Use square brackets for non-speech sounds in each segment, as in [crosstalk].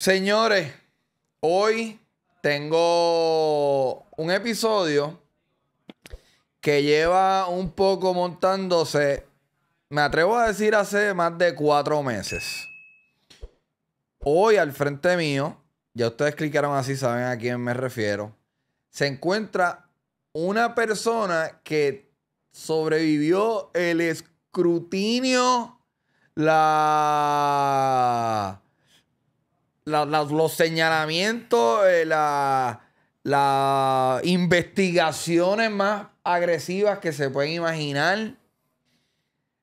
Señores, hoy tengo un episodio que lleva un poco montándose, me atrevo a decir, hace más de cuatro meses. Hoy al frente mío, ya ustedes clicaron así, saben a quién me refiero, se encuentra una persona que sobrevivió el escrutinio, la los señalamientos, eh, las investigaciones más agresivas que se pueden imaginar.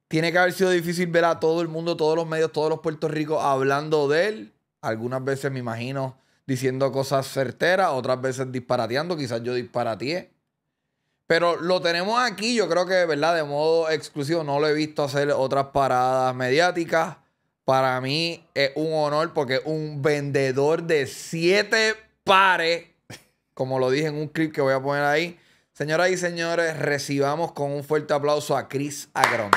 Tiene que haber sido difícil ver a todo el mundo, todos los medios, todos los Puerto Rico hablando de él. Algunas veces me imagino diciendo cosas certeras, otras veces disparateando, quizás yo disparateé. Pero lo tenemos aquí, yo creo que, ¿verdad? De modo exclusivo, no lo he visto hacer otras paradas mediáticas. Para mí es un honor porque un vendedor de siete pares, como lo dije en un clip que voy a poner ahí. Señoras y señores, recibamos con un fuerte aplauso a Chris Agront.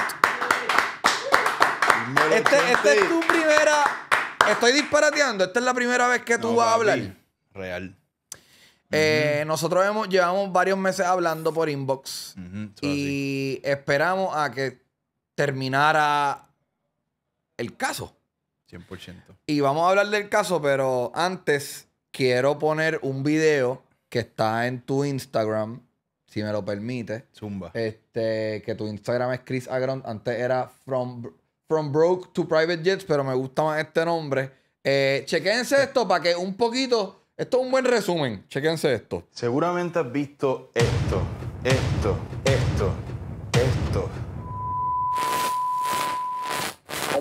Esta este es tu primera. Estoy disparateando. Esta es la primera vez que tú hablas. vas a hablar. Real. Eh, nosotros hemos, llevamos varios meses hablando por inbox y esperamos a que terminara el caso. 100%. Y vamos a hablar del caso, pero antes quiero poner un video que está en tu Instagram, si me lo permite. Zumba. Este, que tu Instagram es Chris Agron. Antes era From, From Broke to Private Jets, pero me gusta más este nombre. Eh, chequense esto para que un poquito. Esto es un buen resumen. Chequense esto. Seguramente has visto esto, esto, esto, esto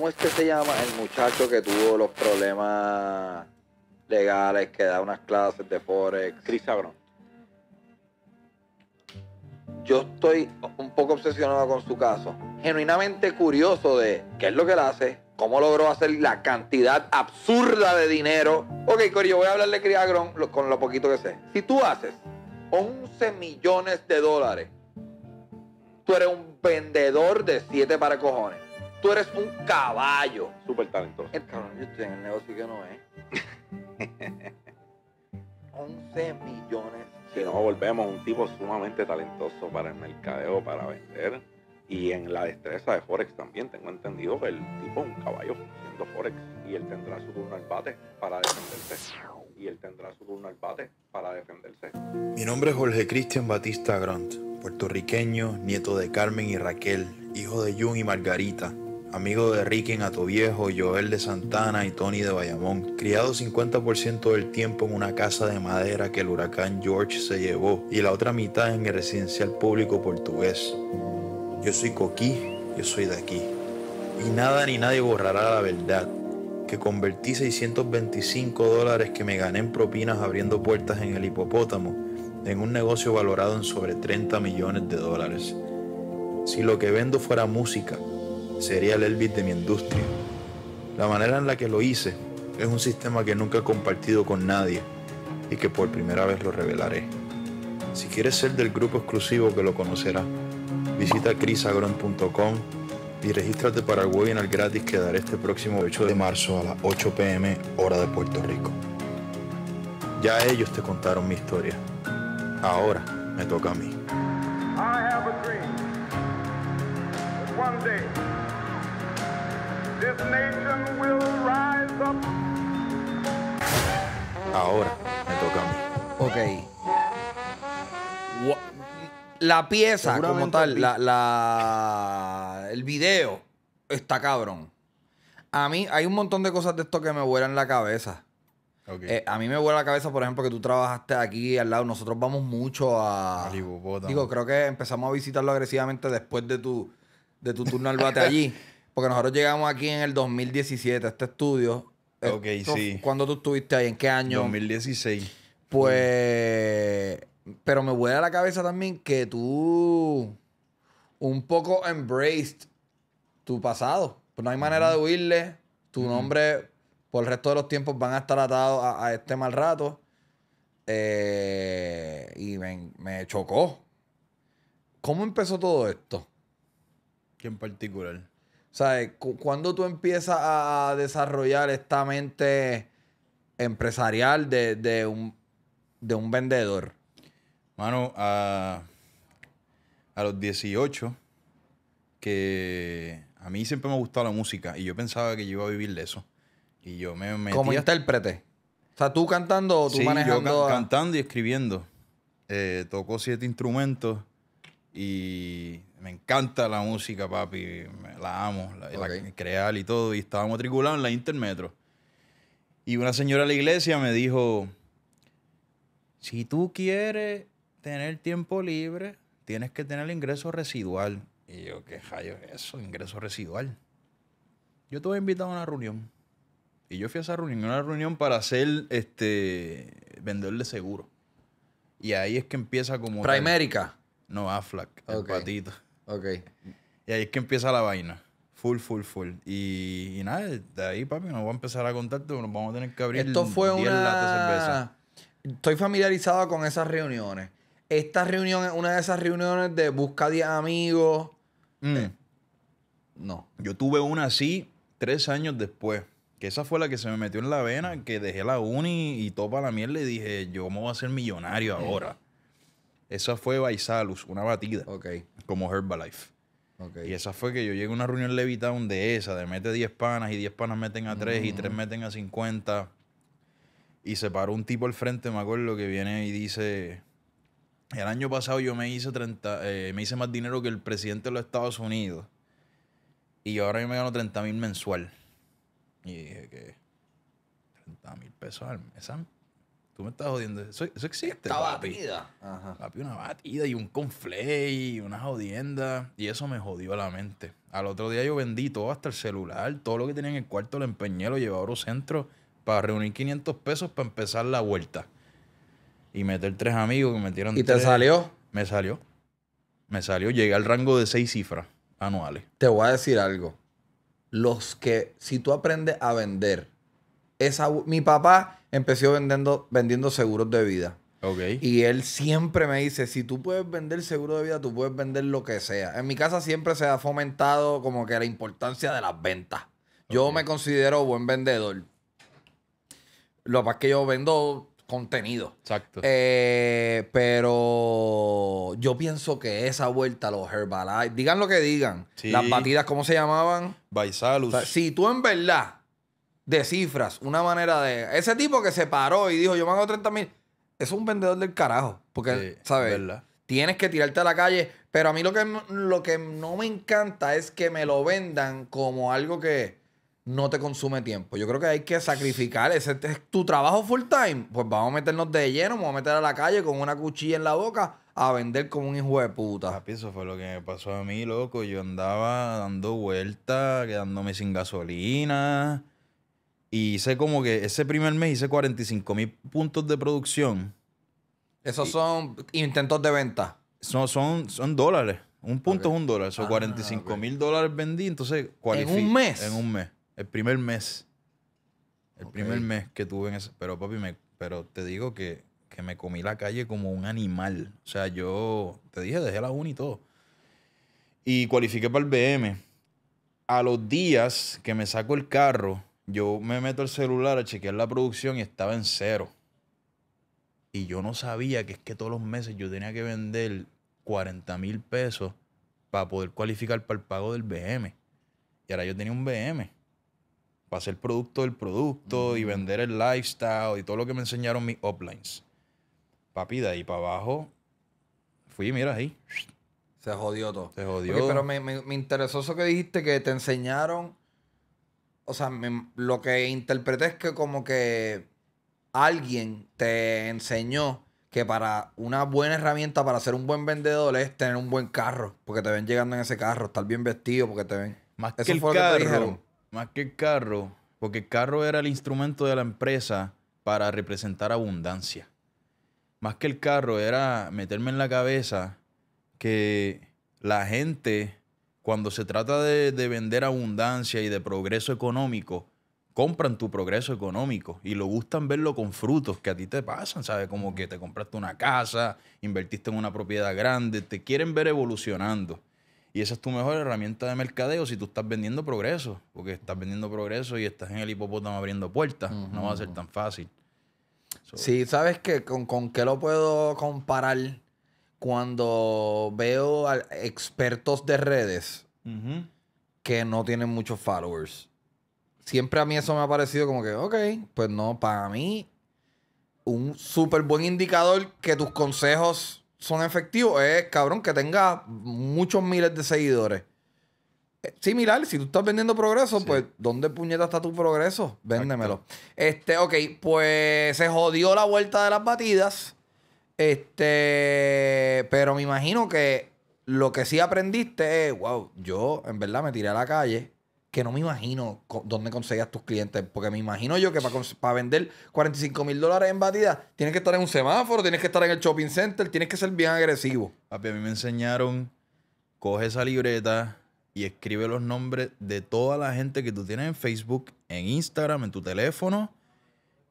es que se llama el muchacho que tuvo los problemas legales, que da unas clases de Forex? Chris Yo estoy un poco obsesionado con su caso, genuinamente curioso de qué es lo que él hace, cómo logró hacer la cantidad absurda de dinero. Ok, yo voy a hablarle a con lo poquito que sé. Si tú haces 11 millones de dólares, tú eres un vendedor de 7 para cojones Tú eres un caballo. Súper talentoso. El cabrón, yo estoy en el negocio que no es. 11 [laughs] millones. Si no, volvemos un tipo sumamente talentoso para el mercadeo, para vender. Y en la destreza de Forex también tengo entendido que el tipo un caballo siendo Forex y él tendrá su turno al bate para defenderse. Y él tendrá su turno al bate para defenderse. Mi nombre es Jorge Cristian Batista Grant, puertorriqueño, nieto de Carmen y Raquel, hijo de Jun y Margarita, amigo de Ricky en Atoviejo, Joel de Santana y Tony de Bayamón, criado 50% del tiempo en una casa de madera que el huracán George se llevó y la otra mitad en el residencial público portugués. Yo soy coquí, yo soy de aquí. Y nada ni nadie borrará la verdad, que convertí 625 dólares que me gané en propinas abriendo puertas en el hipopótamo en un negocio valorado en sobre 30 millones de dólares. Si lo que vendo fuera música, sería el Elvis de mi industria. La manera en la que lo hice es un sistema que nunca he compartido con nadie y que por primera vez lo revelaré. Si quieres ser del grupo exclusivo que lo conocerá, visita crisagron.com y regístrate para el webinar gratis que daré este próximo 8 de marzo a las 8 pm hora de Puerto Rico. Ya ellos te contaron mi historia. Ahora me toca a mí. Ahora me toca a mí. Ok. La pieza como tal, el la, el video está cabrón. A mí hay un montón de cosas de esto que me vuelan la cabeza. Eh, a mí me vuela la cabeza, por ejemplo, que tú trabajaste aquí al lado. Nosotros vamos mucho a. Digo, creo que empezamos a visitarlo agresivamente después de tu, de tu turno al bate allí. [laughs] Porque nosotros llegamos aquí en el 2017 a este estudio. Eh, ok, sí. ¿Cuándo tú estuviste ahí? ¿En qué año? 2016. Pues. Pero me huele a la cabeza también que tú. Un poco embraced tu pasado. Pues no hay manera de huirle. Tu nombre, por el resto de los tiempos, van a estar atados a, este mal rato. Eh, y me, me chocó. ¿Cómo empezó todo esto? ¿Qué en particular? sea, ¿Cuándo tú empiezas a desarrollar esta mente empresarial de, un, vendedor? Mano, a, los 18, que a mí siempre me gustaba la música y yo pensaba que yo iba a vivir de eso. Y yo me Como intérprete. O sea, tú cantando o tú sí, Yo cantando y escribiendo. Eh, tocó siete instrumentos y me encanta la música, papi. la amo, la, crear y todo. Y estaba matriculado en la Intermetro. Y una señora de la iglesia me dijo, si tú quieres tener tiempo libre, tienes que tener ingreso residual. Y yo, ¿qué rayos es eso? Ingreso residual. Yo te voy a invitar a una reunión. Y yo fui a esa reunión, una reunión para hacer este, vendedor seguro. Y ahí es que empieza como... Primérica. No, AFLAC, el patito. Ok. Y ahí es que empieza la vaina. Full, full, full. Y, nada, de ahí, papi, nos va a empezar a contarte, nos vamos a tener que abrir Esto fue una... Estoy familiarizado con esas reuniones. Esta reunión una de esas reuniones de busca 10 amigos. Mm. Eh, no. Yo tuve una así tres años después. Que esa fue la que se me metió en la vena, que dejé la uni y topa la mierda y dije, yo me voy a ser millonario ahora. Esa fue Baisalus, una batida. Ok. Como Herbalife. Okay. Y esa fue que yo llegué a una reunión Levitown de esa, de mete 10 panas y 10 panas meten a 3 y 3 mm. meten a 50. Y se paró un tipo al frente, me acuerdo, que viene y dice, el año pasado yo me hice, 30, eh, me hice más dinero que el presidente de los Estados Unidos. Y ahora yo me gano 30 mil mensual. Y dije que 30 mil pesos al mes. Tú me estás jodiendo. Eso, eso existe. Está batida. Ajá. una batida y un conflé y una jodienda. Y eso me jodió la mente. Al otro día yo vendí todo, hasta el celular, todo lo que tenía en el cuarto, lo empeñé, lo llevé a Centro para reunir 500 pesos para empezar la vuelta. Y meter tres amigos que metieron. ¿Y te salió? Me salió. Me salió. Llegué al rango de seis cifras anuales. Te voy a decir algo. Los que, si tú aprendes a vender, esa, mi papá empezó vendiendo, vendiendo seguros de vida. Okay. Y él siempre me dice, si tú puedes vender seguro de vida, tú puedes vender lo que sea. En mi casa siempre se ha fomentado como que la importancia de las ventas. Yo me considero buen vendedor. Lo que pasa es que yo vendo contenido. Exacto. Eh, pero yo pienso que esa vuelta, los Herbalife, digan lo que digan, las batidas, ¿cómo se llamaban? Baisalus. si tú en verdad de cifras, una manera de. Ese tipo que se paró y dijo, yo me hago 30 mil. Es un vendedor del carajo. Porque, ¿sabes? Tienes que tirarte a la calle. Pero a mí lo que, lo que no me encanta es que me lo vendan como algo que no te consume tiempo. Yo creo que hay que sacrificar. Ese es tu trabajo full time. Pues vamos a meternos de lleno, vamos a meter a la calle con una cuchilla en la boca a vender como un hijo de puta. eso fue lo que me pasó a mí, loco. Yo andaba dando vueltas, quedándome sin gasolina. Y hice como que ese primer mes hice 45 mil puntos de producción. Esos son intentos de venta. Son, son, son dólares. Un punto es un dólar. Son 45.000 45 mil dólares vendí. Entonces, ¿En un mes? En un mes. El primer mes. El primer mes que tuve en ese. Pero, papi, pero te digo que, me comí la calle como un animal. O sea, yo te dije, dejé la uni y todo. Y cualifiqué para el BM. A los días que me saco el carro yo me meto el celular a chequear la producción y estaba en cero. Y yo no sabía que es que todos los meses yo tenía que vender 40 mil pesos para poder cualificar para el pago del BM. Y ahora yo tenía un BM para hacer producto del producto y vender el lifestyle y todo lo que me enseñaron mis uplines. Papi, de ahí para abajo fui, mira ahí. Se jodió todo. Se jodió. pero me, me interesó eso que dijiste que te enseñaron o sea, lo que interpreté es que como que alguien te enseñó que para una buena herramienta para ser un buen vendedor es tener un buen carro, porque te ven llegando en ese carro, estar bien vestido, porque te ven. Más que el carro, más que el carro, porque el carro era el instrumento de la empresa para representar abundancia. Más que el carro era meterme en la cabeza que la gente cuando se trata de, vender abundancia y de progreso económico, compran tu progreso económico y lo gustan verlo con frutos que a ti te pasan, ¿sabes? Como que te compraste una casa, invertiste en una propiedad grande, te quieren ver evolucionando. Y esa es tu mejor herramienta de mercadeo si tú estás vendiendo progreso, porque estás vendiendo progreso y estás en el hipopótamo abriendo puertas, no va a ser tan fácil. Sí, ¿sabes qué? ¿Con, ¿Con qué lo puedo comparar? cuando veo a expertos de redes que no tienen muchos followers. Siempre a mí eso me ha parecido como que, ok, pues no, para mí un súper buen indicador que tus consejos son efectivos es, cabrón, que tengas muchos miles de seguidores. Eh, similar, si tú estás vendiendo progreso, pues ¿dónde puñeta está tu progreso? Véndemelo. Este, ok, pues se jodió la vuelta de las batidas. Este, pero me imagino que lo que sí aprendiste es, wow, yo en verdad me tiré a la calle, que no me imagino dónde conseguías tus clientes, porque me imagino yo que para, vender 45 mil dólares en batidas, tienes que estar en un semáforo, tienes que estar en el shopping center, tienes que ser bien agresivo. Papi, a mí me enseñaron, coge esa libreta y escribe los nombres de toda la gente que tú tienes en Facebook, en Instagram, en tu teléfono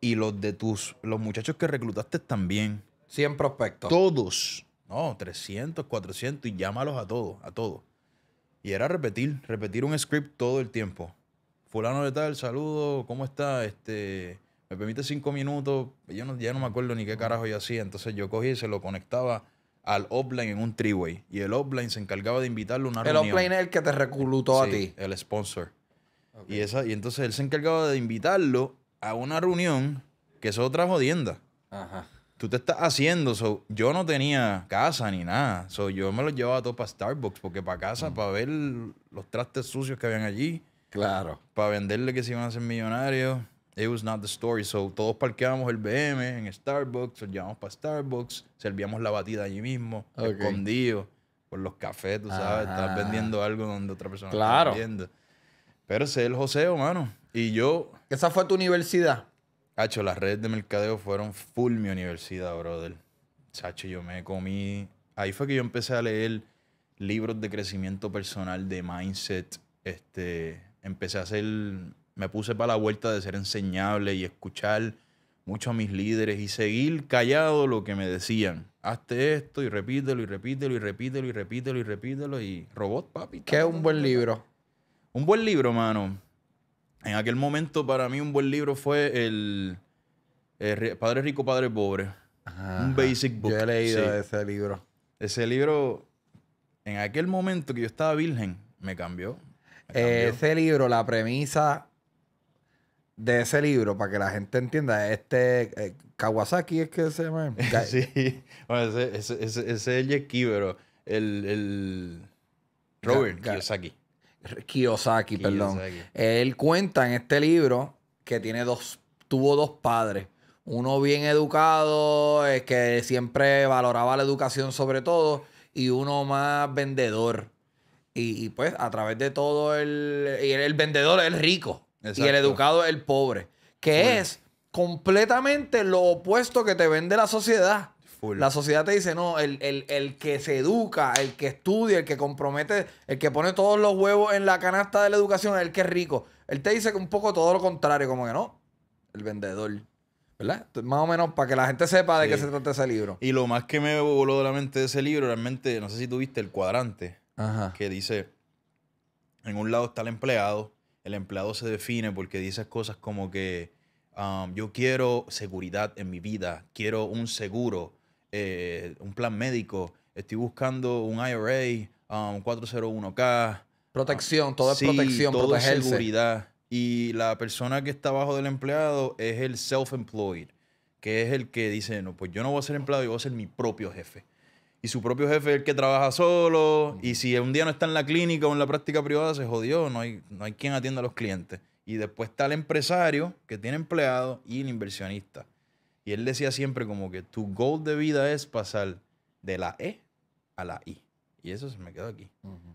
y los de tus, los muchachos que reclutaste también. 100 prospectos. Todos. No, 300, 400 y llámalos a todos, a todos. Y era repetir, repetir un script todo el tiempo. Fulano de tal, saludo, ¿cómo está? Este, me permite cinco minutos. Yo no, ya no me acuerdo ni qué carajo yo hacía. Entonces yo cogí y se lo conectaba al offline en un Triway. Y el offline se encargaba de invitarlo a una reunión. El offline es el que te reclutó a ti. El sponsor. Y, esa, y entonces él se encargaba de invitarlo a una reunión, que es otra jodienda. Ajá tú te estás haciendo. yo no tenía casa ni nada. yo me los llevaba todo para Starbucks, porque para casa, para ver los trastes sucios que habían allí. Claro. Para venderle que se iban a hacer millonarios. It was not the story. So, todos parqueábamos el BM en Starbucks, los llevamos para Starbucks, servíamos la batida allí mismo, escondido, por los cafés, tú sabes, Estabas estás vendiendo algo donde otra persona claro. está vendiendo. Pero ese es el joseo, mano. Y yo. Esa fue tu universidad. Chacho, las redes de mercadeo fueron full mi universidad, brother. Chacho, yo me comí. Ahí fue que yo empecé a leer libros de crecimiento personal, de mindset. Este, empecé a hacer. Me puse para la vuelta de ser enseñable y escuchar mucho a mis líderes y seguir callado lo que me decían. Hazte esto y repítelo y repítelo y repítelo y repítelo y repítelo y, robot, papi. ¿Qué es un buen libro? Un buen libro, mano. En aquel momento, para mí, un buen libro fue el, eh, Padre Rico, Padre Pobre. un basic book. Yo he leído ese libro. Ese libro, en aquel momento que yo estaba virgen, me cambió. Eh, ese libro, la premisa de ese libro, para que la gente entienda, este eh, Kawasaki es que se llama. [laughs] sí, ese, es el Jackie, pero el, Robert Kawasaki. Kiyosaki, perdón. Él cuenta en este libro que tiene dos, tuvo dos padres. Uno bien educado, eh, que siempre valoraba la educación sobre todo, y uno más vendedor. Y, pues a través de todo el... el, vendedor es el rico. Y el educado es el pobre. Que es completamente lo opuesto que te vende la sociedad. La sociedad te dice, no, el, que se educa, el que estudia, el que compromete, el que pone todos los huevos en la canasta de la educación, el que es rico. Él te dice un poco todo lo contrario, como que no, el vendedor. ¿Verdad? Más o menos para que la gente sepa de qué se trata ese libro. Y lo más que me voló de la mente de ese libro, realmente, no sé si tuviste el cuadrante, que dice, en un lado está el empleado, el empleado se define porque dice cosas como que um, yo quiero seguridad en mi vida, quiero un seguro, eh, un plan médico, estoy buscando un IRA, um, un 401k. Ah, protección, todo es protección, todo seguridad. Y la persona que está abajo del empleado es el self-employed, que es el que dice, no, pues yo no voy a ser empleado, yo voy a ser mi propio jefe. Y su propio jefe es el que trabaja solo. Y si un día no está en la clínica o en la práctica privada, se jodió. No hay, no hay quien atienda a los clientes. Y después está el empresario que tiene empleado y el inversionista. Y él decía siempre como que tu goal de vida es pasar de la E a la I. Y eso se me quedó aquí.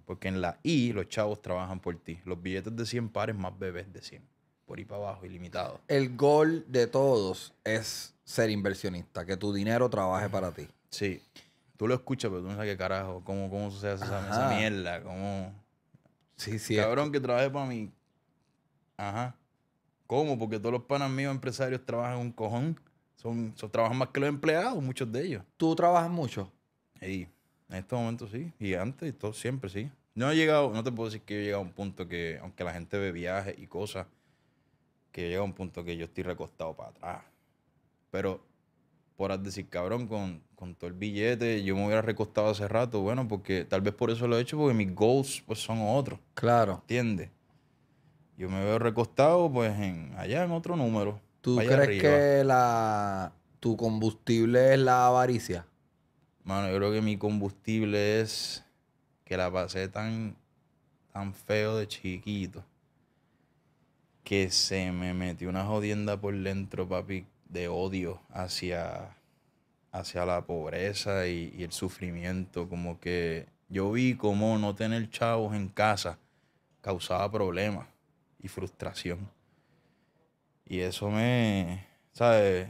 Porque en la I los chavos trabajan por ti. Los billetes de 100 pares más bebés de 100. Por ir para abajo, ilimitado. El goal de todos es ser inversionista, que tu dinero trabaje para ti. Sí. Tú lo escuchas, pero tú no sabes qué carajo, cómo, cómo se hace esa, mierda, cómo... Sí, sí. Cabrón que trabaje para mí. Ajá. ¿Cómo? Porque todos los panas míos empresarios trabajan un cojón son, son, más que los empleados, muchos de ellos. ¿Tú trabajas mucho? Sí, en estos momentos sí. Y antes, y todo, siempre sí. No he llegado, no te puedo decir que yo he llegado a un punto que, aunque la gente ve viajes y cosas, que llegado a un punto que yo estoy recostado para atrás. Pero, por decir, cabrón, con, todo el billete, yo me hubiera recostado hace rato, bueno, porque tal vez por eso lo he hecho, porque mis goals pues, son otros. Claro. ¿Entiendes? Yo me veo recostado, pues, en, allá en otro número ¿Tú crees que la, tu combustible es la avaricia? Mano, yo creo que mi combustible es que la pasé tan, tan feo de chiquito que se me metió una jodienda por dentro, papi, de odio hacia, hacia la pobreza y, el sufrimiento. Como que yo vi cómo no tener chavos en casa causaba problemas y frustración. Y eso me, ¿sabes?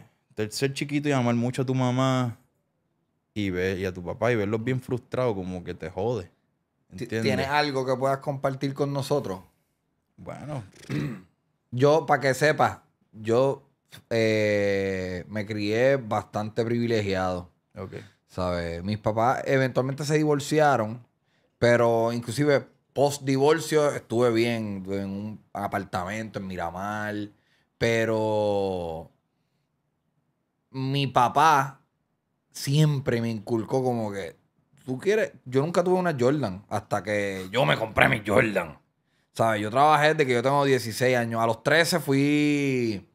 ser chiquito y amar mucho a tu mamá y, ver, y a tu papá y verlos bien frustrados como que te jode. ¿entiendes? ¿Tienes algo que puedas compartir con nosotros? Bueno. [clears throat] yo, para que sepas, yo eh, me crié bastante privilegiado. okay ¿Sabes? Mis papás eventualmente se divorciaron, pero inclusive post divorcio estuve bien en un apartamento en Miramar. Pero mi papá siempre me inculcó como que tú quieres. Yo nunca tuve una Jordan hasta que yo me compré mi Jordan. ¿Sabes? Yo trabajé desde que yo tengo 16 años. A los 13 fui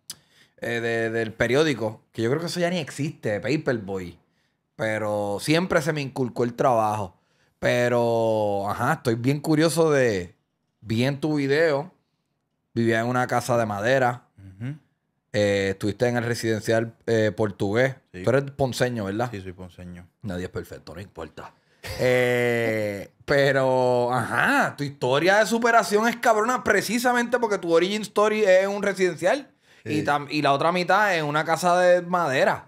eh, del periódico, que yo creo que eso ya ni existe, Paperboy. Pero siempre se me inculcó el trabajo. Pero, ajá, estoy bien curioso de. Vi en tu video. Vivía en una casa de madera. Eh, estuviste en el residencial eh, portugués. Pero Tú eres ponceño, ¿verdad? Sí, soy ponceño. Nadie es perfecto, no importa. Eh, [laughs] pero, ajá, tu historia de superación es cabrona precisamente porque tu origin story es un residencial y, la otra mitad es una casa de madera.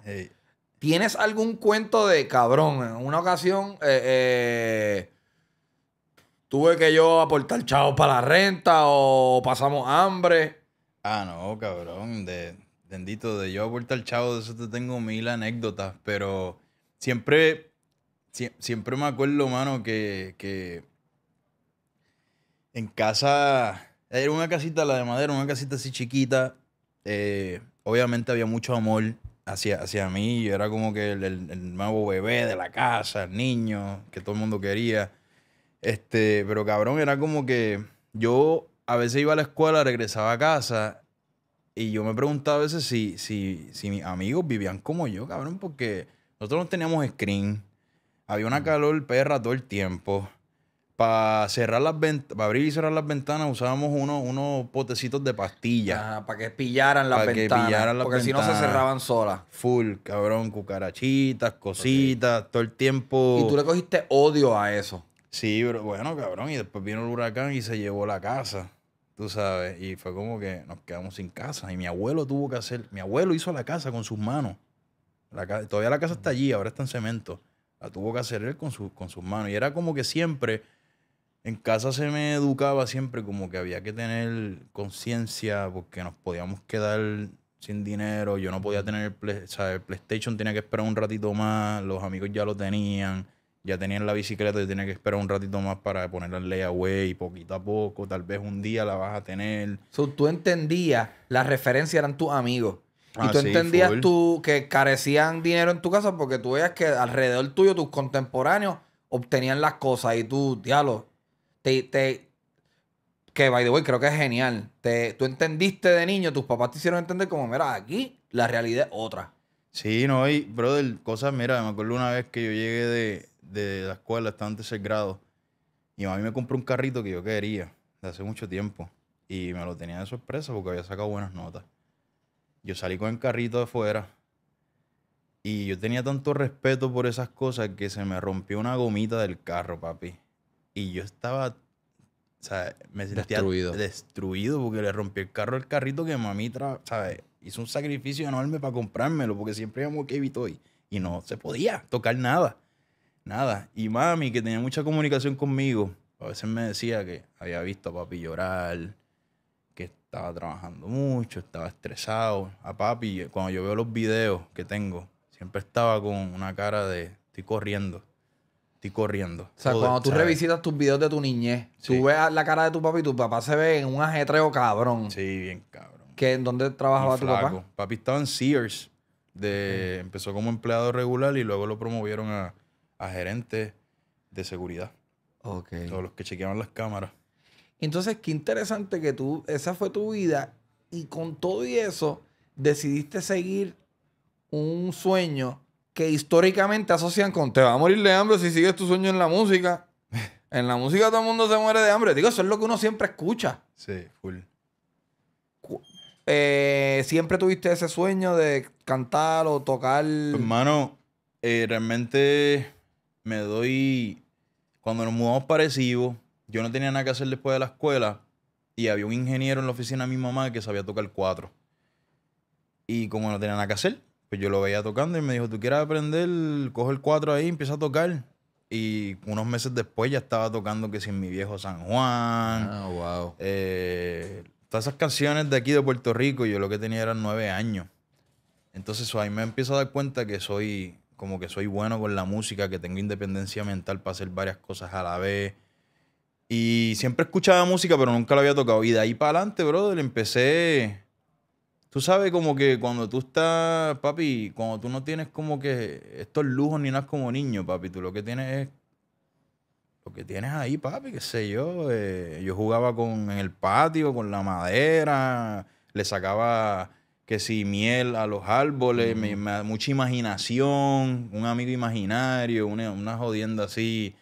¿Tienes algún cuento de cabrón? En una ocasión tuve que yo aportar chavos para la renta o pasamos hambre Ah, no, cabrón. De, bendito, de yo a vuelta al chavo, de eso te tengo mil anécdotas, pero siempre, siempre me acuerdo, mano, que, que en casa... Era una casita, la de madera, una casita así chiquita. Eh, obviamente había mucho amor hacia, hacia mí. Yo era como que el, el, nuevo bebé de la casa, el niño que todo el mundo quería. Este, pero cabrón, era como que yo a veces iba a la escuela, regresaba a casa y yo me preguntaba a veces si, si, si mis amigos vivían como yo, cabrón, porque nosotros no teníamos screen, había una mm. calor perra todo el tiempo. Para cerrar las abrir y cerrar las ventanas usábamos unos, unos potecitos de pastillas. para que pillaran las para ventanas. Que pillaran las porque si no se cerraban solas. Full, cabrón, cucarachitas, cositas, todo el tiempo. Y tú le cogiste odio a eso. Sí, bueno, cabrón, y después vino el huracán y se llevó la casa. Tú sabes, y fue como que nos quedamos sin casa. Y mi abuelo tuvo que hacer, mi abuelo hizo la casa con sus manos. La todavía la casa está allí, ahora está en cemento. La tuvo que hacer él con, sus con sus manos. Y era como que siempre, en casa se me educaba siempre como que había que tener conciencia porque nos podíamos quedar sin dinero. Yo no podía tener, el, o sea, el PlayStation tenía que esperar un ratito más, los amigos ya lo tenían ya tenían la bicicleta y tenían que esperar un ratito más para ponerla en layaway poquito a poco, tal vez un día la vas a tener. tú entendías, las referencias eran tus amigos. y ah, tú entendías tú que carecían dinero en tu casa porque tú veías que alrededor tuyo tus contemporáneos obtenían las cosas y tú, diablo, te, te, que by the way creo que es genial. tú entendiste de niño, tus papás te hicieron entender como, mira, aquí la realidad es otra. Sí, no, y brother, cosas, mira, me acuerdo una vez que yo llegué de, de la escuela estaba en tercer grado. Y mí me compró un carrito que yo quería de hace mucho tiempo. Y me lo tenía de sorpresa porque había sacado buenas notas. Yo salí con el carrito afuera Y yo tenía tanto respeto por esas cosas que se me rompió una gomita del carro, papi. Y yo estaba. O sea, me sentía destruido. destruido porque le rompí el carro el carrito que mami ¿sabes? hizo un sacrificio enorme para comprármelo porque siempre íbamos que evitó y no se podía tocar nada nada. Y mami, que tenía mucha comunicación conmigo, a veces me decía que había visto a papi llorar, que estaba trabajando mucho, estaba estresado. A papi, cuando yo veo los videos que tengo, siempre estaba con una cara de estoy corriendo. Estoy corriendo. O sea, cuando tú revisitas tus videos de tu niñez, tú ves la cara de tu papi y tu papá se ve en un ajetreo cabrón. Sí, bien cabrón. ¿Qué, ¿En dónde trabajaba tu papá? Papi estaba en Sears. De, Empezó como empleado regular y luego lo promovieron a, a gerentes de seguridad. Ok. Todos los que chequeaban las cámaras. Entonces, qué interesante que tú, esa fue tu vida y con todo y eso decidiste seguir un sueño que históricamente asocian con te va a morir de hambre si sigues tu sueño en la música. [laughs] En la música todo el mundo se muere de hambre. Digo, eso es lo que uno siempre escucha. Sí, full. Eh, ¿Siempre tuviste ese sueño de cantar o tocar? Hermano, eh, realmente me doy. Cuando nos mudamos para yo no tenía nada que hacer después de la escuela y había un ingeniero en la oficina de mi mamá que sabía tocar cuatro. Y como no tenía nada que hacer, pues yo lo veía tocando y me dijo, tú quieres aprender, coge el cuatro ahí, empieza a tocar. Y unos meses después ya estaba tocando que sin mi viejo San Juan. Ah, wow. Eh, todas esas canciones de aquí de Puerto Rico, yo lo que tenía eran nueve años. Entonces ahí me empiezo a dar cuenta que soy como que soy bueno con la música, que tengo independencia mental para hacer varias cosas a la vez. Y siempre escuchaba música, pero nunca la había tocado. Y de ahí para adelante, brother, empecé. Tú sabes, como que cuando tú estás, papi, cuando tú no tienes como que estos lujos ni nada como niño, papi, tú lo que tienes es. Lo que tienes ahí, papi, qué sé yo. Eh, yo jugaba con, en el patio, con la madera, le sacaba que si miel a los árboles, mucha imaginación, un amigo imaginario, una, una, jodienda así.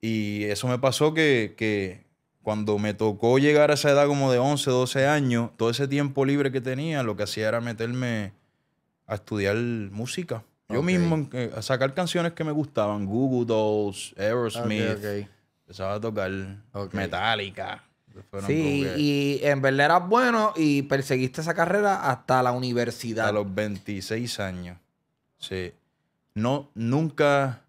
Y eso me pasó que, que cuando me tocó llegar a esa edad como de 11, 12 años, todo ese tiempo libre que tenía, lo que hacía era meterme a estudiar música. Yo mismo eh, a sacar canciones que me gustaban, Google Dolls, Aerosmith. Empezaba a tocar Metallica. Sí, y en verdad eras bueno y perseguiste esa carrera hasta la universidad. A los 26 años. Sí. No, nunca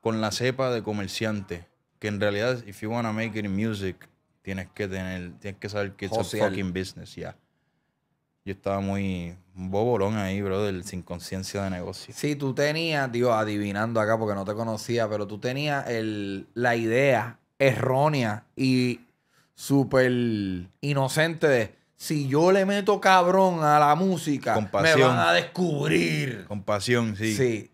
con la cepa de comerciante. Que en realidad, if you wanna make it in music, tienes que tener, tienes que saber que it's a fucking business, ya. Yo estaba muy bobolón ahí, bro del sin conciencia de negocio. Sí, tú tenías, digo, adivinando acá porque no te conocía, pero tú tenías la idea errónea y súper inocente de si yo le meto cabrón a la música, me van a descubrir. Compasión, sí. Sí.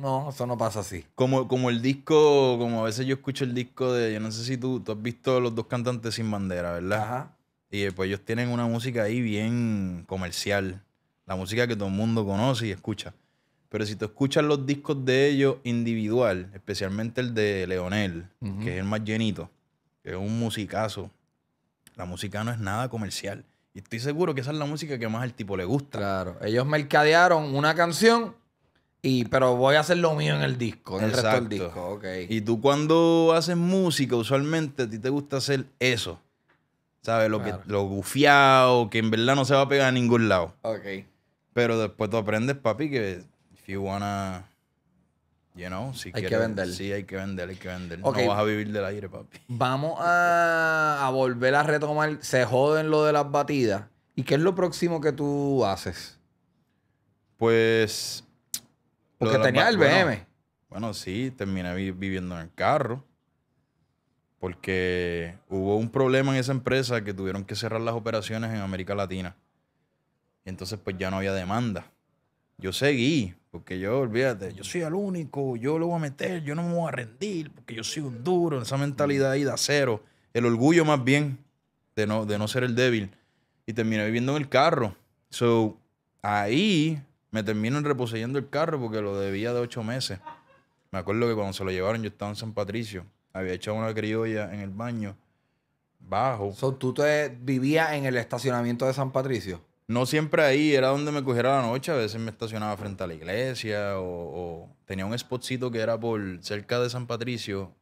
No, eso no pasa así. Como, como el disco, como a veces yo escucho el disco de, yo no sé si tú, tú has visto los dos cantantes sin bandera, ¿verdad? Ajá. Y eh, pues ellos tienen una música ahí bien comercial. La música que todo el mundo conoce y escucha. Pero si tú escuchas los discos de ellos individual, especialmente el de Leonel, que es el más llenito, que es un musicazo, la música no es nada comercial. Y estoy seguro que esa es la música que más al tipo le gusta. Claro, ellos mercadearon una canción y, pero voy a hacer lo mío en el disco, en el resto del disco. Y tú cuando haces música, usualmente a ti te gusta hacer eso. ¿Sabes? Lo, que, lo gufiado, que en verdad no se va a pegar a ningún lado. Ok. Pero después tú aprendes, papi, que if you wanna si hay que vender. Sí, hay que vender, hay que vender. No vas a vivir del aire, papi. [laughs] Vamos a, volver a retomar. Se joden lo de las batidas. ¿Y qué es lo próximo que tú haces? Pues. Porque tenía el BM. Bueno, sí, terminé viviendo en el carro. Porque hubo un problema en esa empresa que tuvieron que cerrar las operaciones en América Latina. Y entonces, pues ya no había demanda yo seguí, porque yo, olvídate, yo soy el único, yo lo voy a meter, yo no me voy a rendir, porque yo soy un duro, esa mentalidad ahí de acero, el orgullo más bien de no, de no ser el débil. Y terminé viviendo en el carro. So, ahí me terminan reposeyendo el carro porque lo debía de ocho meses. Me acuerdo que cuando se lo llevaron, yo estaba en San Patricio, había echado una criolla en el baño, bajo. So, ¿Tú te vivías en el estacionamiento de San Patricio? no siempre ahí era donde me cogiera la noche. A veces me estacionaba frente a la iglesia o, tenía un spotcito que era por cerca de San Patricio,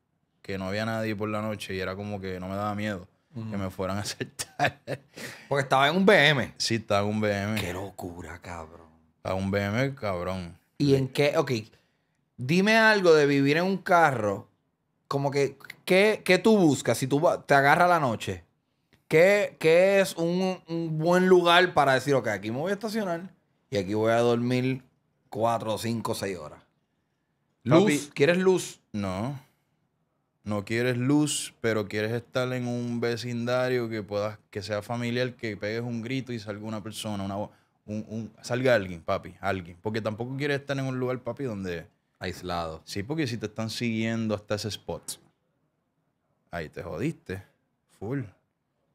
que no había nadie por la noche y era como que no me daba miedo que me fueran a acertar. [laughs] Porque estaba en un BM. Sí, estaba en un BM. Qué locura, cabrón. Estaba en un BM, cabrón. ¿Y en qué? Ok. Dime algo de vivir en un carro. Como que, ¿qué, qué tú buscas si tú te agarras la noche? ¿Qué, es un, buen lugar para decir, ok, aquí me voy a estacionar y aquí voy a dormir cuatro, cinco, seis horas? Luz. ¿Quieres luz? No. No quieres luz, pero quieres estar en un vecindario que puedas, que sea familiar, que pegues un grito y salga una persona, una Un, salga alguien, papi, alguien. Porque tampoco quieres estar en un lugar, papi, donde. Aislado. Sí, porque si te están siguiendo hasta ese spot, ahí te jodiste. Full.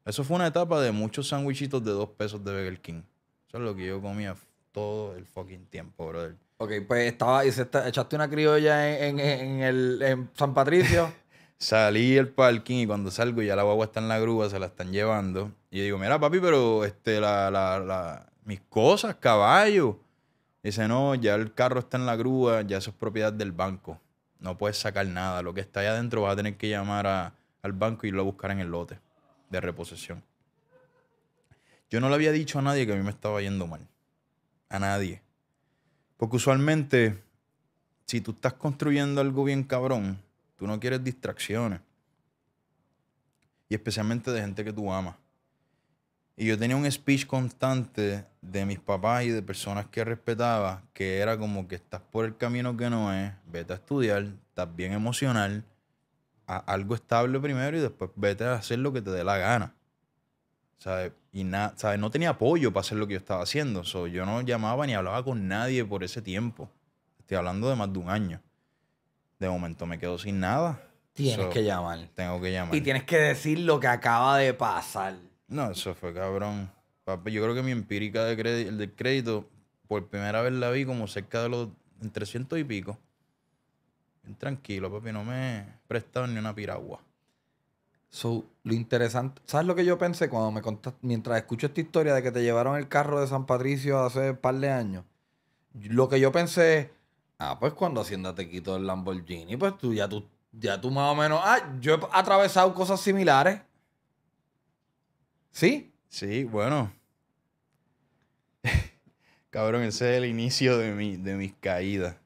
Eso fue una etapa de muchos sándwichitos de dos pesos de Burger King. Eso es lo que yo comía todo el fucking tiempo, brother. Ok, pues estaba, y echaste una criolla en, el, San Patricio. [laughs] Salí del parking y cuando salgo ya la guagua está en la grúa, se la están llevando. Y yo digo, mira papi, pero este, la, la, la, mis cosas, caballo. Dice, no, ya el carro está en la grúa, ya eso es propiedad del banco. No puedes sacar nada. Lo que está ahí adentro vas a tener que llamar al banco y lo buscar en el lote de reposición. Yo no le había dicho a nadie que a mí me estaba yendo mal. A nadie. Porque usualmente, si tú estás construyendo algo bien cabrón, tú no quieres distracciones. Y especialmente de gente que tú amas. Y yo tenía un speech constante de mis papás y de personas que respetaba, que era como que estás por el camino que no es, vete a estudiar, estás bien emocional, algo estable primero y después vete a hacer lo que te dé la gana. ¿Sabes? Y no tenía apoyo para hacer lo que yo estaba haciendo. yo no llamaba ni hablaba con nadie por ese tiempo. Estoy hablando de más de un año. De momento me quedo sin nada. Tienes que llamar. Tengo que llamar. Y tienes que decir lo que acaba de pasar. No, eso fue cabrón. yo creo que mi empírica de crédito, de crédito, por primera vez la vi como cerca de los 300 y pico tranquilo, papi, no me prestado ni una piragua. So, lo interesante, ¿sabes lo que yo pensé cuando me contaste, mientras escucho esta historia de que te llevaron el carro de San Patricio hace un par de años? Lo que yo pensé, ah, pues cuando Hacienda te quitó el Lamborghini, pues tú ya tú, ya tú más o menos, ah, yo he atravesado cosas similares. ¿Sí? Sí, bueno. [laughs] Cabrón, ese es el inicio de, mi, de mis caídas.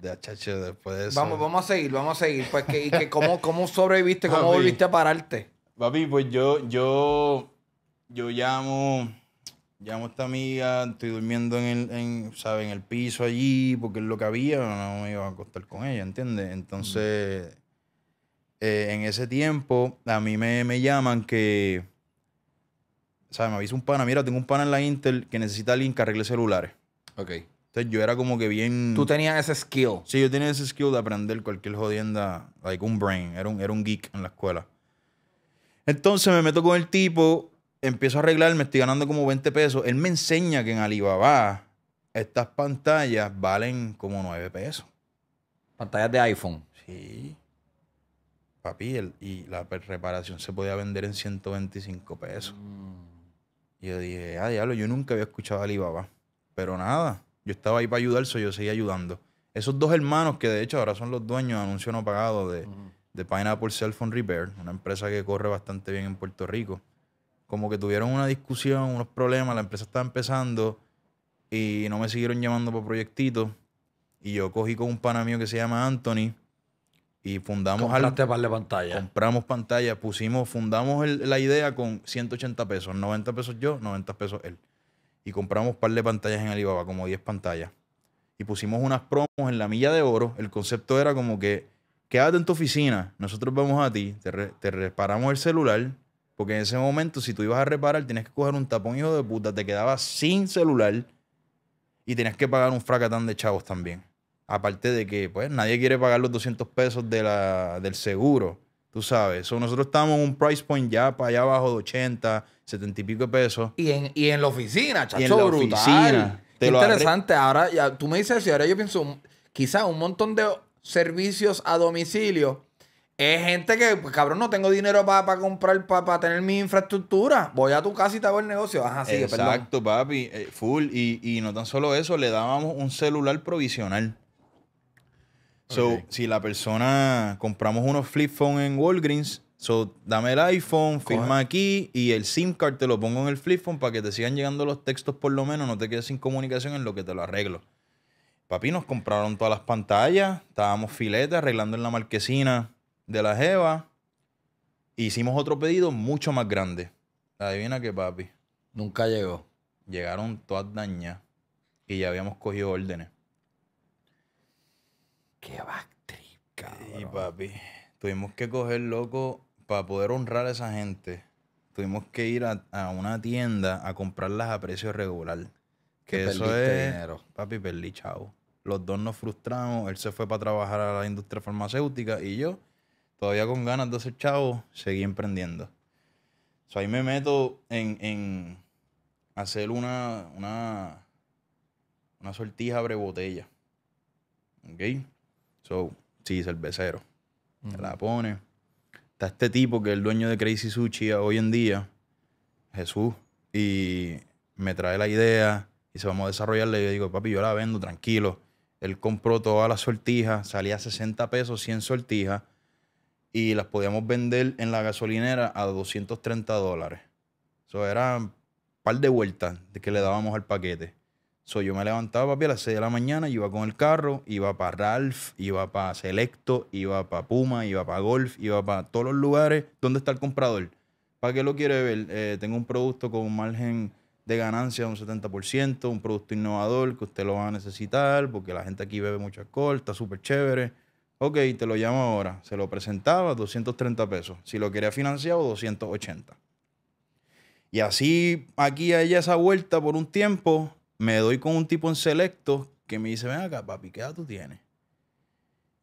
De después eso. Vamos, vamos a seguir, vamos a seguir. Pues que, y cómo, [laughs] cómo sobreviviste, cómo volviste a pararte. Papi, pues yo, yo, yo llamo, llamo a esta amiga, estoy durmiendo en el, en, el piso allí, porque es lo que había, no me iba a acostar con ella, ¿entiendes? Entonces, eh, en ese tiempo, a mí me, me llaman que. ¿Sabes? Me avisa un pana, mira, tengo un pana en la Intel que necesita link, alguien que arregle celulares. Ok. Entonces yo era como que bien. Tú tenías ese skill. Sí, yo tenía ese skill de aprender cualquier jodienda, like un brain. Era un, era un geek en la escuela. Entonces me meto con el tipo, empiezo a arreglar, me estoy ganando como 20 pesos. Él me enseña que en Alibaba estas pantallas valen como 9 pesos. Pantallas de iPhone. Sí. Papi, y la reparación se podía vender en 125 pesos. Mm. Y yo dije, ah, diablo, yo nunca había escuchado Alibaba. Pero nada yo estaba ahí para ayudar, so yo seguía ayudando. Esos dos hermanos, que de hecho ahora son los dueños de anuncio no pagado de, Pineapple Cell Phone Repair, una empresa que corre bastante bien en Puerto Rico, como que tuvieron una discusión, unos problemas, la empresa estaba empezando y no me siguieron llamando por proyectitos. Y yo cogí con un pana mío que se llama Anthony y fundamos de pantalla. Compramos pantalla, pusimos, fundamos la idea con 180 pesos, 90 pesos yo, 90 pesos él y compramos un par de pantallas en Alibaba, como 10 pantallas. Y pusimos unas promos en la milla de oro. El concepto era como que quédate en tu oficina, nosotros vamos a ti, te, reparamos el celular, porque en ese momento si tú ibas a reparar tenías que coger un tapón hijo de puta, te quedabas sin celular y tenías que pagar un fracatán de chavos también. Aparte de que pues nadie quiere pagar los 200 pesos de la, del seguro. Tú sabes, nosotros estamos en un price point ya para allá abajo de 80, 70 y pico de pesos. Y en, y en la oficina, chacho, y en la Oficina, interesante. Ahora, ya, tú me dices y ahora yo pienso, quizás un montón de servicios a domicilio es gente que, pues, cabrón, no tengo dinero para comprar, para tener mi infraestructura. Voy a tu casa y te hago el negocio. Exacto, papi. Eh, full. Y, y no tan solo eso, le dábamos un celular provisional. So, si la persona compramos unos flip phone en Walgreens, so dame el iPhone, firma aquí y el SIM card te lo pongo en el flip phone para que te sigan llegando los textos por lo menos, no te quedes sin comunicación en lo que te lo arreglo. Papi, nos compraron todas las pantallas, estábamos filete arreglando en la marquesina de la Jeva. Hicimos otro pedido mucho más grande. Adivina qué, papi. Nunca llegó. Llegaron todas dañas y ya habíamos cogido órdenes. Qué backtrip, cabrón. Y papi, tuvimos que coger loco para poder honrar a esa gente. Tuvimos que ir a, una tienda a comprarlas a precio regular. Que eso es. Dinero. Papi, perdí, chavo. Los dos nos frustramos. Él se fue para trabajar a la industria farmacéutica y yo, todavía con ganas de ser chavo, seguí emprendiendo. So, ahí me meto en, hacer una, una, una sortija abre botella. ¿Ok? So, sí, cervecero. la pone. Está este tipo que es el dueño de Crazy Sushi hoy en día, Jesús, y me trae la idea y se vamos a desarrollarla. Y yo digo, papi, yo la vendo, tranquilo. Él compró todas las sortijas, salía a 60 pesos, 100 sortijas, y las podíamos vender en la gasolinera a 230 dólares. Eso era un par de vueltas que le dábamos al paquete. So, yo me levantaba, papi, a las 6 de la mañana, iba con el carro, iba para Ralph, iba para Selecto, iba para Puma, iba para Golf, iba para todos los lugares donde está el comprador. ¿Para qué lo quiere ver? Eh, tengo un producto con un margen de ganancia de un 70%, un producto innovador que usted lo va a necesitar porque la gente aquí bebe mucho alcohol, está súper chévere. Ok, te lo llamo ahora. Se lo presentaba, 230 pesos. Si lo quería financiado, 280. Y así aquí a ella esa vuelta por un tiempo me doy con un tipo en selecto que me dice, ven acá, papi, ¿qué edad tú tienes?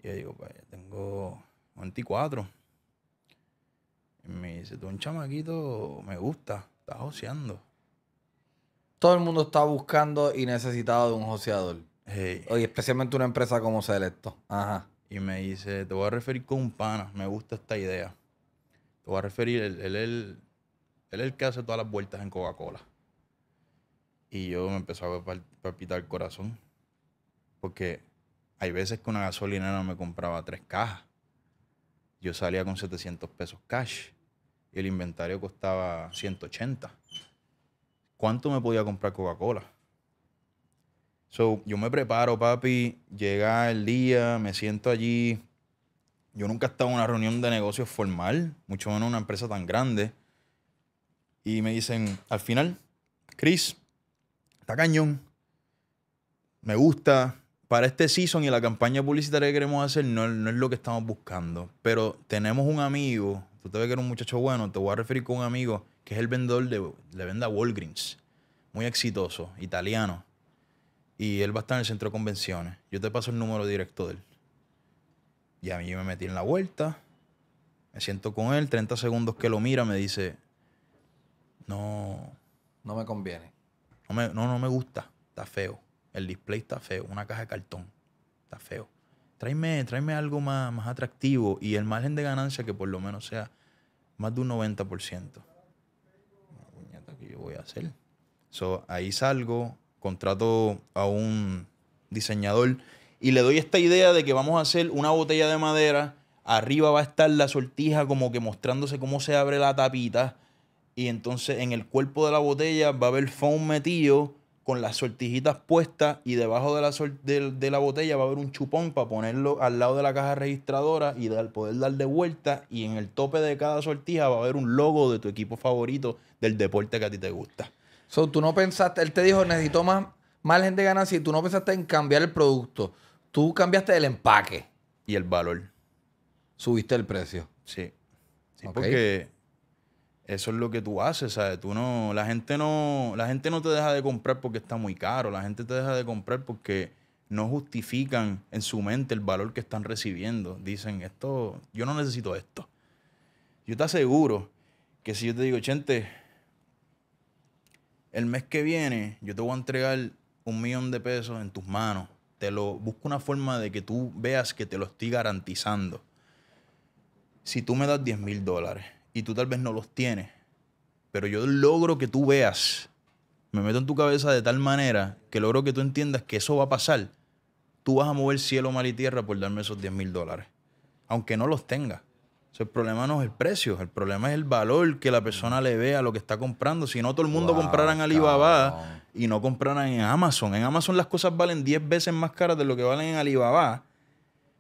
Y yo digo, pues, tengo 24. Y me dice, tú un chamaquito me gusta, estás joseando. Todo el mundo está buscando y necesitado de un joseador. hoy especialmente una empresa como Selecto. Y me dice, te voy a referir con un pana, me gusta esta idea. Te voy a referir, él, él, él es el que hace todas las vueltas en Coca-Cola. Y yo me empezó a palpitar el corazón. Porque hay veces que una no me compraba tres cajas. Yo salía con 700 pesos cash. Y el inventario costaba 180. ¿Cuánto me podía comprar Coca-Cola? So, yo me preparo, papi. Llega el día, me siento allí. Yo nunca he estado en una reunión de negocios formal, mucho menos en una empresa tan grande. Y me dicen, al final, Chris, cañón. Me gusta. Para este season y la campaña publicitaria que queremos hacer no, es lo que estamos buscando. Pero tenemos un amigo, tú te ves que era un muchacho bueno, te voy a referir con un amigo que es el vendedor de, venda Walgreens. Muy exitoso, italiano. Y él va a estar en el centro de convenciones. Yo te paso el número directo de él. Y a mí me metí en la vuelta. Me siento con él, 30 segundos que lo mira, me dice, no. No me conviene. No, me, no, me gusta. Está feo. El display está feo. Una caja de cartón. Está feo. Tráeme, tráeme algo más, atractivo y el margen de ganancia que por lo menos sea más de un 90%. Una que yo voy a hacer. ahí salgo, contrato a un diseñador y le doy esta idea de que vamos a hacer una botella de madera. Arriba va a estar la sortija como que mostrándose cómo se abre la tapita y entonces en el cuerpo de la botella va a haber foam metido con las sortijitas puestas y debajo de la, de, la botella va a haber un chupón para ponerlo al lado de la caja registradora y dar, poder darle vuelta y en el tope de cada sortija va a haber un logo de tu equipo favorito del deporte que a ti te gusta. So, tú no pensaste, él te dijo, necesito más margen de ganancia y tú no pensaste en cambiar el producto. Tú cambiaste el empaque. Y el valor. Subiste el precio. Sí. porque eso es lo que tú haces, ¿sabes? Tú no, la gente no, la gente no te deja de comprar porque está muy caro, la gente te deja de comprar porque no justifican en su mente el valor que están recibiendo. Dicen, esto, yo no necesito esto. Yo te aseguro que si yo te digo, gente, el mes que viene yo te voy a entregar un millón de pesos en tus manos. Te lo busco una forma de que tú veas que te lo estoy garantizando. Si tú me das 10 mil dólares, y tú tal vez no los tienes, pero yo logro que tú veas, me meto en tu cabeza de tal manera que logro que tú entiendas que eso va a pasar, tú vas a mover cielo, mal y tierra por darme esos 10 mil dólares, aunque no los tengas. el problema no es el precio, el problema es el valor que la persona le vea a lo que está comprando. Si no todo el mundo compraran en Alibaba y no compraran en Amazon. En Amazon las cosas valen 10 veces más caras de lo que valen en Alibaba.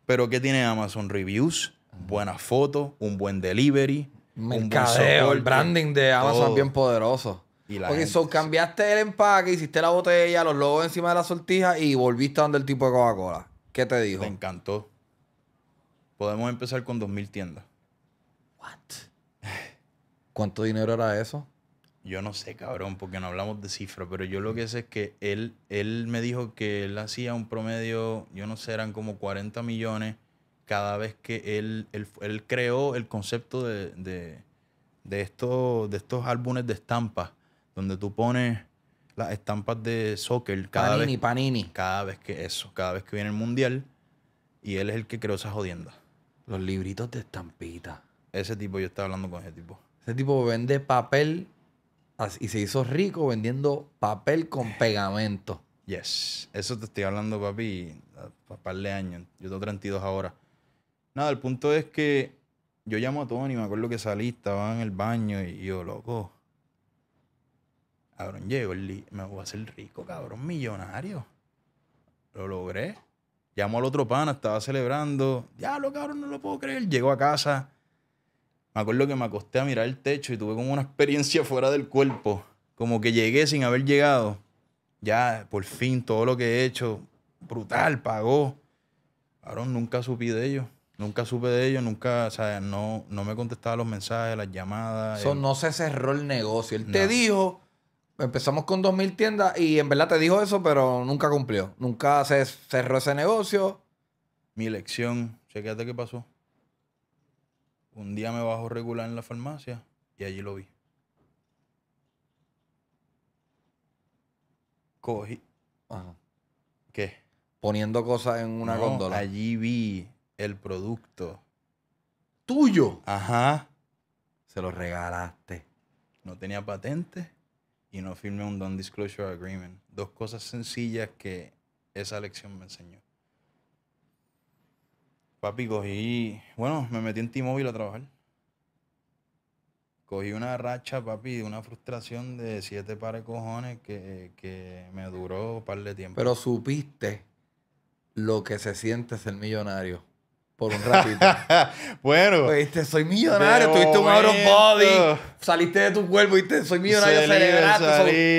Pero ¿qué tiene Amazon? Reviews, buenas fotos, un buen delivery, Mercadeo, el branding de Amazon bien poderoso. Porque cambiaste el empaque, hiciste la botella, los logos encima de la sortija y volviste a donde el tipo de Coca-Cola. ¿Qué te dijo? Me encantó. Podemos empezar con 2.000 tiendas. What? [sighs] ¿Cuánto dinero era eso? Yo no sé, cabrón, porque no hablamos de cifras, pero yo lo que sé es que él, él me dijo que él hacía un promedio, yo no sé, eran como 40 millones cada vez que él, él, creó el concepto de, de, de, estos, de estos álbumes de estampas, donde tú pones las estampas de soccer cada panini, vez, panini. Cada vez que eso, cada vez que viene el mundial, y él es el que creó esa jodienda. Los libritos de estampita. Ese tipo, yo estaba hablando con ese tipo. Ese tipo vende papel y se hizo rico vendiendo papel con [laughs] pegamento. Yes. Eso te estoy hablando, papi, para par de años. Yo tengo 32 ahora. Nada, el punto es que yo llamo a Tony, me acuerdo que salí, estaba en el baño y yo, loco, cabrón, llego, me voy a hacer rico, cabrón, millonario. Lo logré. Llamo al otro pana, estaba celebrando. Diablo, cabrón, no lo puedo creer. Llego a casa. Me acuerdo que me acosté a mirar el techo y tuve como una experiencia fuera del cuerpo. Como que llegué sin haber llegado. Ya, por fin, todo lo que he hecho, brutal, pagó. Cabrón, nunca supí de ello. Nunca supe de ello, nunca, o sea, no, no me contestaba los mensajes, las llamadas. Eso no se cerró el negocio. Él te dijo, empezamos con 2.000 tiendas y en verdad te dijo eso, pero nunca cumplió. Nunca se cerró ese negocio. Mi lección, chequéate qué pasó. Un día me bajo regular en la farmacia y allí lo vi. Cogí. Ajá. ¿Qué? Poniendo cosas en una góndola. Allí vi el producto tuyo. Ajá. Se lo regalaste. No tenía patente y no firmé un non-disclosure agreement. Dos cosas sencillas que esa lección me enseñó. Papi, cogí. Bueno, me metí en T-Mobile a trabajar. Cogí una racha, papi, de una frustración de siete pares cojones que, que me duró un par de tiempo. Pero supiste lo que se siente ser millonario por un ratito. [laughs] bueno. Oíste, pues, soy millonario. Tuviste un out body. Saliste de tu cuerpo, soy millonario. Celebraste.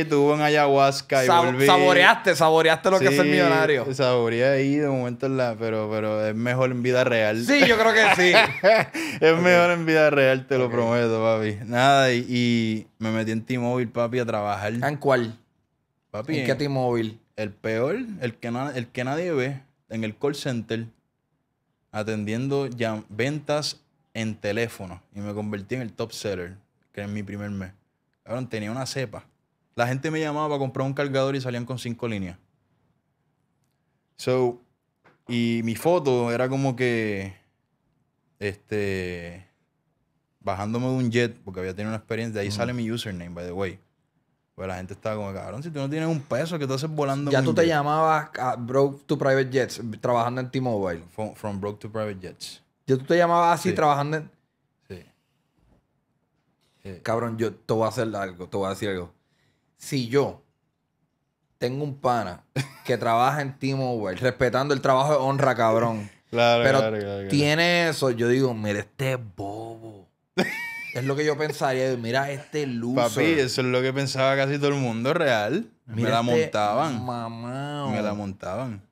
Salí, un ayahuasca y volví. Saboreaste, saboreaste lo que es ser millonario. Saboreé ahí de momento en la... Pero, pero es mejor en vida real. Sí, yo creo que sí. [laughs] es mejor en vida real, te lo prometo, papi. Nada, y, me metí en T-Mobile, papi, a trabajar. ¿En cuál? Papi. ¿En qué T-Mobile? El peor, el que, el que nadie ve, en el call center atendiendo ya ventas en teléfono y me convertí en el top seller, que en mi primer mes. ahora tenía una cepa. La gente me llamaba para comprar un cargador y salían con cinco líneas. So, y mi foto era como que, este, bajándome de un jet, porque había tenido una experiencia. De ahí sale mi username, by the way. Pues la gente estaba como, cabrón, si tú no tienes un peso, que tú haces volando? Ya tú te llamabas ah, Broke to Private Jets, trabajando en T-Mobile. From, Broke to Private Jets. Yo tú te llamabas así, trabajando en... Sí. Cabrón, yo te voy a hacer algo, te voy a decir algo. Si yo tengo un pana que trabaja en T-Mobile, respetando el trabajo de honra, cabrón. [laughs] Claro, Pero claro, tiene eso. Yo digo, mire, este bobo es lo que yo pensaría. Mira este luz. Papi, eso es lo que pensaba casi todo el mundo real. me la este montaban. mamá Me la montaban.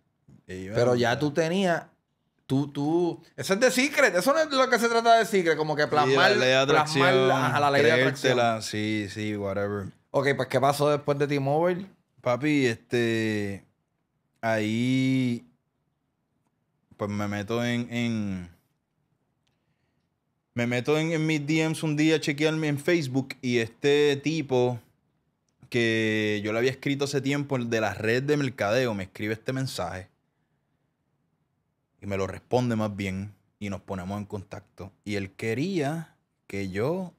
E Pero ya tú tenías. Tú, tú. Eso es de Secret. Eso no es lo que se trata de Secret. Como que plasmar, la ley de a la ley de atracción. Sí, sí, whatever. Ok, pues ¿qué pasó después de T-Mobile? Papi, este. Ahí. Pues me meto en me meto en, mis DMs un día a en Facebook y este tipo que yo le había escrito hace tiempo de la red de mercadeo me escribe este mensaje y me lo responde más bien y nos ponemos en contacto. Y él quería que yo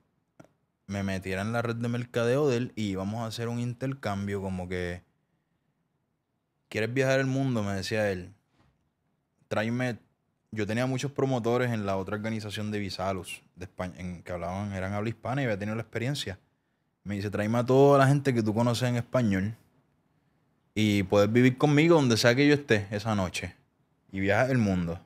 me metiera en la red de mercadeo de él y íbamos a hacer un intercambio como que... ¿Quieres viajar el mundo? Me decía él. Tráeme yo tenía muchos promotores en la otra organización de Visalos, de España, en, que hablaban, eran habla hispana y había tenido la experiencia. Me dice, tráeme a toda la gente que tú conoces en español y puedes vivir conmigo donde sea que yo esté esa noche y viajar el mundo.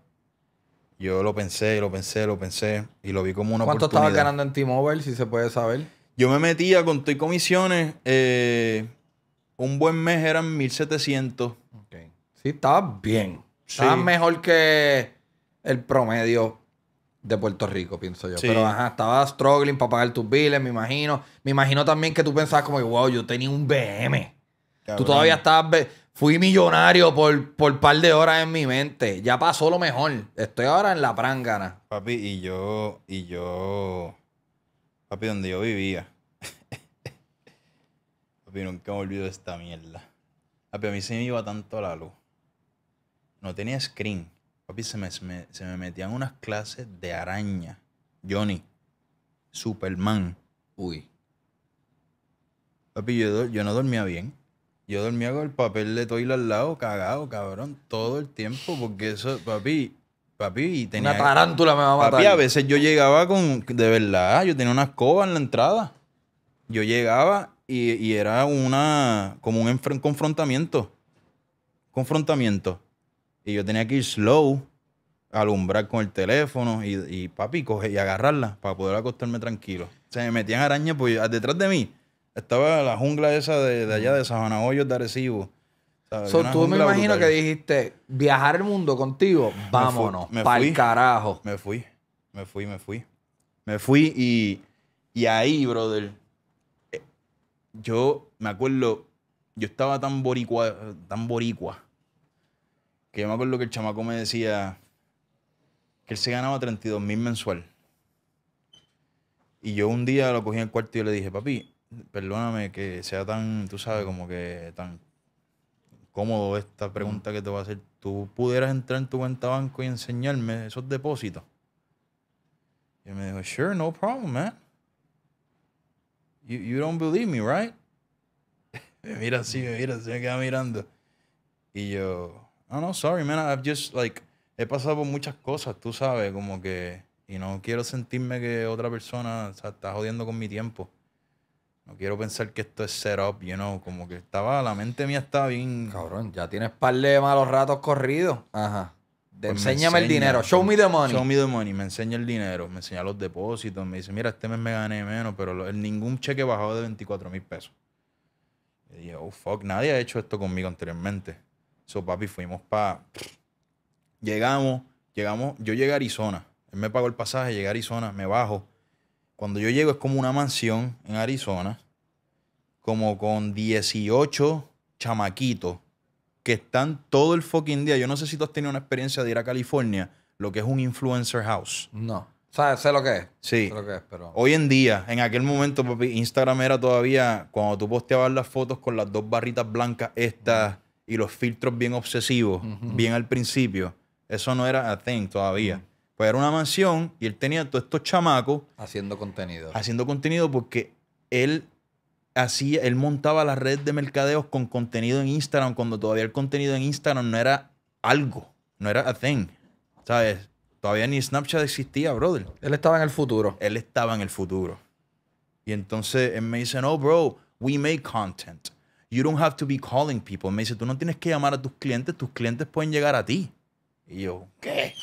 Yo lo pensé, lo pensé, lo pensé y lo vi como una ¿Cuánto oportunidad. ¿Cuánto estabas ganando en T-Mobile, si se puede saber? Yo me metía con y comisiones. Eh, un buen mes eran 1700. Okay. Sí, estabas bien. Sí. mejor que el promedio de Puerto Rico, pienso yo. Pero ajá, estabas struggling para pagar tus biles, me imagino. Me imagino también que tú pensabas como, wow, yo tenía un BM. Tú todavía estabas... Fui millonario por, por par de horas en mi mente. Ya pasó lo mejor. Estoy ahora en la prangana. Papi, y yo... Y yo... Papi, donde yo vivía. [laughs] papi, nunca me olvido de esta mierda. Papi, a mí se me iba tanto la luz. No tenía screen. Papi, se me, metían unas clases de araña. Johnny. Superman. Uy. Papi, yo, no dormía bien. Yo dormía con el papel de toile al lado, cagado, cabrón, todo el tiempo, porque eso, papi, papi, y tenía. Una tarántula me va a matar. Papi, a veces yo llegaba con. De verdad, yo tenía una escoba en la entrada. Yo llegaba y, y era una. como un confrontamiento. Confrontamiento. Y yo tenía que ir slow, alumbrar con el teléfono y, papi, y agarrarla para poder acostarme tranquilo. Se me metían arañas pues, ah, detrás de mí. Estaba la jungla esa de, de allá de Sabana Hoyos de Arecibo. So, tú me imagino que dijiste, viajar el mundo contigo, vámonos, pa'l carajo. Me fui, me fui, me fui. Me fui y, y ahí, brother, eh, yo me acuerdo, yo estaba tan boricua, tan boricua, que yo me acuerdo que el chamaco me decía que él se ganaba 32 mil mensual. Y yo un día lo cogí en el cuarto y le dije, papi, perdóname que sea tan, tú sabes, como que tan cómodo esta pregunta que te voy a hacer. ¿Tú pudieras entrar en tu cuenta banco y enseñarme esos depósitos? Y me dijo, sure, no problem, man. You, you don't believe me, right? [laughs] me mira así, me mira así, me queda mirando. Y yo, no, no, sorry, man, I've just, like, he pasado por muchas cosas, tú sabes, como que, y no quiero sentirme que otra persona está jodiendo con mi tiempo. No quiero pensar que esto es set up, you know, como que estaba, la mente mía estaba bien. Cabrón, ya tienes par de malos ratos corridos. Ajá. Pues enséñame el dinero, show me the money. Show me the money, me enseña el dinero, me enseña los depósitos, me dice, mira, este mes me gané menos, pero ningún cheque bajado de 24 mil pesos. Y yo, oh, fuck, nadie ha hecho esto conmigo anteriormente. So, papi, fuimos para. Llegamos, llegamos. Yo llegué a Arizona. Él me pagó el pasaje, llegué a Arizona, me bajo. Cuando yo llego es como una mansión en Arizona, como con 18 chamaquitos que están todo el fucking día. Yo no sé si tú has tenido una experiencia de ir a California, lo que es un influencer house. No. ¿Sabes? Sé lo que es. Sí. lo que es, pero... Hoy en día, en aquel momento, papi, Instagram era todavía cuando tú posteabas las fotos con las dos barritas blancas estas y los filtros bien obsesivos, bien al principio. Eso no era a thing todavía. Pues era una mansión y él tenía todos estos chamacos. Haciendo contenido. Haciendo contenido porque él hacía, él montaba la red de mercadeos con contenido en Instagram cuando todavía el contenido en Instagram no era algo, no era a thing. ¿Sabes? Todavía ni Snapchat existía, brother. Él estaba en el futuro. Él estaba en el futuro. Y entonces él me dice, no, bro, we make content. You don't have to be calling people. Me dice, tú no tienes que llamar a tus clientes, tus clientes pueden llegar a ti. Y yo, ¿qué?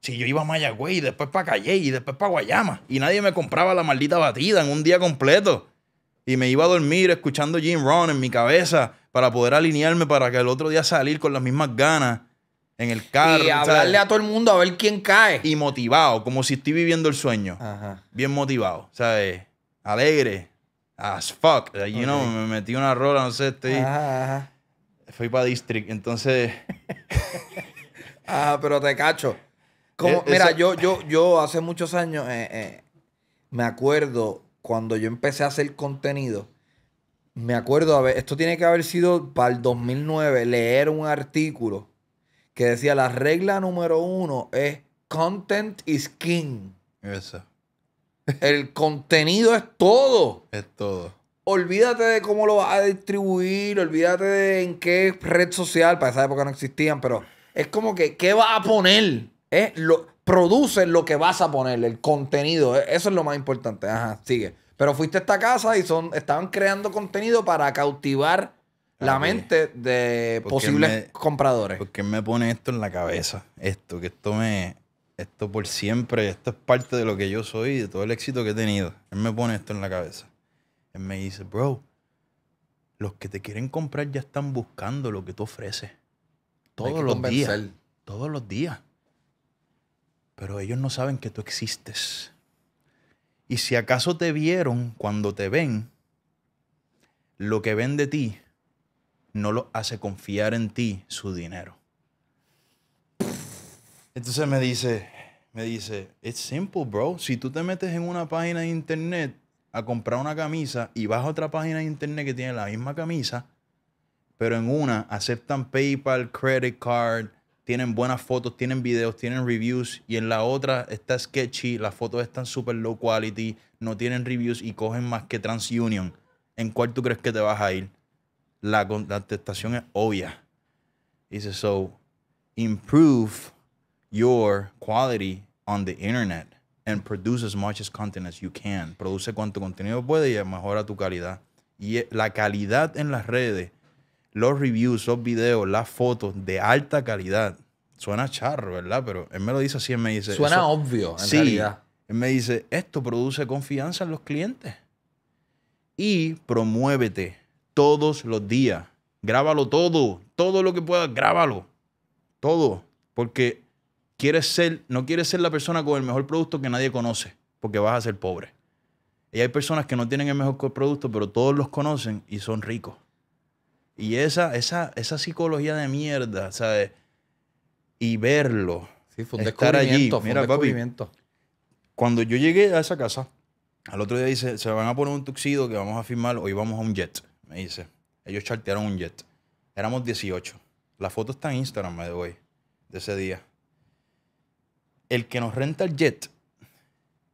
Si yo iba a Mayagüey y después para Calle y después para Guayama y nadie me compraba la maldita batida en un día completo. Y me iba a dormir escuchando Jim Ron en mi cabeza para poder alinearme para que el otro día salir con las mismas ganas en el carro. Y hablarle a todo el mundo a ver quién cae. Y motivado, como si estoy viviendo el sueño. Bien motivado, ¿sabes? Alegre, as fuck. You no know, me metí una rola, no sé, estoy. Ajá, Fui para District, entonces. ah, [laughs] pero te cacho. Como, e-, mira, yo, yo, yo hace muchos años eh, eh, me acuerdo cuando yo empecé a hacer contenido. Me acuerdo, a esto tiene que haber sido para el 2009, leer un artículo que decía la regla número uno es content is king. Eso. El contenido es todo. Es todo. Olvídate de cómo lo vas a distribuir, olvídate de en qué red social, para esa época no existían, pero es como que, ¿qué vas a poner? lo, produce lo que vas a poner, el contenido. E-, eso es lo más importante. Ajá, sigue. Pero fuiste a esta casa y son, estaban creando contenido para cautivar ah, la mente de posibles compradores. compradores. qué me pone esto en la cabeza? Esto, que esto me esto por siempre, esto es parte de lo que yo soy de todo el éxito que he tenido. Él me pone esto en la cabeza. Él me dice, bro, los que te quieren comprar ya están buscando lo que tú ofreces. Todos los días. Todos los días. Pero ellos no saben que tú existes. Y si acaso te vieron cuando te ven, lo que ven de ti no lo hace confiar en ti su dinero. Entonces me dice, me dice, it's simple, bro. Si tú te metes en una página de internet a comprar una camisa y vas a otra página de internet que tiene la misma camisa, pero en una aceptan PayPal, credit card, tienen buenas fotos, tienen videos, tienen reviews y en la otra está sketchy, las fotos están super low quality, no tienen reviews y cogen más que TransUnion. ¿En cuál tú crees que te vas a ir? La contestación es obvia. Dice, so, improve your quality on the internet and produce as much content as you can. Produce cuanto contenido puede y mejora tu calidad. Y eh, la calidad en las redes, los reviews, los videos, las fotos de alta calidad. Suena charro, ¿verdad? Pero él me lo dice así, él me dice... Suena obvio, en realidad. Él me dice, esto produce confianza en los clientes. Y promuévete todos los días. Grábalo todo, todo lo que puedas, grábalo. Todo. Porque ser, no quieres ser la persona con el mejor producto que nadie conoce, porque vas a ser pobre. Y hay personas que no tienen el mejor producto, pero todos los conocen y son ricos. Y esa, esa, esa psicología de mierda, ¿sabes? Y verlo. estar allí. Mira, cuando yo llegué a esa casa, al otro día dice, se van a poner un tuxido que vamos a firmar, hoy vamos a un jet. Me dice, ellos chartearon un jet. Éramos 18. La foto está en Instagram, me de de ese día el que nos renta el jet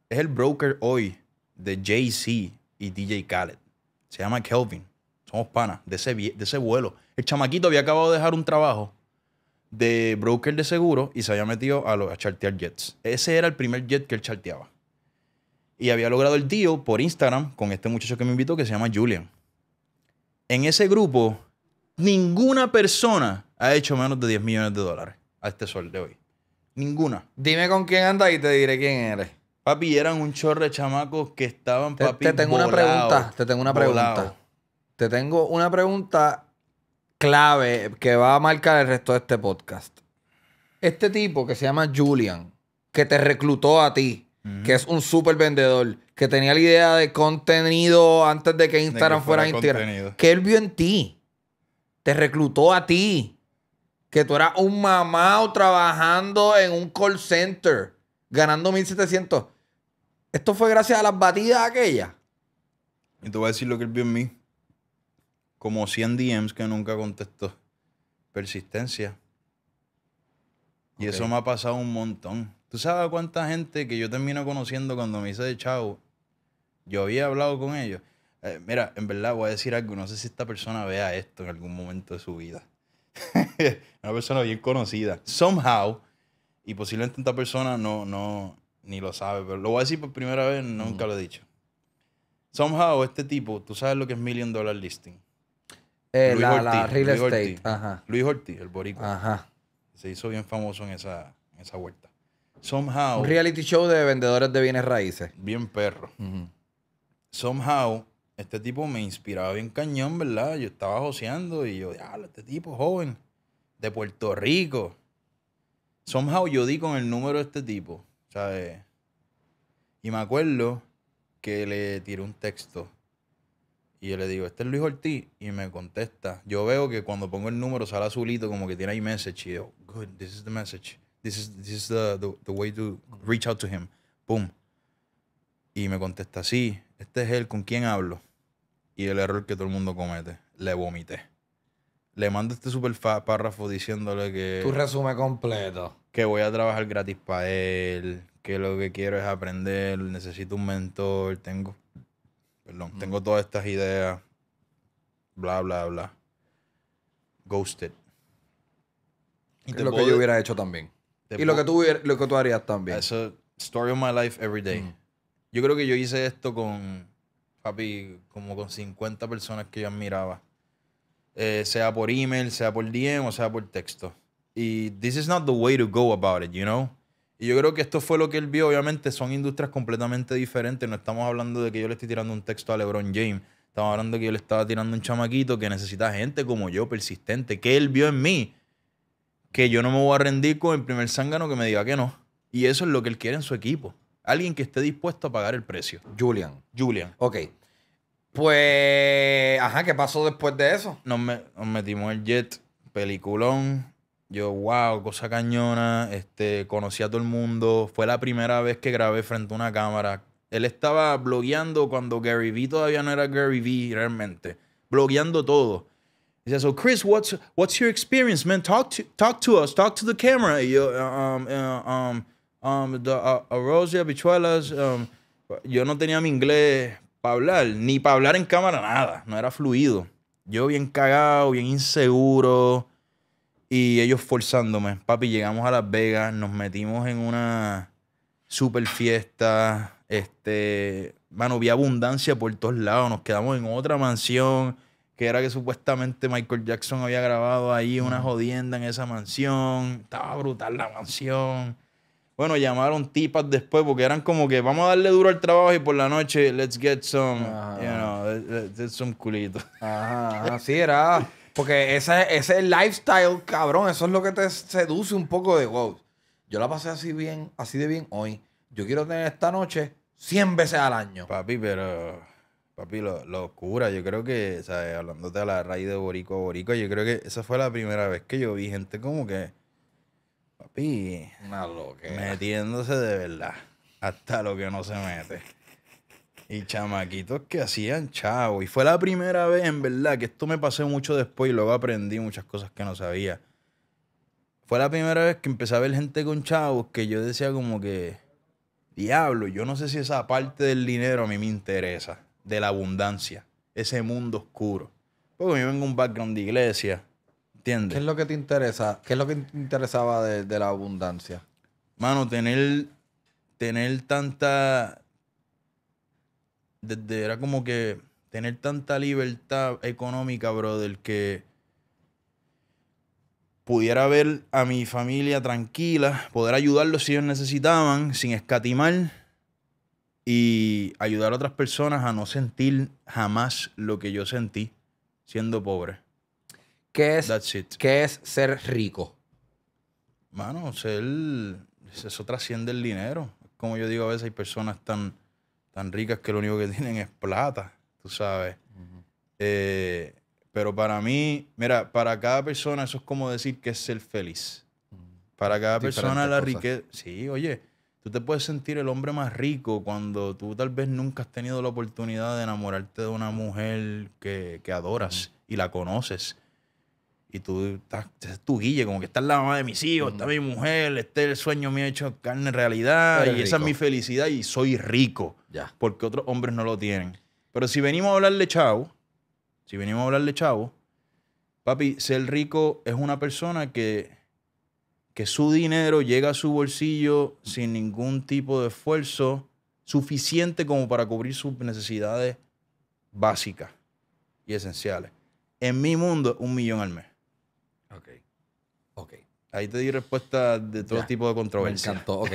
es el broker hoy de Jay-Z y DJ Khaled. Se llama Kelvin. Somos panas de ese, de ese vuelo. El chamaquito había acabado de dejar un trabajo de broker de seguro y se había metido a, a chartear jets. Ese era el primer jet que él charteaba. Y había logrado el deal por Instagram con este muchacho que me invitó que se llama Julian. En ese grupo, ninguna persona ha hecho menos de 10 millones de dólares a este sol de hoy. Ninguna. Dime con quién andas y te diré quién eres. Papi, eran un chorro de chamacos que estaban, papi, Te, tengo una pregunta, te tengo una pregunta. Te tengo una pregunta clave que va a marcar el resto de este podcast. Este tipo que se llama Julian, que te reclutó a ti, que es un súper vendedor, que tenía la idea de contenido antes de que Instagram fuera, fuera Instagram, que él vio en ti, te reclutó a ti que tú eras un mamado trabajando en un call center, ganando 1700. Esto fue gracias a las batidas aquellas. Y tú vas a decir lo que él vio en mí. Como 100 DMs que nunca contestó. Persistencia. Y eso me ha pasado un montón. ¿Tú sabes cuánta gente que yo termino conociendo cuando me hice de chau? Yo había hablado con ellos. Eh, mira, en verdad voy a decir algo. No sé si esta persona vea esto en algún momento de su vida. [laughs] una persona bien conocida. Somehow, y posiblemente esta persona no, no, ni lo sabe, pero lo voy a decir por primera vez, nunca lo he dicho. Somehow, este tipo, tú sabes lo que es Million Dollar Listing. Eh, la, real estate. Luis Ortiz, el boricua. Se hizo bien famoso en esa, esa vuelta. Somehow. Un reality show de vendedores de bienes raíces. Bien perro. Somehow, este tipo me inspiraba bien cañón, ¿verdad? Yo estaba joseando y yo, este tipo joven, de Puerto Rico. Somehow yo di con el número de este tipo, ¿sabes? Y me acuerdo que le tiré un texto. Y yo le digo, este es Luis Ortiz. Y me contesta. Yo veo que cuando pongo el número sale azulito, como que tiene ahí message. Y yo, good, this is the message. This is, this is the, the way to reach out to him. Boom. Y me contesta, sí, este es él, ¿con quien hablo? Y el error que todo el mundo comete, le vomité. Le mando este super párrafo diciéndole que... Tu resumen completo. Que voy a trabajar gratis para él, que lo que quiero es aprender, necesito un mentor, tengo... Perdón, mm. tengo todas estas ideas, bla, bla, bla. Ghosted. Y lo que yo hubiera hecho también. Y lo que, tú, lo que tú harías también. Esa story of my life every day. Mm. Yo creo que yo hice esto con, papi, como con 50 personas que yo admiraba. Eh, sea por email, sea por DM o sea por texto. Y this is not the way to go about it, you know? Y yo creo que esto fue lo que él vio. Obviamente son industrias completamente diferentes. No estamos hablando de que yo le estoy tirando un texto a LeBron James. Estamos hablando de que yo le estaba tirando un chamaquito que necesita gente como yo, persistente. Que él vio en mí que yo no me voy a rendir con el primer zángano que me diga que no. Y eso es lo que él quiere en su equipo. Alguien que esté dispuesto a pagar el precio. Julian. Julian. Ok. Pues, ajá, ¿qué pasó después de eso? Nos, me, metimos el jet, peliculón. Yo, wow, cosa cañona. Este, conocí a todo el mundo. Fue la primera vez que grabé frente a una cámara. Él estaba blogueando cuando Gary Vee todavía no era Gary Vee realmente. Blogueando todo. Dice, so Chris, what's, what's your experience, man? Talk to, talk to us, talk to the camera. yo, um, um, um um, the, uh, a um, yo no tenía mi inglés para hablar, ni para hablar en cámara, nada. No era fluido. Yo bien cagado, bien inseguro. Y ellos forzándome. Papi, llegamos a Las Vegas, nos metimos en una super fiesta. Este, mano, vi abundancia por todos lados. Nos quedamos en otra mansión que era que supuestamente Michael Jackson había grabado ahí una jodienda en esa mansión. Estaba brutal la mansión. Bueno, llamaron tipas después porque eran como que vamos a darle duro al trabajo y por la noche let's get some, you know, let's get some culito. [laughs] Ajá, así era. Porque ese, ese lifestyle, cabrón, eso es lo que te seduce un poco de wow. Yo la pasé así bien, así de bien hoy. Yo quiero tener esta noche 100 veces al año. Papi, pero. Papi, lo, oscura. Yo creo que, ¿sabes? Hablándote a la raíz de Borico a Borico, yo creo que esa fue la primera vez que yo vi gente como que Papi. Una que Metiéndose de verdad. Hasta lo que no se mete. Y chamaquitos que hacían chavo. Y fue la primera vez, en verdad, que esto me pasé mucho después y luego aprendí muchas cosas que no sabía. Fue la primera vez que empecé a ver gente con chavos que yo decía como que, diablo, yo no sé si esa parte del dinero a mí me interesa, de la abundancia, ese mundo oscuro. Porque yo vengo un background de iglesia, ¿Qué es lo que te interesa? ¿Qué es lo que interesaba de, la abundancia? Mano, tener, tener tanta. Desde era como que tener tanta libertad económica, bro del que pudiera ver a mi familia tranquila, poder ayudarlos si ellos necesitaban, sin escatimar, y ayudar a otras personas a no sentir jamás lo que yo sentí siendo pobre. ¿Qué es, es ser rico? Mano, ser, eso trasciende el dinero. Como yo digo, a veces hay personas tan, tan ricas que lo único que [laughs] tienen es plata, tú sabes. Eh, pero para mí, mira, para cada persona eso es como decir que es ser feliz. Para cada persona la riqueza... Sí, oye, tú te puedes sentir el hombre más rico cuando tú tal vez nunca has tenido la oportunidad de enamorarte de una mujer que, adoras y la conoces y tú estás, tu guille, como que estás la mamá de mis hijos, está mi mujer, este el sueño mío hecho carne realidad, y esa es mi felicidad, y soy rico. Ya. Porque otros hombres no lo tienen. Pero si venimos a hablarle chavo, si venimos a hablarle chavo, papi, ser rico es una persona que, que su dinero llega a su bolsillo sin ningún tipo de esfuerzo suficiente como para cubrir sus necesidades básicas y esenciales. En mi mundo, un millón al mes. Ahí te di respuesta de todo tipo de controversia. Me encantó, ok.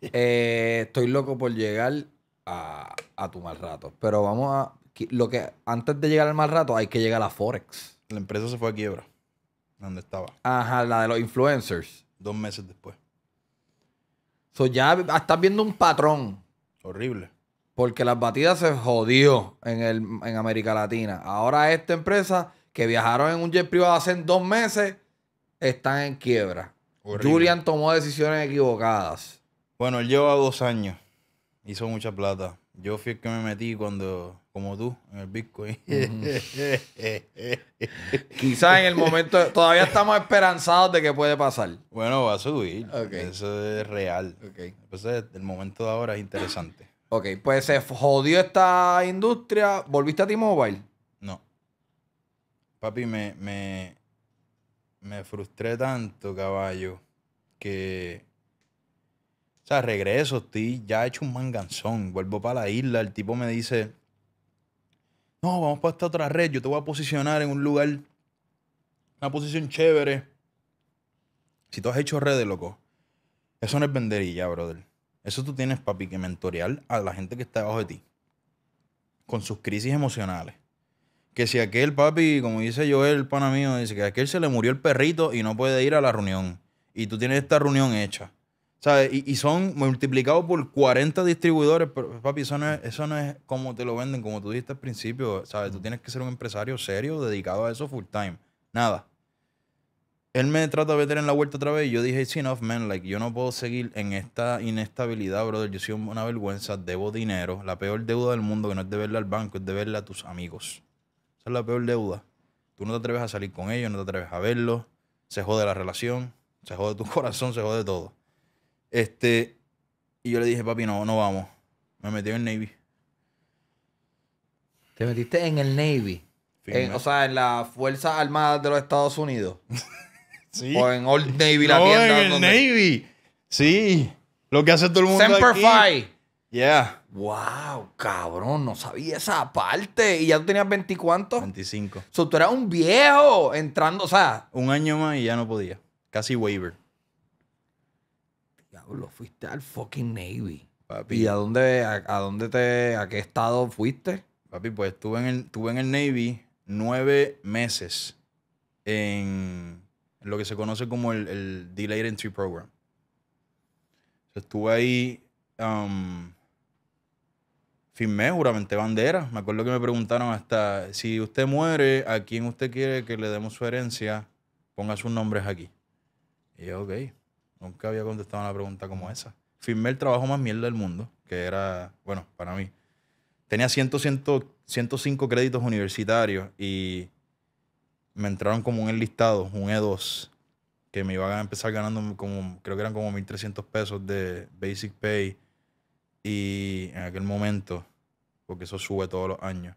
Eh, estoy loco por llegar a, tu mal rato. Pero vamos a. Lo que, antes de llegar al mal rato, hay que llegar a Forex. La empresa se fue a quiebra. ¿Dónde estaba. Ajá, la de los influencers. Dos meses después. So ya estás viendo un patrón. Horrible. Porque las batidas se jodió en, en América Latina. Ahora esta empresa que viajaron en un jet privado hace dos meses están en quiebra. Julian tomó decisiones equivocadas. Bueno, él lleva dos años. Hizo mucha plata. Yo fui el que me metí cuando, como tú, en el Bitcoin. [laughs] Quizás en el momento, todavía estamos esperanzados de que puede pasar. Bueno, va a subir. Eso es real. Entonces, el momento de ahora es interesante. Ok, pues se jodió esta industria. ¿Volviste a T-Mobile? No. Papi, me, me, me frustré tanto, caballo, que. O sea, regreso, estoy ya he hecho un manganzón. Vuelvo para la isla, el tipo me dice. No, vamos para esta otra red, yo te voy a posicionar en un lugar. Una posición chévere. Si tú has hecho redes, loco, eso no es venderilla, brother. Eso tú tienes, papi, que mentorear a la gente que está debajo de ti. Con sus crisis emocionales que si aquel papi, como dice Joel, el pana mío, dice que a aquel se le murió el perrito y no puede ir a la reunión. Y tú tienes esta reunión hecha. ¿Sabes? Y, son multiplicados por 40 distribuidores. papi, eso no, es, eso no es como te lo venden, como tú dijiste al principio. ¿Sabes? Tú tienes que ser un empresario serio, dedicado a eso full time. Nada. Él me trata de meter en la vuelta otra vez y yo dije, it's enough, man. Like, yo no puedo seguir en esta inestabilidad, brother. Yo soy una vergüenza, debo dinero. La peor deuda del mundo que no es deberle al banco, es verla a tus amigos es la peor deuda. Tú no te atreves a salir con ellos, no te atreves a verlos, se jode la relación, se jode tu [laughs] corazón, se jode todo. Este, y yo le dije, papi, no, no vamos. Me metí en el Navy. ¿Te metiste en el Navy? o sea, en la Fuerza Armadas de los Estados Unidos. [laughs] sí. O en Old Navy, la tienda. en el Navy. Sí. Lo que hace todo el mundo Semper Yeah. Wow, cabrón, no sabía esa parte. Y ya tú tenías 20 Veinticinco. 25. O so, tú eras un viejo entrando, o sea. Un año más y ya no podía. Casi waiver. Diablo, fuiste al fucking Navy. Papi. ¿Y a dónde, a, dónde te, a qué estado fuiste? Papi, pues estuve en el, en el Navy nueve meses en lo que se conoce como el, Delayed Entry Program. O estuve ahí. Um, firmé, juramente bandera. Me acuerdo que me preguntaron hasta, si usted muere, ¿a quién usted quiere que le demos su herencia? Ponga sus nombres aquí. Y yo, ok, nunca había contestado una pregunta como esa. Firmé el trabajo más mierda del mundo, que era, bueno, para mí. Tenía 105 créditos universitarios y me entraron como un enlistado, un E2, que me iba a empezar ganando como, creo que eran como 1.300 pesos de basic pay y en aquel momento, porque eso sube todos los años.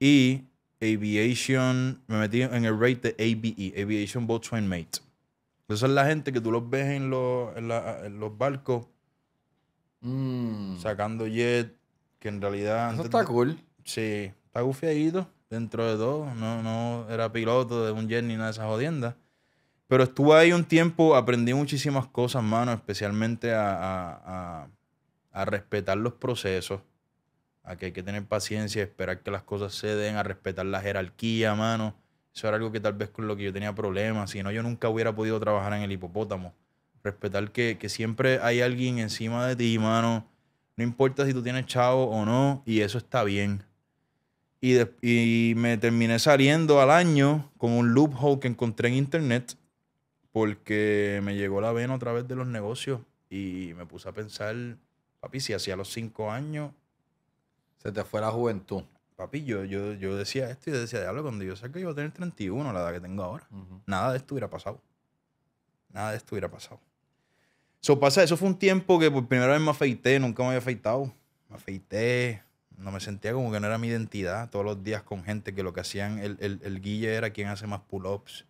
Y Aviation, me metí en el rate de ABE, Aviation Boatswain Mate. Esa es la gente que tú los ves en los, en la, los barcos mm. sacando jet, que en realidad... Eso está cool. Sí, está gufiadito dentro de todo. No, no era piloto de un jet ni nada de esas jodiendas. Pero estuve ahí un tiempo, aprendí muchísimas cosas, mano, especialmente a a respetar los procesos, a que hay que tener paciencia, esperar que las cosas se den, a respetar la jerarquía, mano. Eso era algo que tal vez con lo que yo tenía problemas, si no yo nunca hubiera podido trabajar en el hipopótamo. Respetar que, siempre hay alguien encima de ti, mano. No importa si tú tienes chavo o no, y eso está bien. Y, y me terminé saliendo al año con un loophole que encontré en internet porque me llegó la vena otra vez de los negocios y me puse a pensar Papi, si hacía los cinco años. Se te fue la juventud. Papi, yo, yo, decía esto y decía, diablo, cuando yo que iba a tener 31, la edad que tengo ahora. Nada de esto hubiera pasado. Nada de esto hubiera pasado. Eso pasa, eso fue un tiempo que por primera vez me afeité, nunca me había afeitado. Me afeité, no me sentía como que no era mi identidad. Todos los días con gente que lo que hacían, el, el, el guille era quien hace más pull-ups.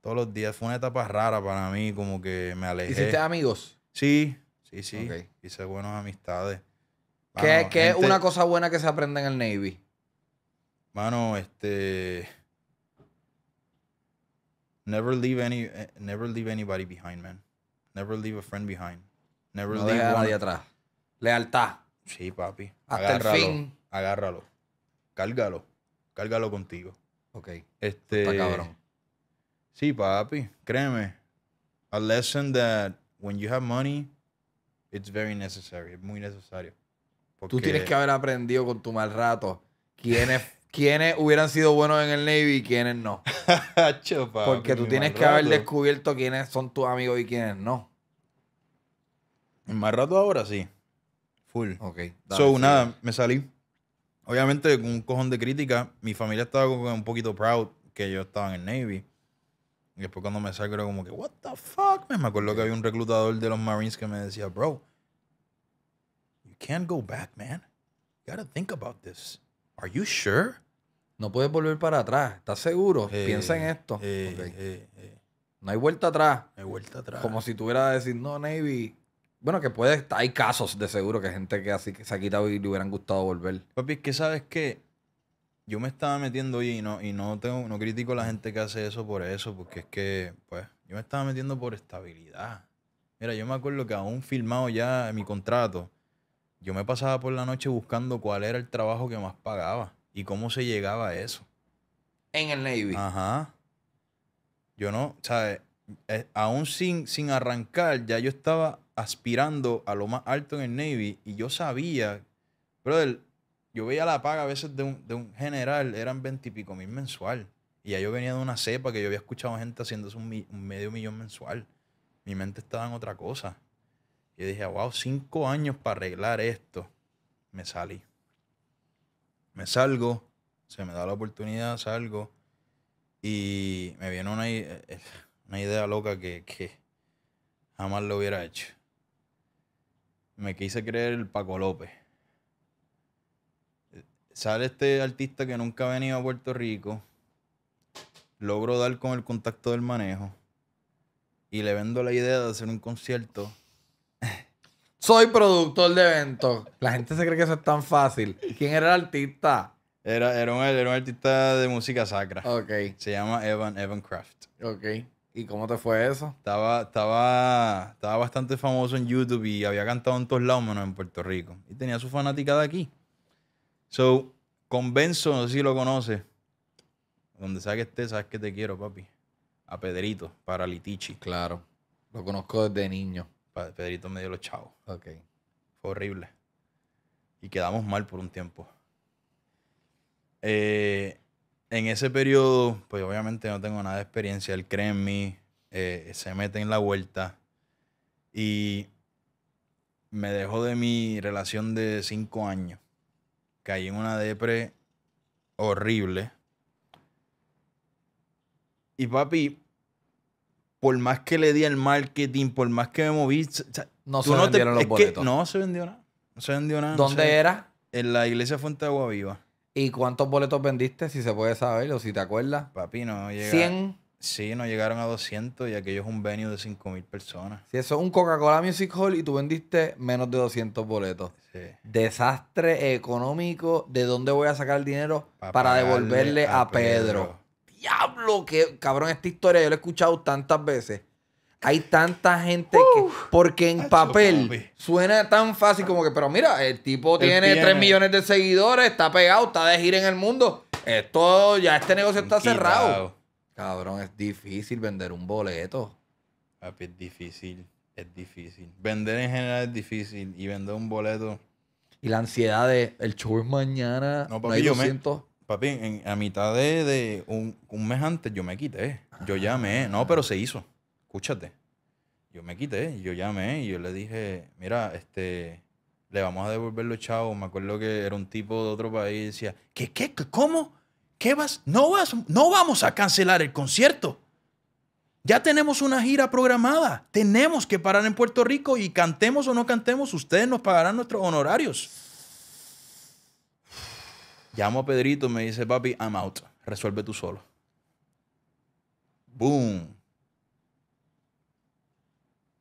Todos los días. Fue una etapa rara para mí, como que me alejé. ¿Hiciste amigos? Sí, y sí. Hice buenas amistades. ¿Qué, qué es una cosa buena que se aprende en el Navy? Mano, este. Never leave any, eh, never leave anybody behind, man. Never leave a friend behind. Never leave a nadie atrás. Lealtad. Sí, papi. Hasta el fin. Agárralo. Cárgalo. Cárgalo contigo. Ok. Este. Está cabrón. Sí, papi. Créeme. A lesson that when you have money, It's very necessary, es muy necesario. Tú tienes que haber aprendido con tu mal rato quiénes, quiénes hubieran sido buenos en el Navy y quiénes no. [laughs] Porque tú tienes que haber descubierto quiénes son tus amigos y quiénes no. En mal rato ahora sí. Full. Ok. so, nada, me salí. Obviamente, con un cojón de crítica, mi familia estaba un poquito proud que yo estaba en el Navy. Y después cuando me salgo era como que, what the fuck, Me acuerdo que había un reclutador de los Marines que me decía, bro, you can't go back, man. You gotta think about this. Are you sure? No puedes volver para atrás. ¿Estás seguro? Eh, Piensa en esto. Eh, eh, no hay vuelta atrás. hay vuelta atrás. Como si tuviera que decir, no, Navy. Bueno, que puede, estar. hay casos de seguro que gente que así que se ha quitado y le hubieran gustado volver. Papi, ¿qué que sabes que yo me estaba metiendo y no, y no tengo, no critico a la gente que hace eso por eso, porque es que, pues, yo me estaba metiendo por estabilidad. Mira, yo me acuerdo que aún firmado ya mi contrato, yo me pasaba por la noche buscando cuál era el trabajo que más pagaba y cómo se llegaba a eso. En el Navy. Ajá. Yo no, o sea, eh, eh, aún sin, sin arrancar, ya yo estaba aspirando a lo más alto en el Navy y yo sabía, brother, yo veía la paga a veces de un, un general, eran veintipico mil mensual. Y ya yo venía de una cepa que yo había escuchado gente haciéndose un, medio millón mensual. Mi mente estaba en otra cosa. Yo dije, wow, cinco años para arreglar esto. Me salí. Me salgo, se me da la oportunidad, salgo. Y me viene una, eh, [laughs] idea loca que, que, jamás lo hubiera hecho. Me quise creer el Paco López sale este artista que nunca ha venido a Puerto Rico, logro dar con el contacto del manejo y le vendo la idea de hacer un concierto. [laughs] Soy productor de eventos. La gente se cree que eso es tan fácil. ¿Quién era el artista? Era, era, un, artista de música sacra. Ok. Se llama Evan, Evan Craft. Ok. ¿Y cómo te fue eso? Estaba, estaba, estaba bastante famoso en YouTube y había cantado en todos lados menos en Puerto Rico. Y tenía su fanática de aquí. So, convenzo, no sé si lo conoces. Donde sea que estés, sabes que te quiero, papi. A Pedrito, para Litichi. Claro. Lo conozco desde niño. Pedrito me dio los chavos. Ok. Fue horrible. Y quedamos mal por un tiempo. Eh, en ese periodo, pues obviamente no tengo nada de experiencia. Él cree en mí, eh, se mete en la vuelta. Y me dejó de mi relación de cinco años caí en una depre horrible. Y papi, por más que le di al marketing, por más que me moví, no se vendieron los boletos. no se vendió nada. No se vendió nada. ¿Dónde era? En la iglesia Fuente de Agua Viva. ¿Y cuántos boletos vendiste? Si se puede saber o si te acuerdas. Papi, no llega. 100. Sí, nos llegaron a 200 y aquello es un venue de 5.000 personas. Sí, eso es un Coca-Cola Music Hall y tú vendiste menos de 200 boletos. Sí. Desastre económico. ¿De dónde voy a sacar el dinero para devolverle a, Pedro. Diablo, que cabrón, esta historia yo la he escuchado tantas veces. Hay tanta gente que. Porque en papel suena tan fácil como que, pero mira, el tipo tiene, 3 millones de seguidores, está pegado, está de gira en el mundo. Esto ya, este negocio está cerrado. Cabrón, es difícil vender un boleto. Papi, es difícil. Es difícil. Vender en general es difícil. Y vender un boleto. Y la ansiedad de el show es mañana. No, papi, yo 200. Papi, a mitad de, un, un, mes antes yo me quité. Yo ah. llamé. No, pero se hizo. Escúchate. Yo me quité. Yo llamé y yo le dije, mira, este, le vamos a devolver los chavos. Me acuerdo que era un tipo de otro país y decía, ¿qué, qué, cómo? ¿Qué vas? No, vas? no vamos a cancelar el concierto. Ya tenemos una gira programada. Tenemos que parar en Puerto Rico y cantemos o no cantemos, ustedes nos pagarán nuestros honorarios. Llamo a Pedrito me dice, papi, I'm out. Resuelve tú solo. Boom.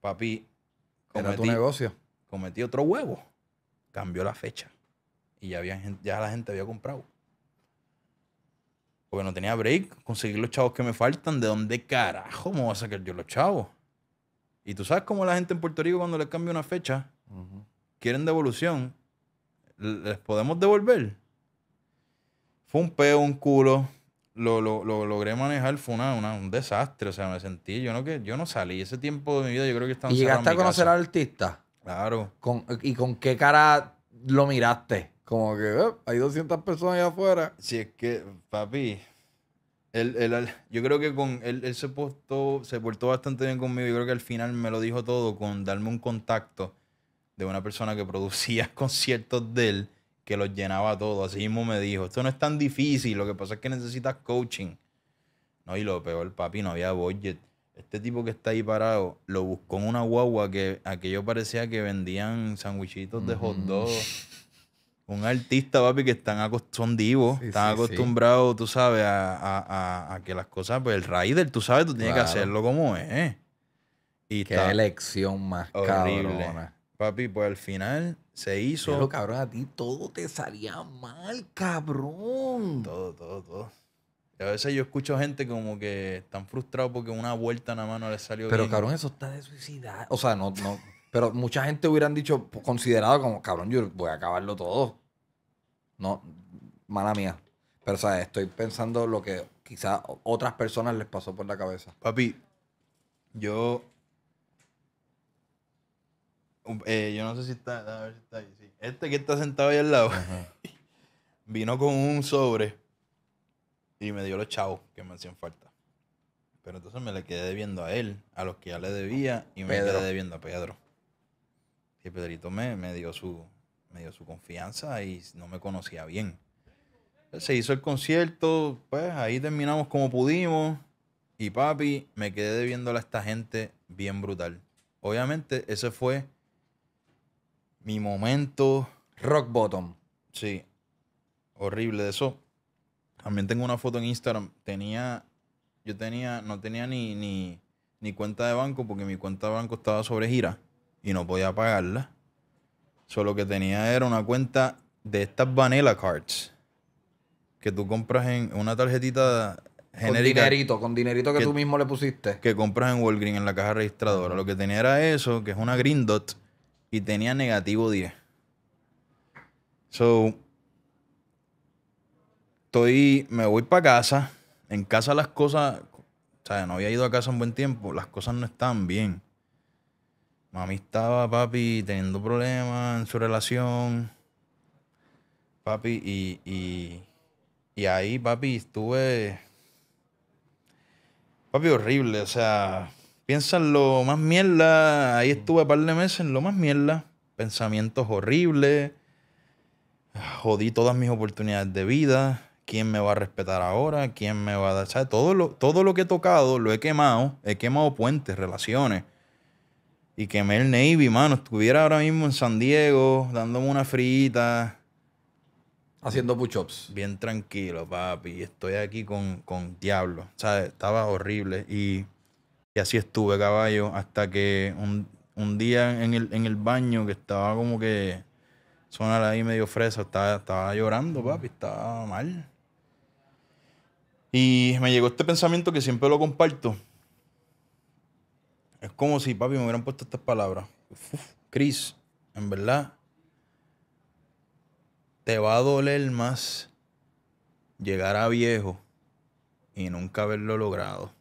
Papi, Era tu negocio. Cometí otro huevo. Cambió la fecha. Y ya, ya la gente había comprado. Porque no tenía break. Conseguir los chavos que me faltan. ¿De dónde carajo me voy a sacar yo los chavos? Y tú sabes cómo la gente en Puerto Rico cuando le cambia una fecha, quieren devolución. ¿Les podemos devolver? Fue un peo, un culo. Lo, lo, lo logré manejar, fue un desastre. O sea, me sentí, yo no, que, yo no salí. Ese tiempo de mi vida yo creo que estaba... ¿Y llegaste a, conocer al artista? Claro. ¿Y con qué cara lo miraste? Como que eh, hay 200 personas allá afuera. Si es que, papi, él, él, yo creo que con él, él se, portó, bastante bien conmigo. Yo creo que al final me lo dijo todo con darme un contacto de una persona que producía [laughs] conciertos de él, que los llenaba todo. Así mismo me dijo, esto no es tan difícil, lo que pasa es que necesitas coaching. No, y lo peor, papi, no había budget. Este tipo que está ahí parado lo buscó en una guagua que aquello parecía que vendían sandwichitos de hot dog un artista, papi, que están son divos, están acostumbrados, tú sabes, a, que las cosas, pues el rider, tú sabes, tú tienes que hacerlo como es. Y Qué elección más horrible. cabrona. Papi, pues al final se hizo. Pero cabrón, a ti todo te salía mal, cabrón. Todo, todo, todo. a veces yo escucho gente como que están frustrados porque una vuelta nada más no les salió Pero cabrón, eso está de suicidar. O sea, no, no. Pero mucha gente hubieran dicho, considerado como, cabrón, yo voy a acabarlo todo. No, mala mía. Pero, sabes, estoy pensando lo que quizás otras personas les pasó por la cabeza. Papi, yo. Eh, yo no sé si está. A ver si está ahí. Este que está sentado ahí al lado [laughs] vino con un sobre y me dio los chavos que me hacían falta. Pero entonces me le quedé debiendo a él, a los que ya le debía, y me quedé debiendo a Pedro. Y Pedrito me, me dio su, me dio su confianza y no me conocía bien. Se hizo el concierto, pues ahí terminamos como pudimos. Y papi, me quedé debiéndola a esta gente bien brutal. Obviamente, ese fue mi momento. Rock bottom. Sí. Horrible de eso. También tengo una foto en Instagram. Tenía. Yo tenía. No tenía ni, ni, ni cuenta de banco porque mi cuenta de banco estaba sobre gira y no podía pagarla. Lo que tenía era una cuenta de estas Vanilla Cards que tú compras en una tarjetita genérica. Con dinerito, con dinerito que, tú mismo le pusiste. Que compras en Walgreens en la caja registradora. Lo que tenía era eso, que es una Green Dot, y tenía negativo 10. So, estoy, me voy para casa. En casa las cosas, o sea, no había ido a casa en buen tiempo, las cosas no están bien. Mami estaba, papi, teniendo problemas en su relación. Papi, y, ahí, papi, estuve. Papi, horrible, o sea, piensa en lo más mierda. Ahí estuve un par de meses en lo más mierda. Pensamientos horribles. Jodí todas mis oportunidades de vida. ¿Quién me va a respetar ahora? ¿Quién me va a dar? todo lo, todo lo que he tocado lo he quemado. He quemado puentes, relaciones. Y que el Navy, mano, estuviera ahora mismo en San Diego dándome una frita. Haciendo push-ups. Bien tranquilo, papi. Estoy aquí con, con diablo. ¿Sabes? Estaba horrible. Y, así estuve, caballo, hasta que un, día en el, baño que estaba como que sonar ahí medio fresa, estaba, estaba llorando, papi. Estaba mal. Y me llegó este pensamiento que siempre lo comparto. Es como si, papi, me hubieran puesto estas palabras. Cris, Chris, en verdad, te va a doler más llegar a viejo y nunca haberlo logrado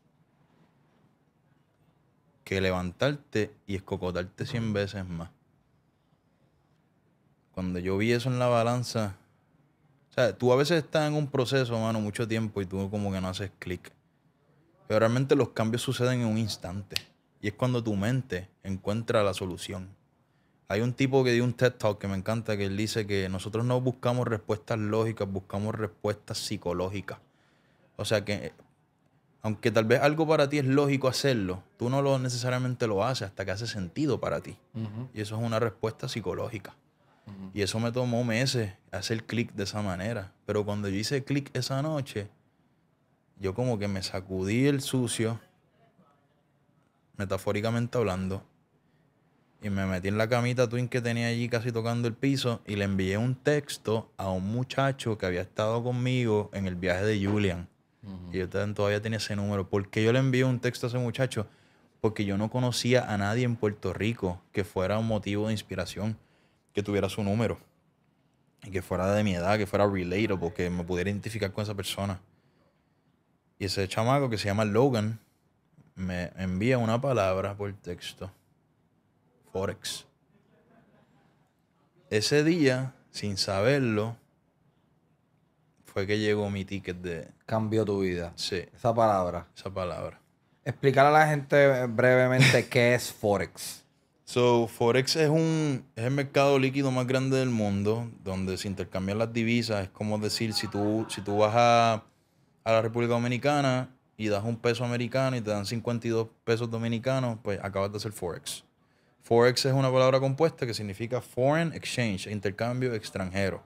que levantarte y escocotarte 100 veces más. Cuando yo vi eso en la balanza, o sea, tú a veces estás en un proceso, mano, mucho tiempo y tú como que no haces clic. Pero realmente los cambios suceden en un instante. Y es cuando tu mente encuentra la solución. Hay un tipo que dio un TED Talk que me encanta, que él dice que nosotros no buscamos respuestas lógicas, buscamos respuestas psicológicas. O sea que, aunque tal vez algo para ti es lógico hacerlo, tú no lo necesariamente lo haces hasta que hace sentido para ti. Y eso es una respuesta psicológica. Y eso me tomó meses hacer clic de esa manera. Pero cuando yo hice clic esa noche, yo como que me sacudí el sucio metafóricamente hablando. Y me metí en la camita twin que tenía allí casi tocando el piso y le envié un texto a un muchacho que había estado conmigo en el viaje de Julian. Y yo todavía tenía ese número. ¿Por qué yo le envié un texto a ese muchacho? Porque yo no conocía a nadie en Puerto Rico que fuera un motivo de inspiración, que tuviera su número. Y que fuera de mi edad, que fuera relatable, porque me pudiera identificar con esa persona. Y ese chamaco que se llama Logan, me envía una palabra por texto. Forex. Ese día, sin saberlo, fue que llegó mi ticket de... Cambió tu vida. Sí. Esa palabra. Esa palabra. Explicar a la gente brevemente [laughs] qué es Forex. So, Forex es, un, es el mercado líquido más grande del mundo, donde se intercambian las divisas. Es como decir, si tú, si tú vas a, a la República Dominicana y das un peso americano y te dan 52 pesos dominicanos, pues acabas de hacer Forex. Forex es una palabra compuesta que significa Foreign Exchange, intercambio extranjero.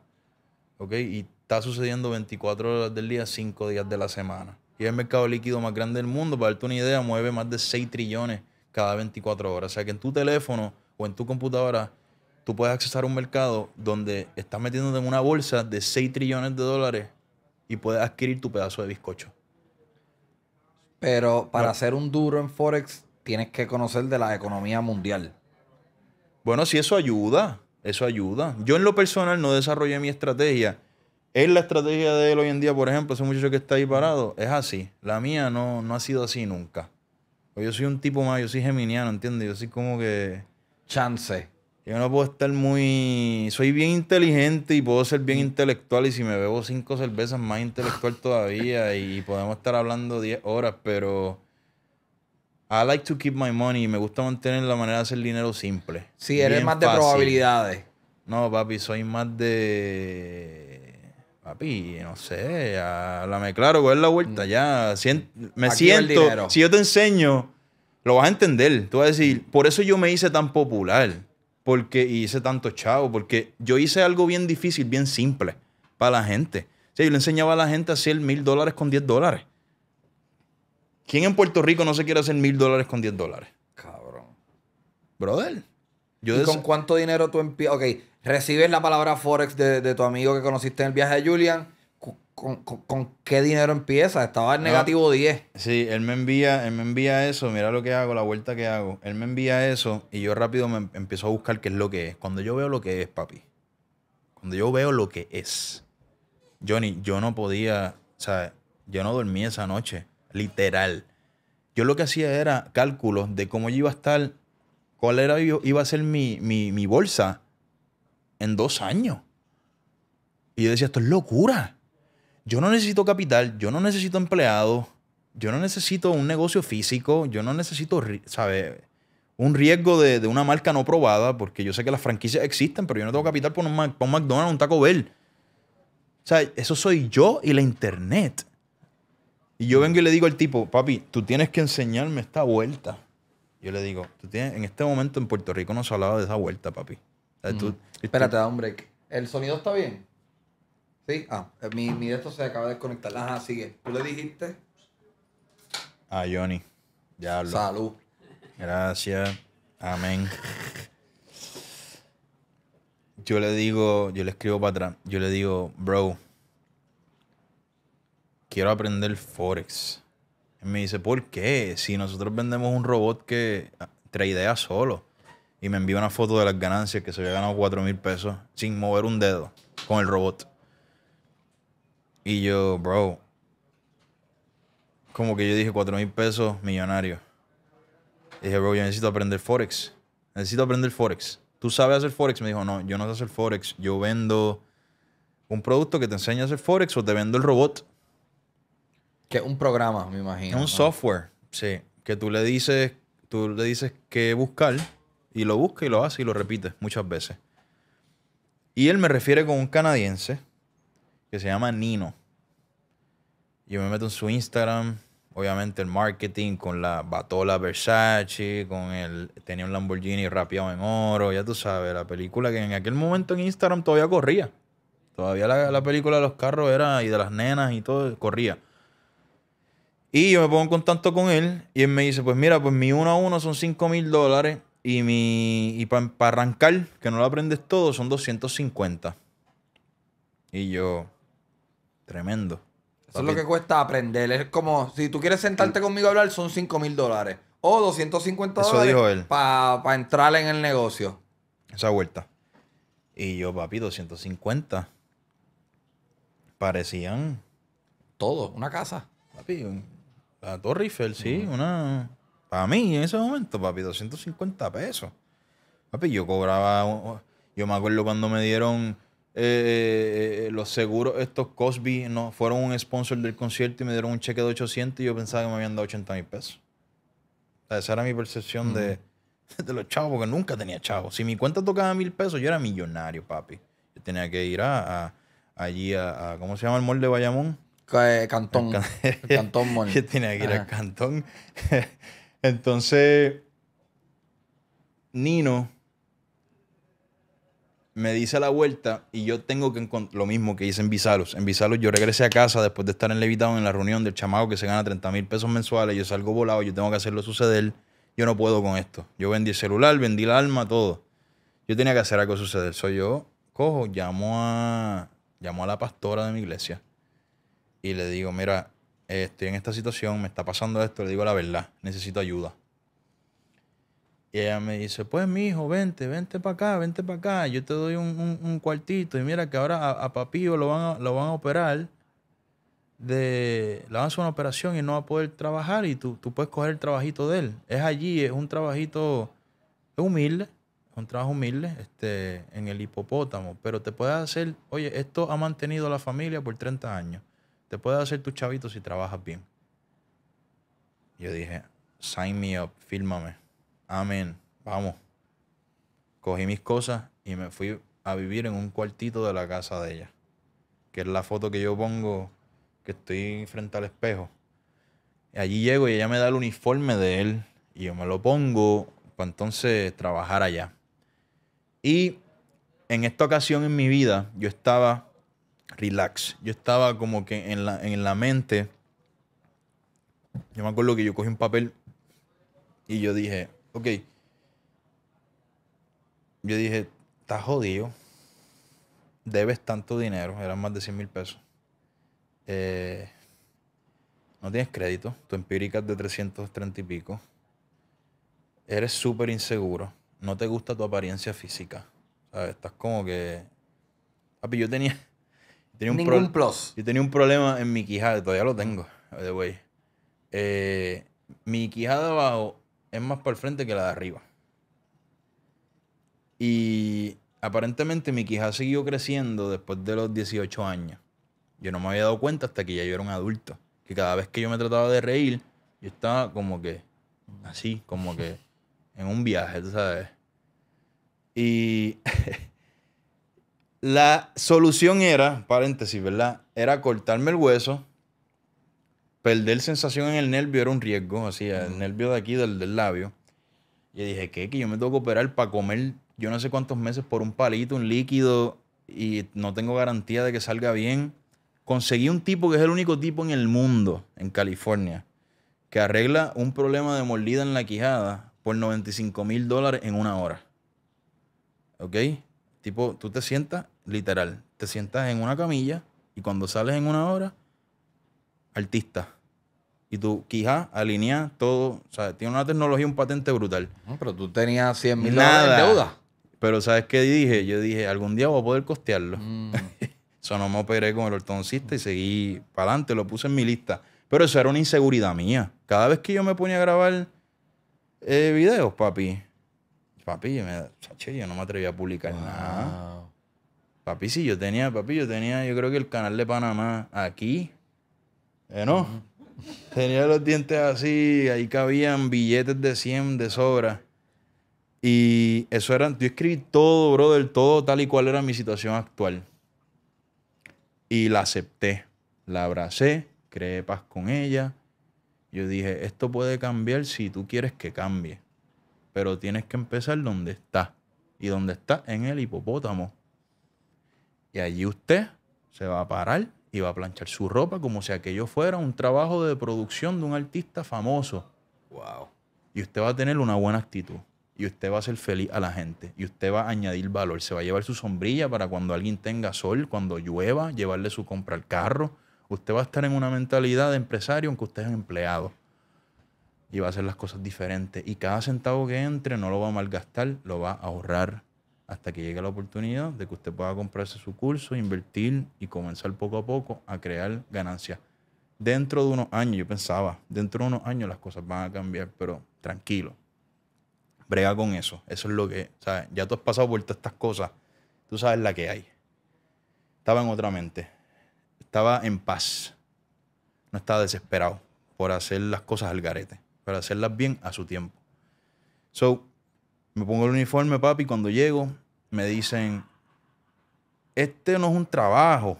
¿Ok? Y está sucediendo 24 horas del día, 5 días de la semana. Y es el mercado líquido más grande del mundo. Para darte una idea, mueve más de 6 trillones cada 24 horas. O sea que en tu teléfono o en tu computadora tú puedes accesar un mercado donde estás metiéndote en una bolsa de 6 trillones de dólares y puedes adquirir tu pedazo de bizcocho. Pero para hacer ser un duro en Forex tienes que conocer de la economía mundial. Bueno, si eso ayuda. Eso ayuda. Yo en lo personal no desarrollé mi estrategia. Es la estrategia de él hoy en día, por ejemplo, ese muchacho que está ahí parado, es así. La mía no, no ha sido así nunca. Pues yo soy un tipo más, yo soy geminiano, ¿entiendes? Yo soy como que... Chance. Yo no puedo estar muy. Soy bien inteligente y puedo ser bien mm. intelectual. Y si me bebo cinco cervezas, más intelectual todavía. y podemos estar hablando diez horas, pero. I like to keep my money. y Me gusta mantener la manera de hacer dinero simple. Sí, eres más de probabilidades. No, papi, soy más de. Papi, no sé, háblame claro, coger la vuelta mm. ya. me siento. Si yo te enseño, lo vas a entender. Tú vas a decir, por eso yo me hice tan popular porque hice tanto chavo, porque yo hice algo bien difícil, bien simple para la gente. O sea, yo le enseñaba a la gente a hacer mil dólares con diez dólares. ¿Quién en Puerto Rico no se quiere hacer mil dólares con diez dólares? Cabrón. Brother. Yo ¿Y con cuánto dinero tú empiezas? Ok, recibes la palabra Forex de, de tu amigo que conociste en el viaje de Julian con, qué dinero empieza. Estaba en ah, negativo 10. Sí, él me envía, me envía eso, mira lo que hago, la vuelta que hago. Él me envía eso y yo rápido me em, empiezo a buscar qué es lo que es. Cuando yo veo lo que es, papi. Cuando yo veo lo que es. Johnny, yo no podía, O sea, Yo no dormí esa noche, literal. Yo lo que hacía era cálculos de cómo yo iba a estar, cuál era iba a ser mi, mi, mi bolsa en dos años. Y yo decía, esto es locura yo no necesito capital, yo no necesito empleado, yo no necesito un negocio físico, yo no necesito, ¿sabes? Un riesgo de, una marca no probada, porque yo sé que las franquicias existen, pero yo no tengo capital por un, McDonald's McDonald's, un Taco Bell. O sea, eso soy yo y la internet. Y yo vengo y le digo al tipo, papi, tú tienes que enseñarme esta vuelta. Yo le digo, en este momento en Puerto Rico no se hablaba de esa vuelta, papi. Este Espérate, da un break. ¿El sonido está bien? Sí, ah, eh, mi, mi esto se acaba de desconectar. Ajá, sigue. ¿Tú le dijiste? A Johnny. Ya hablo. Salud. Gracias. Amén. Yo le digo, yo le escribo para atrás. Yo le digo, bro, quiero aprender Forex. Él me dice, ¿por qué? Si nosotros vendemos un robot que trae ideas solo. Y me envía una foto de las ganancias que se había ganado 4 mil pesos sin mover un dedo con el robot. Y yo, bro, como que yo dije 4 mil pesos millonario. dije, bro, yo necesito aprender Forex. Necesito aprender Forex. ¿Tú sabes hacer Forex? Me dijo, no, yo no sé hacer Forex. Yo vendo un producto que te enseña a hacer Forex o te vendo el robot. Que es un programa, me imagino. Es un software, sí. Que tú le dices, tú le dices qué buscar y lo busca y lo hace y lo repite muchas veces. Y él me refiere con un canadiense que se llama Nino. Yo me meto en su Instagram, obviamente el marketing con la batola Versace, con el tenía un Lamborghini rapeado en oro, ya tú sabes, la película que en aquel momento en Instagram todavía corría. Todavía la, película de los carros era y de las nenas y todo corría. Y yo me pongo en contacto con él y él me dice, pues mira, pues mi uno a uno son 5 mil dólares y, mi, para arrancar, que no lo aprendes todo, son 250. Y yo, Tremendo. Eso es lo que cuesta aprender. Es como, si tú quieres sentarte conmigo a hablar, son 5 mil dólares. O 250 Eso dólares para entrar en el negocio. Esa vuelta. Y yo, papi, 250. Parecían. Todo, una casa. Papi, un, la Torre sí, una. Para mí, en ese momento, papi, 250 pesos. Papi, yo cobraba. Yo me acuerdo cuando me dieron eh, eh, los seguros, estos Cosby, no, fueron un sponsor del concierto y me dieron un cheque de 800 y yo pensaba que me habían dado 80 mil pesos. esa era mi percepción de, mm. [laughs] de, los chavos, porque nunca tenía chavos. Si mi cuenta tocaba mil pesos, yo era millonario, papi. Yo tenía que ir a, allí a, ¿cómo se llama el molde de Bayamón? Eh, Cantón. Cantón [laughs] Mall. yo tenía que ir al Cantón. [laughs] Entonces, Nino me dice la vuelta y yo tengo que encontrar lo mismo que hice en Visalos. En Visalos yo regresé a casa después de estar en Levitado en la reunión del chamaco que se gana 30 mil pesos mensuales. Yo salgo volado, yo tengo que hacerlo suceder. Yo no puedo con esto. Yo vendí el celular, vendí el alma, todo. Yo tenía que hacer algo suceder. Soy yo, cojo, llamo a, llamo a la pastora de mi iglesia y le digo, mira, estoy en esta situación, me está pasando esto, le digo la verdad, necesito ayuda. Y ella me dice, pues mi hijo, vente, vente para acá, vente para acá, yo te doy un, cuartito y mira que ahora a, Papillo lo van a, lo van a operar, de, le van a hacer una operación y no va a poder trabajar y tú, tú puedes coger el trabajito de él. Es allí, es un trabajito humilde, un trabajo humilde este, en el hipopótamo, pero te puedes hacer, oye, esto ha mantenido a la familia por 30 años, te puedes hacer tu chavito si trabajas bien. Yo dije, sign me up, fírmame amén, vamos. Cogí mis cosas y me fui a vivir en un cuartito de la casa de ella, que es la foto que yo pongo que estoy frente al espejo. allí llego y ella me da el uniforme de él y yo me lo pongo para entonces trabajar allá. Y en esta ocasión en mi vida yo estaba relax, yo estaba como que en la, en la mente. Yo me acuerdo que yo cogí un papel y yo dije, Ok. Yo dije, estás jodido. Debes tanto dinero, eran más de 100 mil pesos. Eh, no tienes crédito, tu empírica es de 330 y pico. Eres súper inseguro, no te gusta tu apariencia física. ¿Sabes? Estás como que. Papi, yo tenía. [laughs] tenía un Ningún plus. Yo tenía un problema en mi quijada, todavía lo tengo, de eh, mi quijada abajo es más por el frente que la de arriba. Y aparentemente mi quijada siguió creciendo después de los 18 años. Yo no me había dado cuenta hasta que ya yo era un adulto. Que cada vez que yo me trataba de reír, yo estaba como que así, como que en un viaje, tú sabes. Y [laughs] la solución era, paréntesis, ¿verdad? Era cortarme el hueso perder sensación en el nervio era un riesgo, así, el nervio de aquí, del, del labio. Y dije, ¿qué? Que yo me tengo que operar para comer yo no sé cuántos meses por un palito, un líquido, y no tengo garantía de que salga bien. Conseguí un tipo que es el único tipo en el mundo, en California, que arregla un problema de mordida en la quijada por 95 mil dólares en una hora. ¿Ok? Tipo, tú te sientas, literal, te sientas en una camilla y cuando sales en una hora, artista y tú, quija alinea todo. O sea, tiene una tecnología, un patente brutal. pero tú tenías 100 mil dólares de deuda. Pero ¿sabes qué dije? Yo dije, algún día voy a poder costearlo. Mm. [laughs] eso no me operé con el hortoncista y seguí para adelante, lo puse en mi lista. Pero eso era una inseguridad mía. Cada vez que yo me ponía a grabar eh, videos, papi, papi, yo, no me atrevía a publicar nada. Papi, sí, yo tenía, papi, yo tenía, yo creo que el canal de Panamá aquí, eh, ¿no? Tenía los dientes así, ahí cabían billetes de 100 de sobra. Y eso eran, yo escribí todo, brother, todo tal y cual era mi situación actual. Y la acepté, la abracé, creé paz con ella. Yo dije, esto puede cambiar si tú quieres que cambie, pero tienes que empezar donde está. Y donde está, en el hipopótamo. Y allí usted se va a parar y va a planchar su ropa como si aquello fuera un trabajo de producción de un artista famoso. Wow. Y usted va a tener una buena actitud. Y usted va a ser feliz a la gente. Y usted va a añadir valor. Se va a llevar su sombrilla para cuando alguien tenga sol, cuando llueva, llevarle su compra al carro. Usted va a estar en una mentalidad de empresario aunque usted es empleado. Y va a hacer las cosas diferentes. Y cada centavo que entre no lo va a malgastar, lo va a ahorrar hasta que llegue la oportunidad de que usted pueda comprarse su curso, invertir y comenzar poco a poco a crear ganancias. Dentro de unos años, yo pensaba, dentro de unos años las cosas van a cambiar, pero tranquilo. Brega con eso. Eso es lo que, ¿sabes? Ya tú has pasado por todas estas cosas. Tú sabes la que hay. Estaba en otra mente. Estaba en paz. No estaba desesperado por hacer las cosas al garete, para hacerlas bien a su tiempo. So, me pongo el uniforme, papi, y cuando llego me dicen, este no es un trabajo,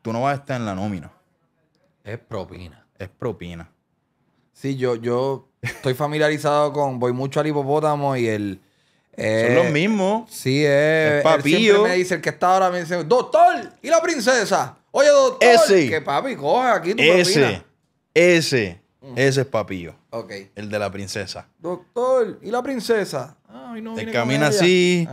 tú no vas a estar en la nómina. Es propina. Es propina. Sí, yo, yo estoy familiarizado con, voy mucho al hipopótamo y el... Eh, Son los mismos. Sí, es papillo. me dice, el que está ahora me dice, doctor, ¿y la princesa? Oye, doctor, que papi, coja aquí tu Ese, propina. ese, ese es papillo. El de la princesa. Doctor, ¿y la princesa? Ay, camina así,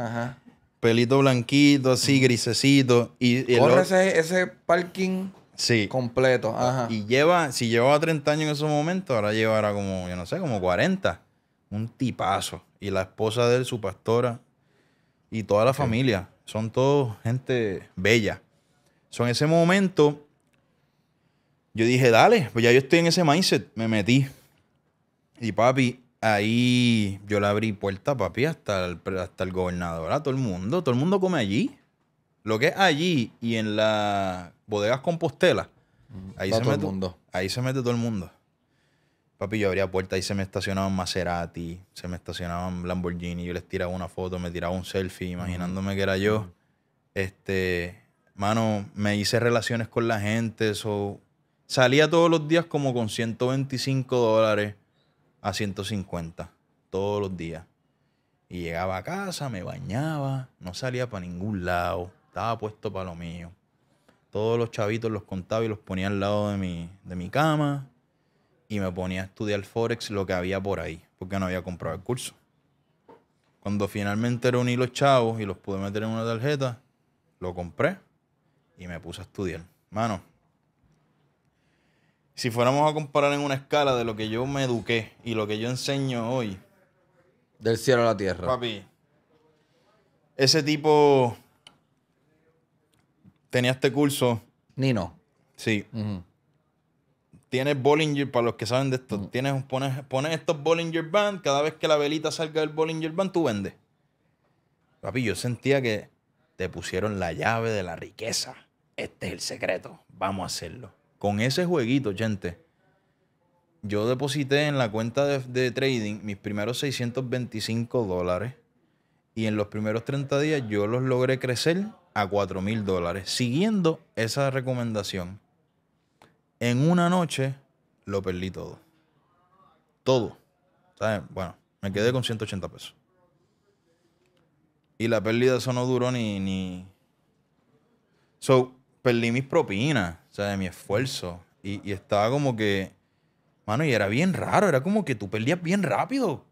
pelito blanquito, así, grisecito. Y, Corre ese, ese parking sí. completo. Ah, y lleva, si llevaba 30 años en ese momento, ahora llevará como, yo no sé, como 40. Un tipazo. Y la esposa de él, su pastora, y toda la familia. Son todos gente bella. So, en ese momento, yo dije, dale, pues ya yo estoy en ese mindset. Me metí. Y papi, ahí yo le abrí puerta, papi, hasta el, hasta el gobernador, a todo el mundo. Todo el mundo come allí. Lo que es allí y en las bodegas Compostela. Mm, ahí se, todo el mundo. ahí se mete todo el mundo. Papi, yo abría puerta, ahí se me estacionaban Maserati, se me estacionaban Lamborghini, yo les tiraba una foto, me tiraba un selfie, imaginándome que era yo. Este, mano, me hice relaciones con la gente, eso. Salía todos los días como con 125 dólares a 150 todos los días. Y llegaba a casa, me bañaba, no salía para ningún lado, estaba puesto para lo mío. Todos los chavitos los contaba y los ponía al lado de mi, de mi cama y me ponía a estudiar Forex lo que había por ahí, porque no había comprado el curso. Cuando finalmente reuní los chavos y los pude meter en una tarjeta, lo compré y me puse a estudiar. Mano, si fuéramos a comparar en una escala de lo que yo me eduqué y lo que yo enseño hoy. Del cielo a la tierra. Papi, ese tipo tenía este curso. Nino. Sí. Tienes Bollinger, para los que saben de esto, tienes, pones, pones estos Bollinger Band, cada vez que la velita salga del Bollinger Band, tú vendes. Papi, yo sentía que te pusieron la llave de la riqueza. Este es el secreto. Vamos a hacerlo. Con ese jueguito, gente, yo deposité en la cuenta de, trading mis primeros 625 dólares y en los primeros 30 días yo los logré crecer a 4 mil dólares, siguiendo esa recomendación. En una noche lo perdí todo. Todo. ¿Saben? Bueno, me quedé con 180 pesos. Y la pérdida eso no duró ni... ni... So, perdí mis propinas o sea, de mi esfuerzo. Y, y estaba como que, mano, y era bien raro, era como que tú perdías bien rápido,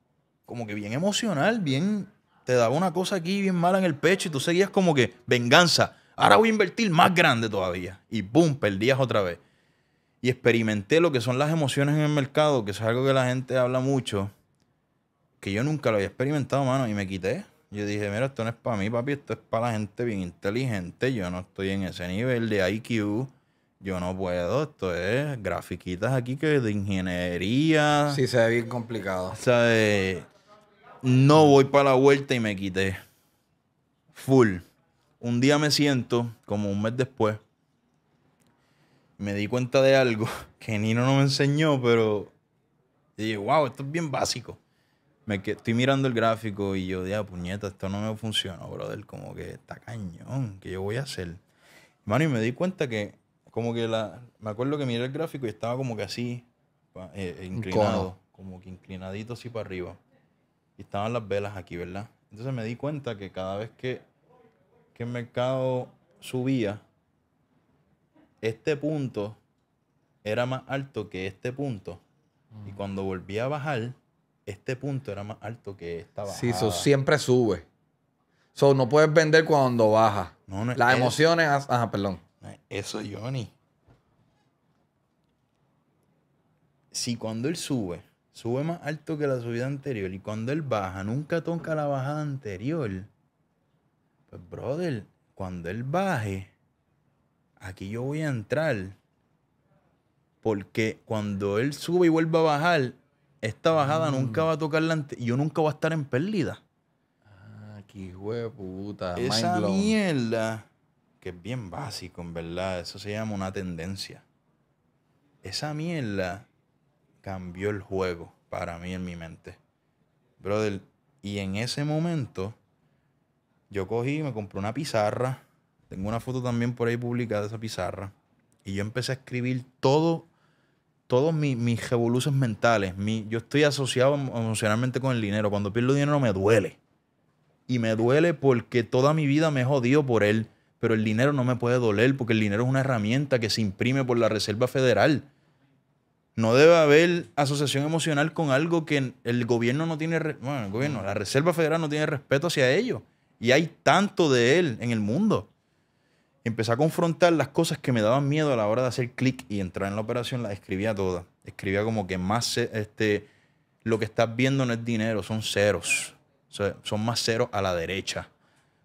como que bien emocional, bien, te daba una cosa aquí bien mala en el pecho y tú seguías como que, venganza, ahora voy a invertir más grande todavía. Y boom, perdías otra vez. Y experimenté lo que son las emociones en el mercado, que es algo que la gente habla mucho, que yo nunca lo había experimentado, mano, y me quité. Yo dije, mira, esto no es para mí, papi, esto es para la gente bien inteligente. Yo no estoy en ese nivel de IQ yo no puedo, esto es grafiquitas aquí que de ingeniería. Sí, se ve bien complicado. O sea, eh, no voy para la vuelta y me quité. Full. Un día me siento, como un mes después, me di cuenta de algo [laughs] que Nino no me enseñó, pero dije, wow, esto es bien básico. Me estoy mirando el gráfico y yo, dije, puñeta, esto no me funcionó, brother. Como que está cañón, ¿qué yo voy a hacer? Mano, y me di cuenta que como que la, me acuerdo que miré el gráfico y estaba como que así, eh, eh, inclinado, como que inclinadito así para arriba. Y estaban las velas aquí, ¿verdad? Entonces me di cuenta que cada vez que, que el mercado subía, este punto era más alto que este punto. Y mm. cuando volvía a bajar, este punto era más alto que esta bajada. Sí, eso siempre sube. no puedes vender cuando baja. Las emociones... Ajá, perdón. Eso, Johnny. Si cuando él sube, sube más alto que la subida anterior y cuando él baja, nunca toca la bajada anterior, pues, brother, cuando él baje, aquí yo voy a entrar. Porque cuando él sube y vuelva a bajar, esta bajada mm. nunca va a tocar la anterior. Yo nunca voy a estar en pérdida. Ah, qué hijo puta. Esa mierda que es bien básico, en verdad. Eso se llama una tendencia. Esa mierda cambió el juego para mí en mi mente. Brother, y en ese momento yo cogí y me compré una pizarra. Tengo una foto también por ahí publicada de esa pizarra. Y yo empecé a escribir todo, todos mis, revoluciones mentales. Mi, yo estoy asociado em, emocionalmente con el dinero. Cuando pierdo dinero me duele. Y me duele porque toda mi vida me he jodido por él pero el dinero no me puede doler porque el dinero es una herramienta que se imprime por la Reserva Federal. No debe haber asociación emocional con algo que el gobierno no tiene, bueno, el gobierno, mm. la Reserva Federal no tiene respeto hacia ellos. Y hay tanto de él en el mundo. Empecé a confrontar las cosas que me daban miedo a la hora de hacer clic y entrar en la operación, las escribía todas. Escribía como que más este, lo que estás viendo no es dinero, son ceros. son más ceros a la derecha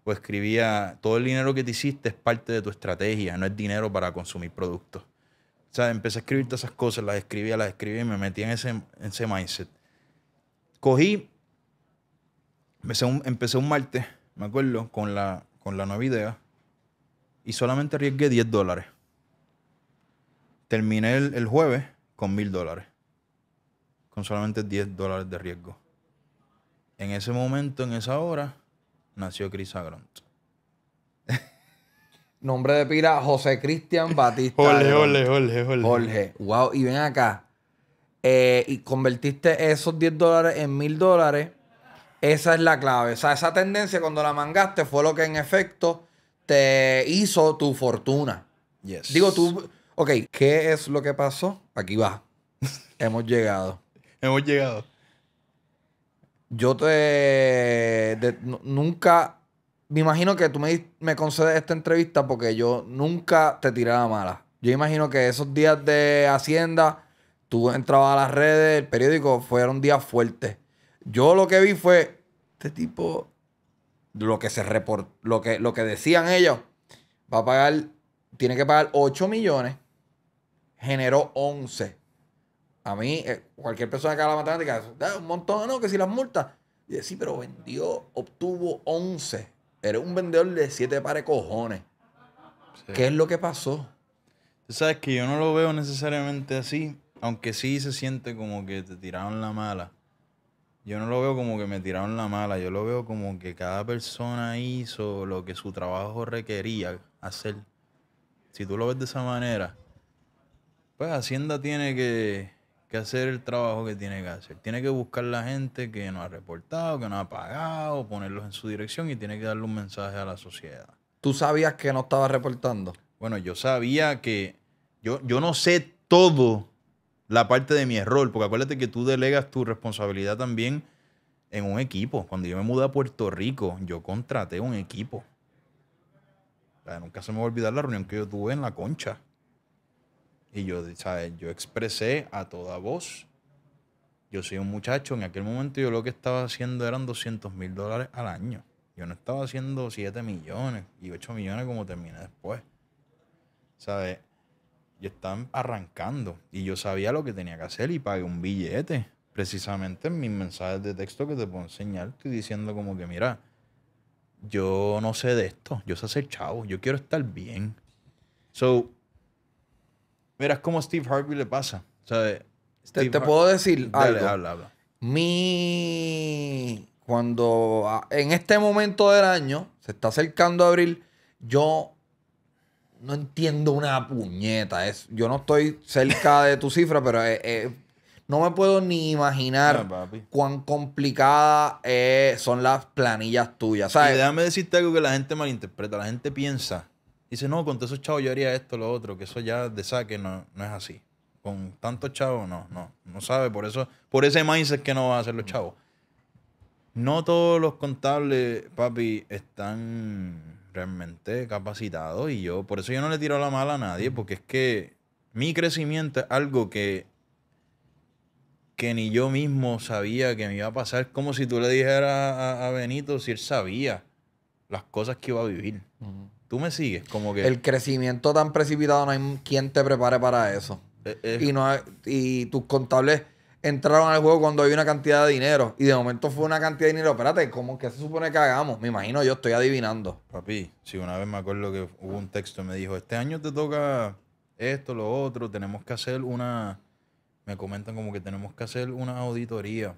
pues escribía, todo el dinero que te hiciste es parte de tu estrategia, no es dinero para consumir productos. O sea, empecé a escribir todas esas cosas, las escribía, las escribía y me metí en ese, ese mindset. Cogí, empecé un, empecé un martes, me acuerdo, con la, con la nueva idea y solamente arriesgué 10 dólares. Terminé el, jueves con 1.000 dólares, con solamente 10 dólares de riesgo. En ese momento, en esa hora, nació Chris Nombre de pira, José Cristian Batista. Jorge, Jorge, Jorge, Jorge. wow. Y ven acá. Eh, y convertiste esos 10 dólares en 1,000 dólares. Esa es la clave. O sea, esa tendencia cuando la mangaste fue lo que en efecto te hizo tu fortuna. Yes. Digo, tú. Ok, ¿qué es lo que pasó? Aquí va. Hemos llegado. Hemos llegado yo te... De, nunca... Me imagino que tú me, me concedes esta entrevista porque yo nunca te tiraba mala. Yo imagino que esos días de Hacienda, tú entrabas a las redes, el periódico, fueron días fuertes. Yo lo que vi fue, este tipo, lo que se lo que, lo que decían ellos, va a pagar, tiene que pagar 8 millones, generó 11. A mí, eh, cualquier persona que haga la matemática, da un montón, no, que si las multas. Y dice, sí, pero vendió, obtuvo 11. Eres un vendedor de siete pares cojones. ¿Qué es lo que pasó? Tú sabes que yo no lo veo necesariamente así, aunque sí se siente como que te tiraron la mala. Yo no lo veo como que me tiraron la mala, yo lo veo como que cada persona hizo lo que su trabajo requería hacer. Si tú lo ves de esa manera, pues Hacienda tiene que que hacer el trabajo que tiene que hacer. Tiene que buscar la gente que no ha reportado, que no ha pagado, ponerlos en su dirección y tiene que darle un mensaje a la sociedad. ¿Tú sabías que no estaba reportando? Bueno, yo sabía que yo, yo no sé todo la parte de mi error, porque acuérdate que tú delegas tu responsabilidad también en un equipo. Cuando yo me mudé a Puerto Rico, yo contraté un equipo. nunca se me va a olvidar la reunión que yo tuve en la concha y yo, expresé a toda voz. Yo soy un muchacho, en aquel momento yo lo que estaba haciendo eran 200 mil dólares al año. Yo no estaba haciendo 7 millones y 8 millones como terminé después. ¿Sabes? Yo estaba arrancando y yo sabía lo que tenía que hacer y pagué un billete. Precisamente en mis mensajes de texto que te puedo enseñar, estoy diciendo como que, mira, yo no sé de esto, yo sé hacer chavo, yo quiero estar bien. So, Verás cómo Steve Harvey le pasa. te, puedo decir Dale, Habla, habla. Mi... Cuando ah, en este momento del año, se está acercando abril, yo no entiendo una puñeta. yo no estoy cerca de tu cifra, pero eh, eh, no me puedo ni imaginar cuán complicadas eh, son las planillas tuyas. déjame decirte algo que la gente malinterpreta. La gente piensa dice, no, con todos esos chavos yo haría esto, lo otro, que eso ya de saque no, es así. Con tantos chavos, no, no, no sabe. Por eso, por ese mindset que no va a hacer los mm. chavos. No todos los contables, papi, están realmente capacitados y yo, por eso yo no le tiro la mala a nadie, mm. porque es que mi crecimiento es algo que que ni yo mismo sabía que me iba a pasar. como si tú le dijeras a, Benito si él sabía las cosas que iba a vivir. Mm. ¿Tú me sigues? Como que... El crecimiento tan precipitado, no hay quien te prepare para eso. Eh, eh. Y, no y tus contables entraron al juego cuando había una cantidad de dinero. Y de momento fue una cantidad de dinero. Espérate, ¿cómo que se supone que hagamos? Me imagino yo estoy adivinando. Papi, si una vez me acuerdo que hubo un texto y me dijo, este año te toca esto, lo otro, tenemos que hacer una... Me comentan como que tenemos que hacer una auditoría.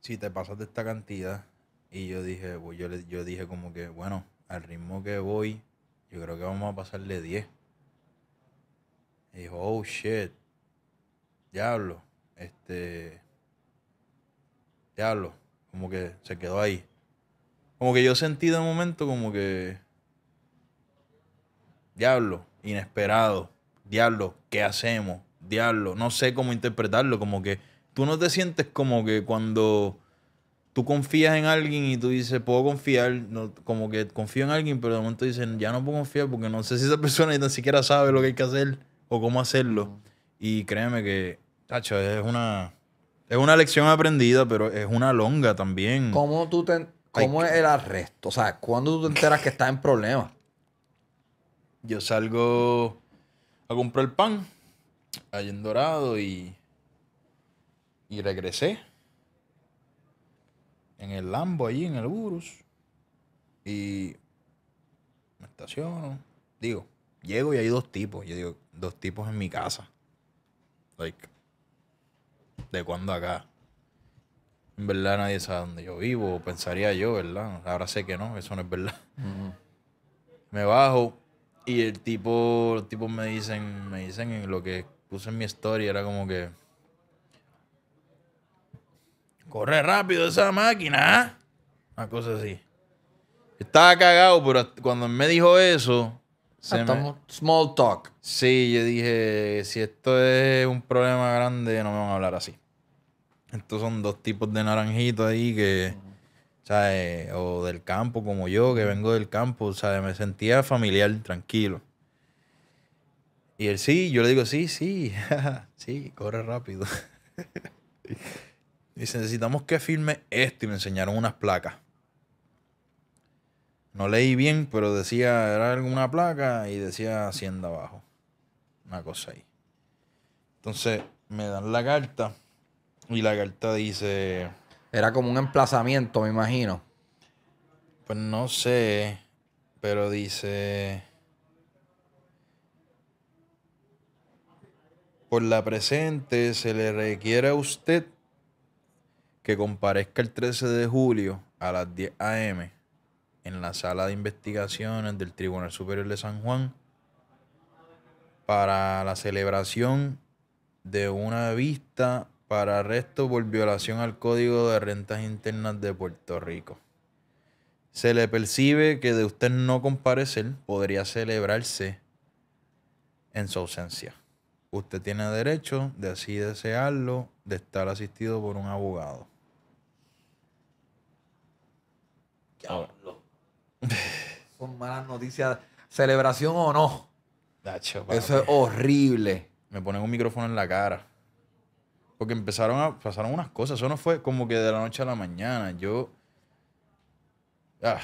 Si te pasas de esta cantidad. Y yo dije, pues yo, yo dije como que, bueno, al ritmo que voy, yo creo que vamos a pasarle 10. Y dijo, oh shit, diablo, este, diablo, como que se quedó ahí. Como que yo sentí de momento como que, diablo, inesperado, diablo, ¿qué hacemos? Diablo, no sé cómo interpretarlo, como que tú no te sientes como que cuando tú confías en alguien y tú dices, puedo confiar, no, como que confío en alguien, pero de momento dicen, ya no puedo confiar porque no sé si esa persona ni siquiera sabe lo que hay que hacer o cómo hacerlo. Y créeme que, tacho, es una, es una lección aprendida, pero es una longa también. ¿Cómo tú te, cómo es el arresto? O sea, ¿cuándo tú te enteras que estás en problemas? Yo salgo a comprar pan allá en Dorado y, y regresé en el Lambo, allí en el Burus Y me estaciono. Digo, llego y hay dos tipos. Yo digo, dos tipos en mi casa. Like, ¿de cuándo acá? En verdad nadie sabe dónde yo vivo, pensaría yo, ¿verdad? Ahora sé que no, eso no es verdad. Me bajo y el tipo, los tipos me dicen, me dicen en lo que puse en mi historia, era como que corre rápido esa máquina. ¿ah? Una cosa así. Estaba cagado, pero cuando me dijo eso. Se Small talk. Sí, yo dije: si esto es un problema grande, no me van a hablar así. Estos son dos tipos de naranjitos ahí que. O del campo, como yo, que vengo del campo, ¿sabes? Me sentía familiar, tranquilo. Y él sí, yo le digo, sí, sí, [laughs] sí, corre rápido. [laughs] Dice, necesitamos que firme esto y me enseñaron unas placas. No leí bien, pero decía, era alguna placa y decía Hacienda abajo. Una cosa ahí. Entonces me dan la carta y la carta dice... Era como un emplazamiento, me imagino. Pues no sé, pero dice... Por la presente se le requiere a usted que comparezca el 13 de julio a las 10 a.m. en la sala de investigaciones del Tribunal Superior de San Juan para la celebración de una vista para arresto por violación al Código de Rentas Internas de Puerto Rico. Se le percibe que de usted no comparecer podría celebrarse en su ausencia. Usted tiene derecho de así desearlo de estar asistido por un abogado. [laughs] Son malas noticias. Celebración o no. Eso es horrible. Me ponen un micrófono en la cara. Porque empezaron a. pasaron unas cosas. Eso no fue como que de la noche a la mañana. Yo. Ah,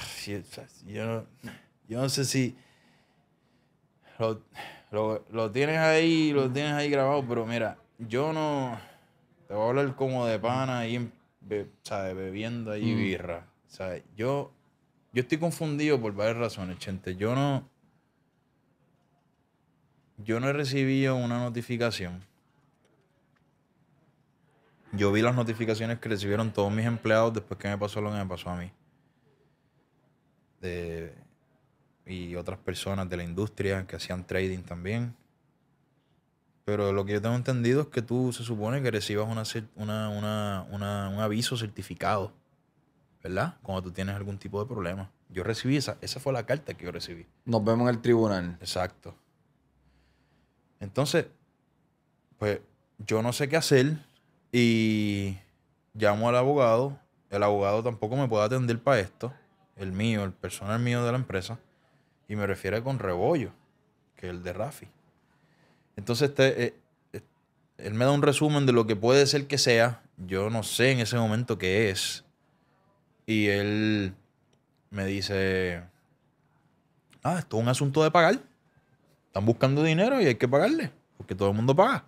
yo, no, yo no sé si. Lo, tienes ahí, lo tienes ahí grabado, pero mira, yo no. Te voy a hablar como de pana ahí, sea, Bebiendo ahí mm. birra. O sea, yo, yo estoy confundido por varias razones, gente. Yo no. Yo no he recibido una notificación. Yo vi las notificaciones que recibieron todos mis empleados después que me pasó lo que me pasó a mí. y otras personas de la industria que hacían trading también. Pero lo que yo tengo entendido es que tú se supone que recibas una, una, una, un aviso certificado ¿verdad? Cuando tú tienes algún tipo de problema. Yo recibí esa, esa fue la carta que yo recibí. Nos vemos en el tribunal. Exacto. Entonces, pues yo no sé qué hacer y llamo al abogado. El abogado tampoco me puede atender para esto, el mío, el personal mío de la empresa, y me refiere con Rebollo, que es el de Rafi. Entonces, este, eh, eh, él me da un resumen de lo que puede ser que sea. Yo no sé en ese momento qué es. Y él me dice, ah, esto es un asunto de pagar. Están buscando dinero y hay que pagarle, porque todo el mundo paga.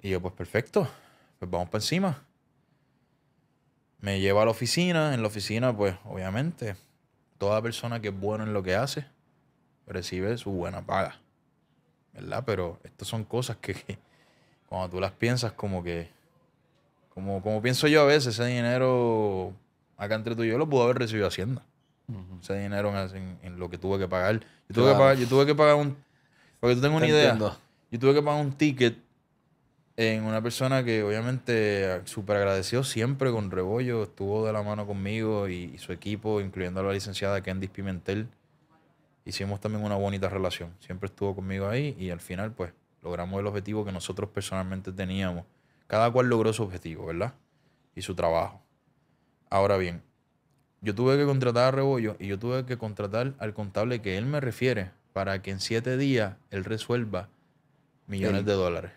Y yo, pues perfecto, pues vamos para encima. Me lleva a la oficina, en la oficina, pues obviamente, toda persona que es buena en lo que hace, recibe su buena paga. ¿Verdad? Pero estas son cosas que, cuando tú las piensas como que, como, como pienso yo a veces, ese dinero acá entre tú y yo, lo pudo haber recibido Hacienda. se Ese dinero en, lo que tuve que pagar. Yo tuve, que, pagar, un. Porque tú tengo una idea. Yo tuve que pagar un ticket en una persona que, obviamente, súper agradeció siempre con Rebollo, estuvo de la mano conmigo y, su equipo, incluyendo a la licenciada Candice Pimentel. Hicimos también una bonita relación. Siempre estuvo conmigo ahí y al final, pues, logramos el objetivo que nosotros personalmente teníamos. Cada cual logró su objetivo, ¿verdad? Y su trabajo. Ahora bien, yo tuve que contratar a Rebollo y yo tuve que contratar al contable que él me refiere para que en siete días él resuelva millones de dólares.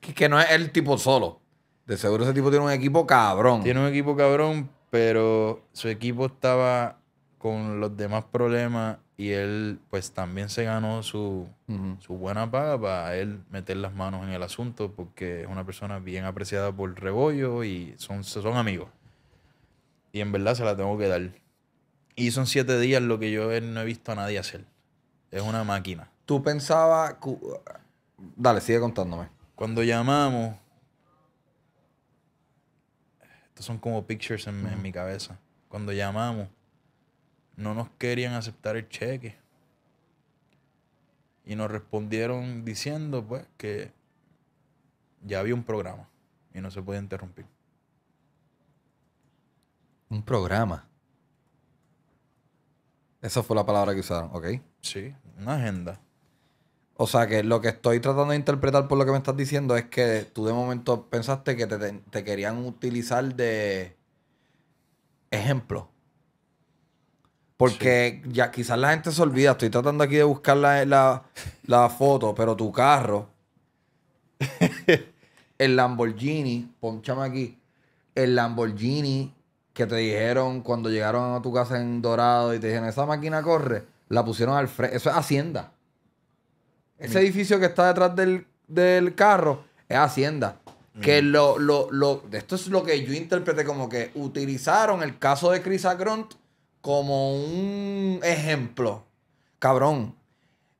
Que, que no es el tipo solo. De seguro ese tipo tiene un equipo cabrón. Tiene un equipo cabrón, pero su equipo estaba con los demás problemas y él pues también se ganó su, su, buena paga para él meter las manos en el asunto porque es una persona bien apreciada por Rebollo y son, son amigos. Y en verdad se la tengo que dar. Y son siete días lo que yo no he visto a nadie hacer. Es una máquina. Tú pensabas... Dale, sigue contándome. Cuando llamamos... Estos son como pictures en, en mi cabeza. Cuando llamamos no nos querían aceptar el cheque. Y nos respondieron diciendo pues que ya había un programa y no se podía interrumpir. Un programa. Esa fue la palabra que usaron, ¿ok? Sí, una agenda. O sea que lo que estoy tratando de interpretar por lo que me estás diciendo es que tú de momento pensaste que te, te querían utilizar de ejemplo porque ya quizás la gente se olvida. Estoy tratando aquí de buscar la, foto, pero tu carro. [laughs] el Lamborghini, ponchame aquí. El Lamborghini que te dijeron cuando llegaron a tu casa en Dorado y te dijeron, esa máquina corre, la pusieron al frente. Eso es Hacienda. Ese edificio que está detrás del, carro es Hacienda. Que mm. lo, lo, lo, esto es lo que yo interpreté como que utilizaron el caso de Chris Agrunt como un ejemplo. Cabrón,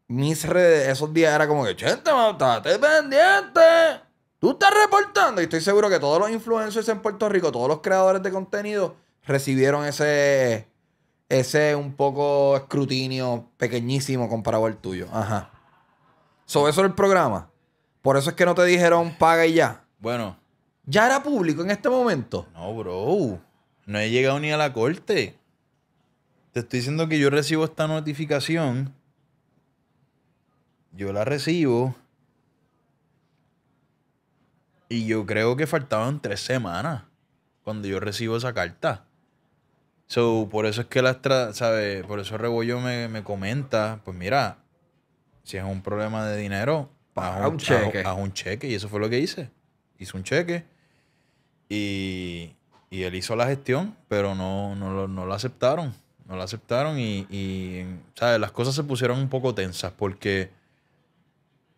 mis redes, esos días era como que, gente, Estás pendiente. Tú estás reportando. Y estoy seguro que todos los influencers en Puerto Rico, todos los creadores de contenido, recibieron ese, ese un poco escrutinio pequeñísimo comparado al tuyo. Ajá. Sobre eso del el programa. Por eso es que no te dijeron paga y ya. Bueno. ¿Ya era público en este momento? No, bro. No he llegado ni a la corte. Te estoy diciendo que yo recibo esta notificación. Yo la recibo. Y yo creo que faltaban tres semanas cuando yo recibo esa carta. So, por eso es que la sabe Por eso Rebollo me, me, comenta, pues mira, si es un problema de dinero, haz un, cheque. Y eso fue lo que hice. Hice un cheque. Y, y él hizo la gestión, pero no, no, lo, no lo aceptaron no la aceptaron y, ¿sabes? las cosas se pusieron un poco tensas porque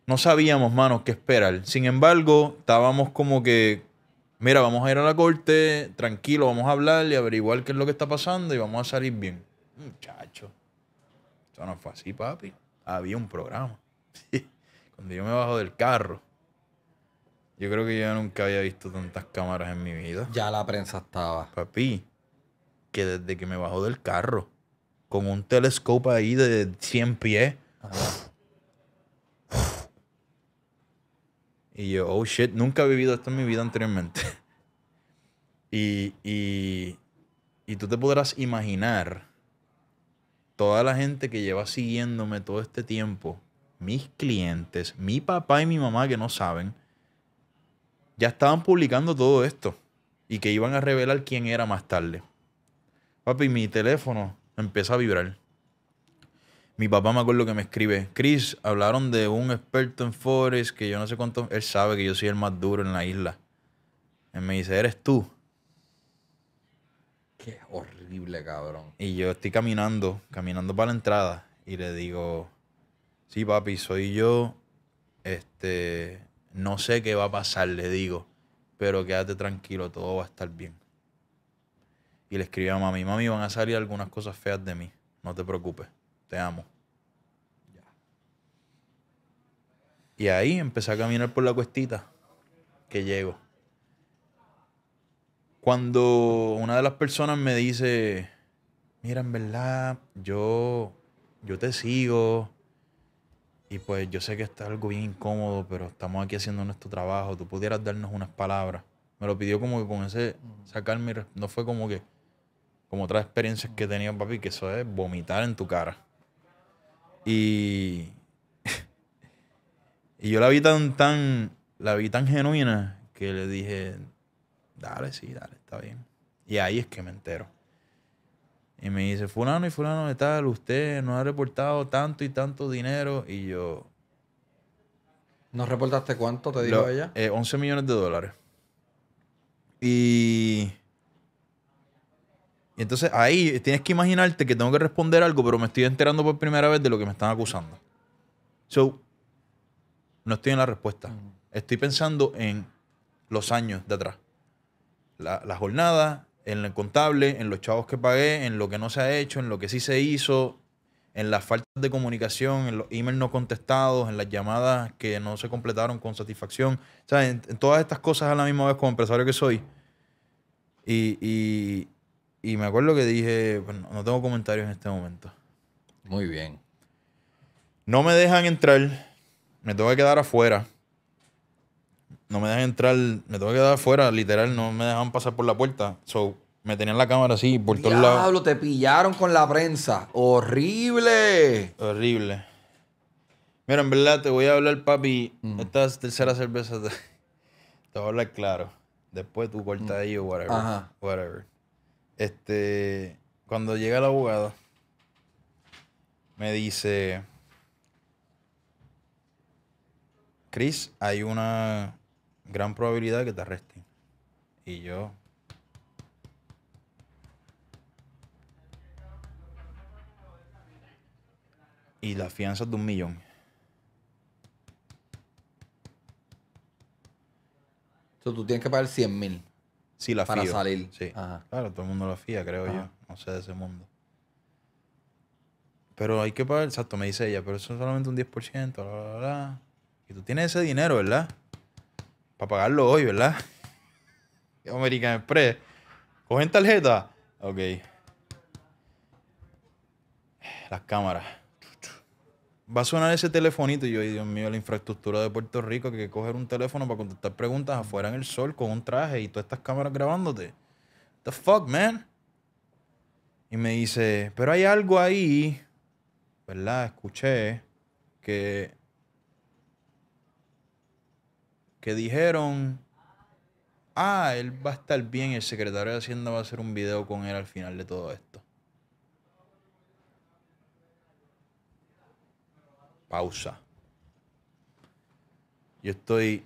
no sabíamos, mano, qué esperar. Sin embargo, estábamos como que, mira, vamos a ir a la corte, tranquilo, vamos a hablar y averiguar qué es lo que está pasando y vamos a salir bien. Muchacho, eso no fue así, papi. Había un programa. [laughs] Cuando yo me bajo del carro. Yo creo que yo nunca había visto tantas cámaras en mi vida. Ya la prensa estaba. Papi, que desde que me bajó del carro, con un telescopio ahí de 100 pies. Y yo, oh shit, nunca he vivido esto en mi vida anteriormente. [laughs] y, y, y tú te podrás imaginar toda la gente que lleva siguiéndome todo este tiempo, mis clientes, mi papá y mi mamá que no saben, ya estaban publicando todo esto y que iban a revelar quién era más tarde. Papi, mi teléfono empieza a vibrar. Mi papá me acuerdo que me escribe, Chris, hablaron de un experto en forest que yo no sé cuánto, él sabe que yo soy el más duro en la isla. Él me dice, ¿eres tú? Qué horrible, cabrón. Y yo estoy caminando, caminando para la entrada y le digo, sí, papi, soy yo. Este, no sé qué va a pasar, le digo, pero quédate tranquilo, todo va a estar bien. Y le escribí a mami, mami, van a salir algunas cosas feas de mí. No te preocupes, te amo. Y ahí empecé a caminar por la cuestita que llego. Cuando una de las personas me dice, mira, en verdad, yo, yo te sigo. Y pues yo sé que está algo bien incómodo, pero estamos aquí haciendo nuestro trabajo. Tú pudieras darnos unas palabras. Me lo pidió como que con ese sacarme. No fue como que, como otras experiencias que he tenido, papi, que eso es vomitar en tu cara. Y. [laughs] y yo la vi tan, tan. La vi tan genuina que le dije. Dale, sí, dale, está bien. Y ahí es que me entero. Y me dice, fulano y fulano de tal, usted no ha reportado tanto y tanto dinero. Y yo... ¿No reportaste cuánto, te dijo ella? 11 eh, millones de dólares. Y entonces ahí tienes que imaginarte que tengo que responder algo, pero me estoy enterando por primera vez de lo que me están acusando. So, no estoy en la respuesta. Estoy pensando en los años de atrás. La, jornada, en el contable, en los chavos que pagué, en lo que no se ha hecho, en lo que sí se hizo, en las faltas de comunicación, en los emails no contestados, en las llamadas que no se completaron con satisfacción. O sea, en, todas estas cosas a la misma vez como empresario que soy. y, y me acuerdo que dije, bueno, no tengo comentarios en este momento. Muy bien. No me dejan entrar, me tengo que quedar afuera. No me dejan entrar, me tengo que quedar afuera, literal, no me dejan pasar por la puerta. So, me tenían la cámara así por todos lados. Diablo, te pillaron con la prensa. Horrible. Horrible. Mira, en verdad te voy a hablar, papi. Esta Estas tercera cervezas te, [laughs] te, voy a hablar claro. Después tú cortas ahí o whatever. Ajá. Whatever. Este, cuando llega el abogado, me dice, Chris, hay una gran probabilidad que te arresten. Y yo... Y la fianza es de un millón. Entonces tú tienes que pagar 100 mil. Sí, la para salir. Claro, todo el mundo la fía, creo yo. No sé de ese mundo. Pero hay que pagar, exacto, me dice ella, pero eso es solamente un 10%, Y tú tienes ese dinero, ¿verdad? Para pagarlo hoy, ¿verdad? [laughs] American Express. ¿Cogen tarjeta? Ok. Las cámaras va a sonar ese telefonito. Y yo, Dios mío, la infraestructura de Puerto Rico, que coger un teléfono para contestar preguntas afuera en el sol con un traje y todas estas cámaras grabándote. The fuck, man. Y me dice, pero hay algo ahí, ¿verdad? Escuché que. que dijeron. Ah, él va a estar bien, el secretario de Hacienda va a hacer un video con él al final de todo esto. pausa. Yo estoy...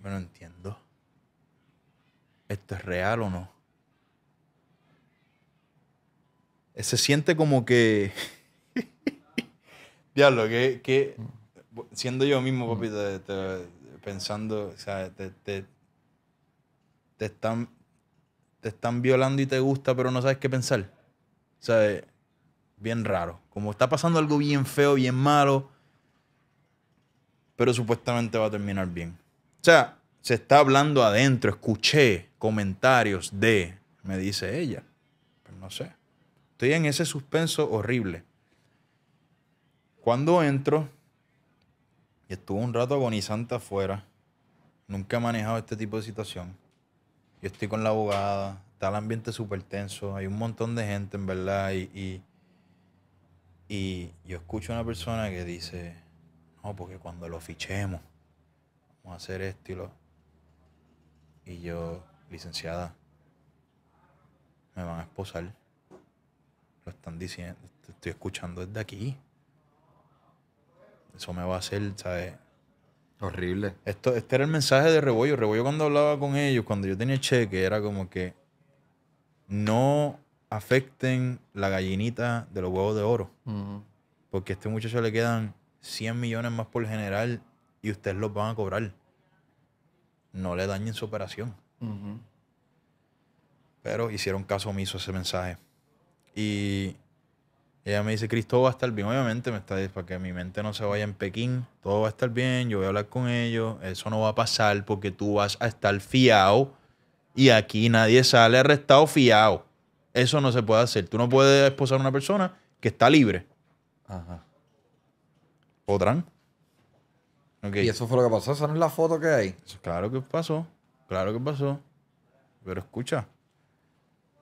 Bueno no entiendo. ¿Esto es real o no? Eh, se siente como que... [laughs] Diablo, que, que, Siendo yo mismo, papi, pensando, o sea, te, te, están te están violando y te gusta, pero no sabes qué pensar. O sea, bien raro. Como está pasando algo bien feo, bien malo, pero supuestamente va a terminar bien. O sea, se está hablando adentro, escuché comentarios de, me dice ella, pues no sé. Estoy en ese suspenso horrible. Cuando entro, y estuve un rato agonizante afuera, nunca he manejado este tipo de situación. Yo estoy con la abogada, está el ambiente súper tenso, hay un montón de gente en verdad y y yo escucho a una persona que dice, no, porque cuando lo fichemos, vamos a hacer esto y lo... Y yo, licenciada, me van a esposar. Lo están diciendo, estoy escuchando desde aquí. Eso me va a hacer, ¿sabes? Horrible. Esto, este era el mensaje de Rebollo. Rebollo cuando hablaba con ellos, cuando yo tenía cheque, era como que no afecten la gallinita de los huevos de oro. Porque a este muchacho le quedan 100 millones más por general y ustedes los van a cobrar. No le dañen su operación. Pero hicieron caso omiso a ese mensaje. Y ella me dice, Cristo va a estar bien. Obviamente me está diciendo, para que mi mente no se vaya en Pekín, todo va a estar bien, yo voy a hablar con ellos, eso no va a pasar porque tú vas a estar fiado y aquí nadie sale arrestado fiado. Eso no se puede hacer. Tú no puedes esposar a una persona que está libre. Ajá. ¿Podrán? Y eso fue lo que pasó. Esa no es la foto que hay. claro que pasó. Claro que pasó. Pero escucha,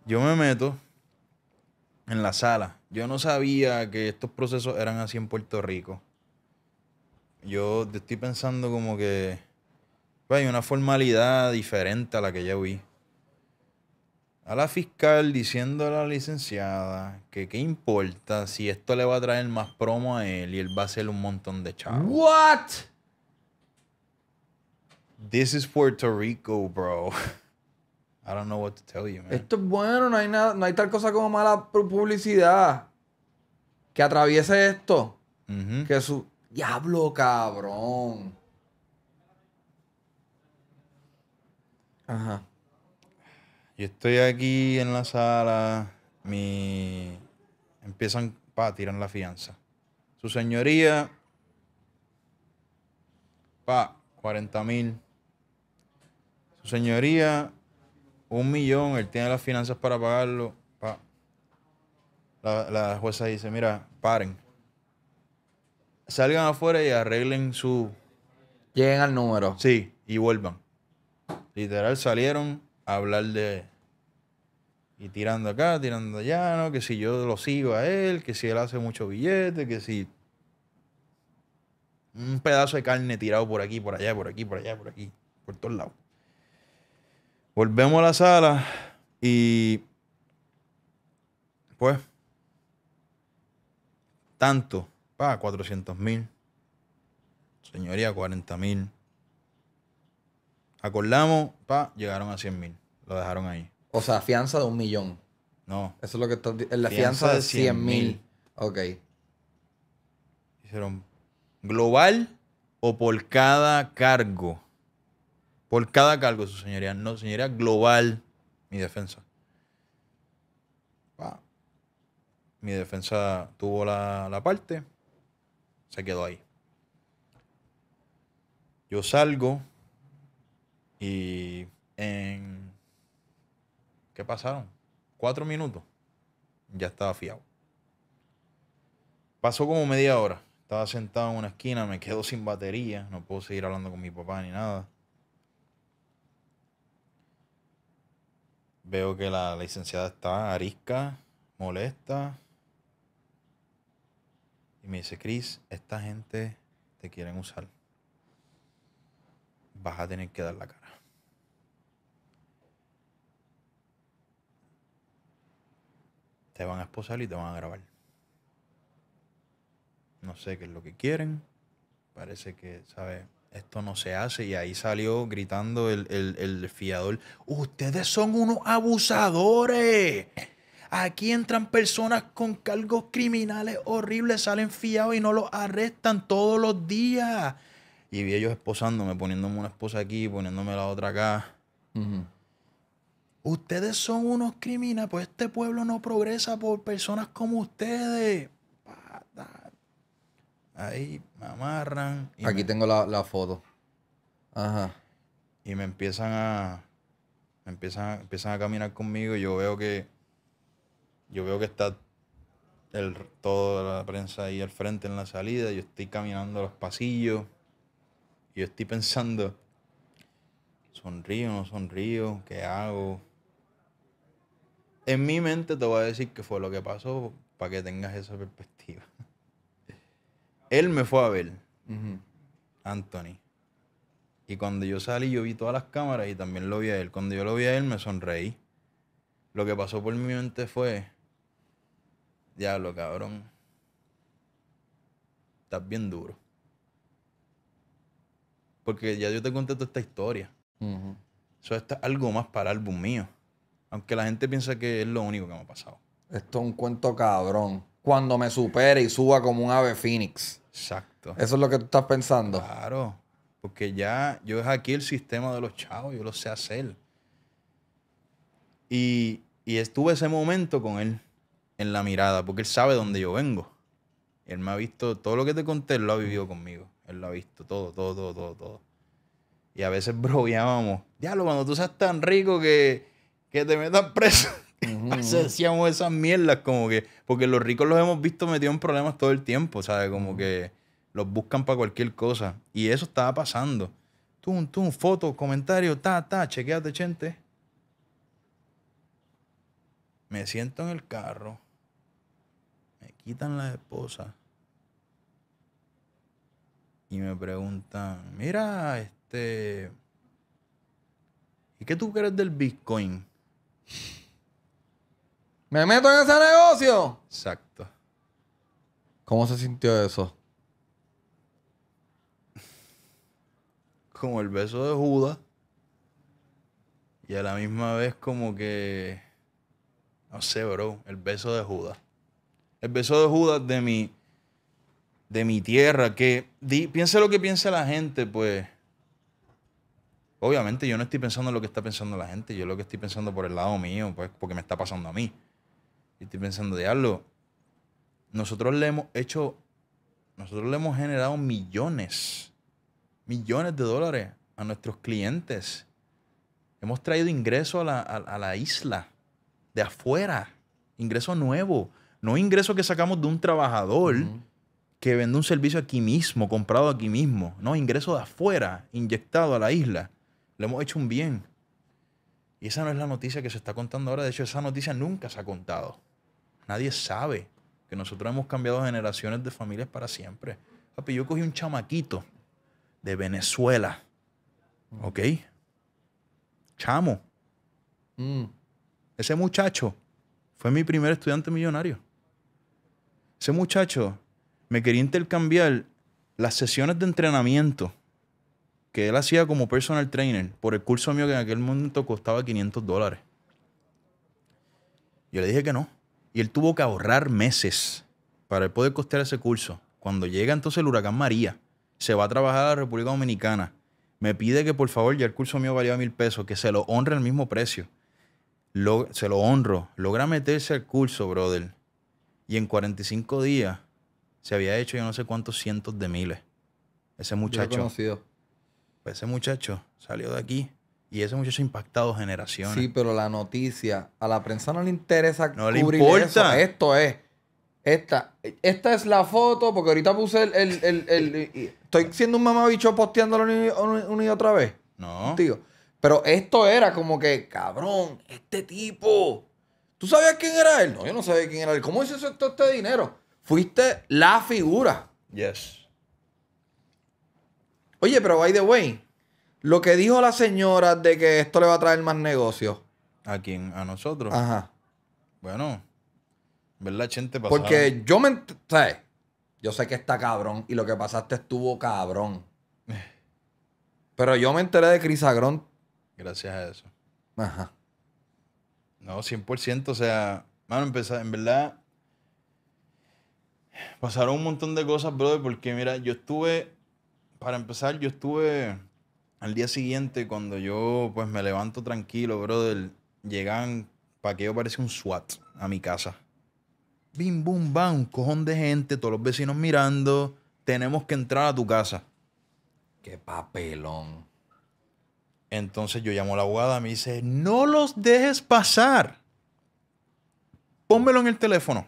yo me meto en la sala. Yo no sabía que estos procesos eran así en Puerto Rico. Yo estoy pensando como que pues, hay una formalidad diferente a la que ya vi a la fiscal diciendo a la licenciada que qué importa si esto le va a traer más promo a él y él va a hacer un montón de chavos. What? This is Puerto Rico, bro. [laughs] I don't know what to tell you, man. Esto es bueno, no hay no hay tal cosa como mala publicidad que atraviese esto. Mm-hmm. Que su diablo, cabrón. Ajá. Yo estoy aquí en la sala, mi... empiezan pa, tiran la fianza. Su señoría, pa, 40 mil. Su señoría, un millón, él tiene las finanzas para pagarlo. Pa. la jueza dice, mira, paren. Salgan afuera y arreglen su... Lleguen al número. Sí, y vuelvan. Literal, salieron hablar de. Y tirando acá, tirando allá, ¿no? Que si yo lo sigo a él, que si él hace mucho billete, que si. Un pedazo de carne tirado por aquí, por allá, por aquí, por allá, por aquí, por todos lados. Volvemos a la sala y. Pues. Tanto. Pa, 400 mil. Señoría, 40 mil. Acordamos, pa, llegaron a 100 mil. Lo dejaron ahí. O sea, fianza de un millón. No. Eso es lo que está. La fianza, de 100 mil. Ok. Hicieron global o por cada cargo. Por cada cargo, su señoría. No, señoría, global. Mi defensa. Mi defensa tuvo la, la parte. Se quedó ahí. Yo salgo y en... ¿Qué pasaron? Cuatro minutos. Ya estaba fiado. Pasó como media hora. Estaba sentado en una esquina, me quedo sin batería. No puedo seguir hablando con mi papá ni nada. Veo que la licenciada está arisca, molesta. Y me dice, Chris, esta gente te quieren usar. Vas a tener que dar la cara. te van a esposar y te van a grabar. No sé qué es lo que quieren. Parece que, ¿sabes? Esto no se hace. Y ahí salió gritando el, fiador. Ustedes son unos abusadores. Aquí entran personas con cargos criminales horribles, salen fiados y no los arrestan todos los días. Y vi ellos esposándome, poniéndome una esposa aquí, poniéndome la otra acá. Ustedes son unos criminales, pues este pueblo no progresa por personas como ustedes. Ahí me amarran. Aquí tengo la, foto. Ajá. Y me empiezan a. Me empiezan, empiezan a caminar conmigo yo veo que. Yo veo que está el, toda la prensa ahí al frente en la salida. Yo estoy caminando los pasillos. yo estoy pensando. ¿Sonrío no sonrío? ¿Qué hago? En mi mente te voy a decir que fue lo que pasó para que tengas esa perspectiva. [laughs] Él me fue a ver, Anthony. Y cuando yo salí, yo vi todas las cámaras y también lo vi a él. Cuando yo lo vi a él, me sonreí. Lo que pasó por mi mente fue, diablo, cabrón, estás bien duro. Porque ya yo te conté toda esta historia. Eso es algo más para el álbum mío. Aunque la gente piensa que es lo único que me ha pasado. Esto es un cuento cabrón. Cuando me supere y suba como un ave phoenix. Exacto. Eso es lo que tú estás pensando. Claro. Porque ya yo es aquí el sistema de los chavos, yo lo sé hacer. Y, y estuve ese momento con él en la mirada, porque él sabe dónde yo vengo. Él me ha visto, todo lo que te conté, él lo ha vivido conmigo. Él lo ha visto todo, todo, todo, todo, todo. Y a veces [laughs] bromeábamos. Diablo, cuando tú seas tan rico que, que te metan preso. Uh [laughs] decíamos esas mierdas como que, porque los ricos los hemos visto metidos en problemas todo el tiempo, ¿sabes? Como que los buscan para cualquier cosa. Y eso estaba pasando. Tum, tum, foto, comentario, ta, ta, chequeate, gente. Me siento en el carro. Me quitan la esposa. Y me preguntan, mira, este... ¿Y qué tú crees del Bitcoin? Me meto en ese negocio. Exacto. ¿Cómo se sintió eso? Como el beso de Judas. Y a la misma vez como que... No sé, bro. El beso de Judas. El beso de Judas de mi... De mi tierra. Que... Di, piense lo que piensa la gente, pues Obviamente yo no estoy pensando en lo que está pensando la gente, yo lo que estoy pensando por el lado mío, pues porque me está pasando a mí. Y estoy pensando, diablo, nosotros le hemos hecho, nosotros le hemos generado millones, millones de dólares a nuestros clientes. Hemos traído ingreso a la, isla, de afuera, ingreso nuevo, no ingreso que sacamos de un trabajador. que vende un servicio aquí mismo, comprado aquí mismo, ¿no? Ingreso de afuera, inyectado a la isla. Le hemos hecho un bien. Y esa no es la noticia que se está contando ahora. De hecho, esa noticia nunca se ha contado. Nadie sabe que nosotros hemos cambiado generaciones de familias para siempre. Papi, yo cogí un chamaquito de Venezuela. Mm. ¿Ok? Chamo. Mm. Ese muchacho fue mi primer estudiante millonario. Ese muchacho me quería intercambiar las sesiones de entrenamiento que él hacía como personal trainer por el curso mío que en aquel momento costaba 500 dólares. Yo le dije que no. Y él tuvo que ahorrar meses para poder costear ese curso. Cuando llega entonces el huracán María, se va a trabajar a la República Dominicana. Me pide que por favor, ya el curso mío valía mil pesos, que se lo honre al mismo precio. se lo honro. Logra meterse al curso, brother. Y en 45 días se había hecho yo no sé cuántos cientos de miles. Ese muchacho. Pues ese muchacho salió de aquí y ese muchacho ha impactado generaciones. Sí, pero la noticia, a la prensa no le interesa no le importa. Esto es. Esta, esta es la foto, porque ahorita puse el. estoy siendo un mamabicho posteándolo una, una y otra vez. No. Tío. Pero esto era como que, cabrón, este tipo. ¿Tú sabías quién era él? No, yo no sabía quién era él. ¿Cómo hice todo este dinero? Fuiste la figura. Yes. Oye, pero by the way, lo que dijo la señora de que esto le va a traer más negocios. ¿A quién? ¿A nosotros? Ajá. Bueno, ¿verdad, gente? Porque yo me. ¿Sabes? Yo sé que está cabrón y lo que pasaste estuvo cabrón. [sighs] Pero yo me enteré de Crisagrón Gracias a eso. Ajá. No, 100%. O sea, mano, empezar, en verdad. Pasaron un montón de cosas, brother, porque mira, yo estuve para empezar, yo estuve al día siguiente, cuando yo pues me levanto tranquilo, brother, llegan para que yo parece un SWAT a mi casa. Bim, bum, bam, un cojón de gente, todos los vecinos mirando. Tenemos que entrar a tu casa. Qué papelón. Entonces yo llamo a la abogada, me dice, no los dejes pasar. Pónmelo en el teléfono.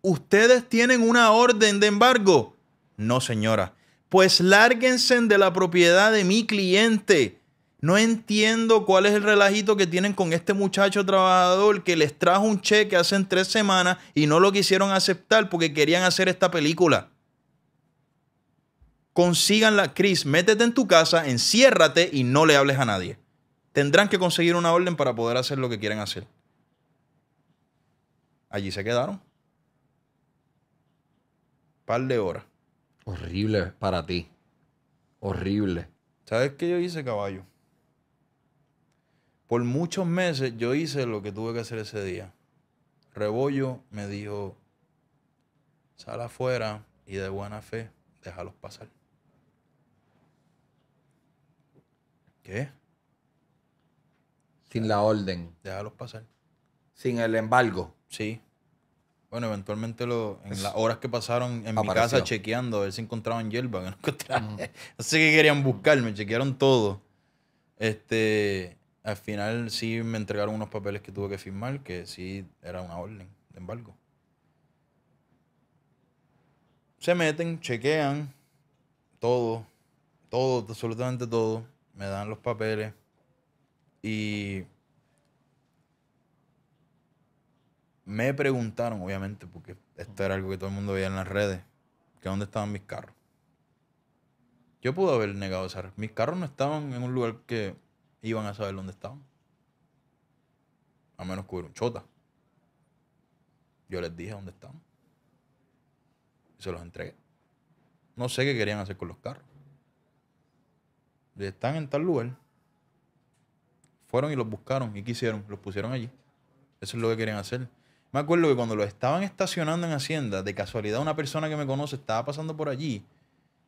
Ustedes tienen una orden de embargo. No, señora pues lárguense de la propiedad de mi cliente. No entiendo cuál es el relajito que tienen con este muchacho trabajador que les trajo un cheque hace tres semanas y no lo quisieron aceptar porque querían hacer esta película. Consíganla, Cris, métete en tu casa, enciérrate y no le hables a nadie. Tendrán que conseguir una orden para poder hacer lo que quieran hacer. Allí se quedaron. Par de horas. Horrible para ti. Horrible. ¿Sabes qué yo hice, caballo? Por muchos meses yo hice lo que tuve que hacer ese día. Rebollo me dijo, sal afuera y de buena fe, déjalos pasar. ¿Qué? Sin la orden. Déjalos pasar. Sin el embargo. Sí. Bueno, eventualmente en las horas que pasaron en mi casa chequeando a ver si encontraban hierba, que no encontraban. [laughs] No sé Así que querían buscarme, chequearon todo. Este, al final sí me entregaron unos papeles que tuve que firmar, que sí era una orden de embargo. Se meten, chequean todo, todo, absolutamente todo. Me dan los papeles y me preguntaron, obviamente, porque esto era algo que todo el mundo veía en las redes, que dónde estaban mis carros. Yo pude haber negado esa Mis carros no estaban en un lugar que iban a saber dónde estaban. A menos que hubiera un chota. Yo les dije dónde estaban. Y se los entregué. No sé qué querían hacer con los carros. Están en tal lugar. Fueron y los buscaron. ¿Y quisieron, Los pusieron allí. Eso es lo que querían hacer. Me acuerdo que cuando lo estaban estacionando en Hacienda, de casualidad una persona que me conoce estaba pasando por allí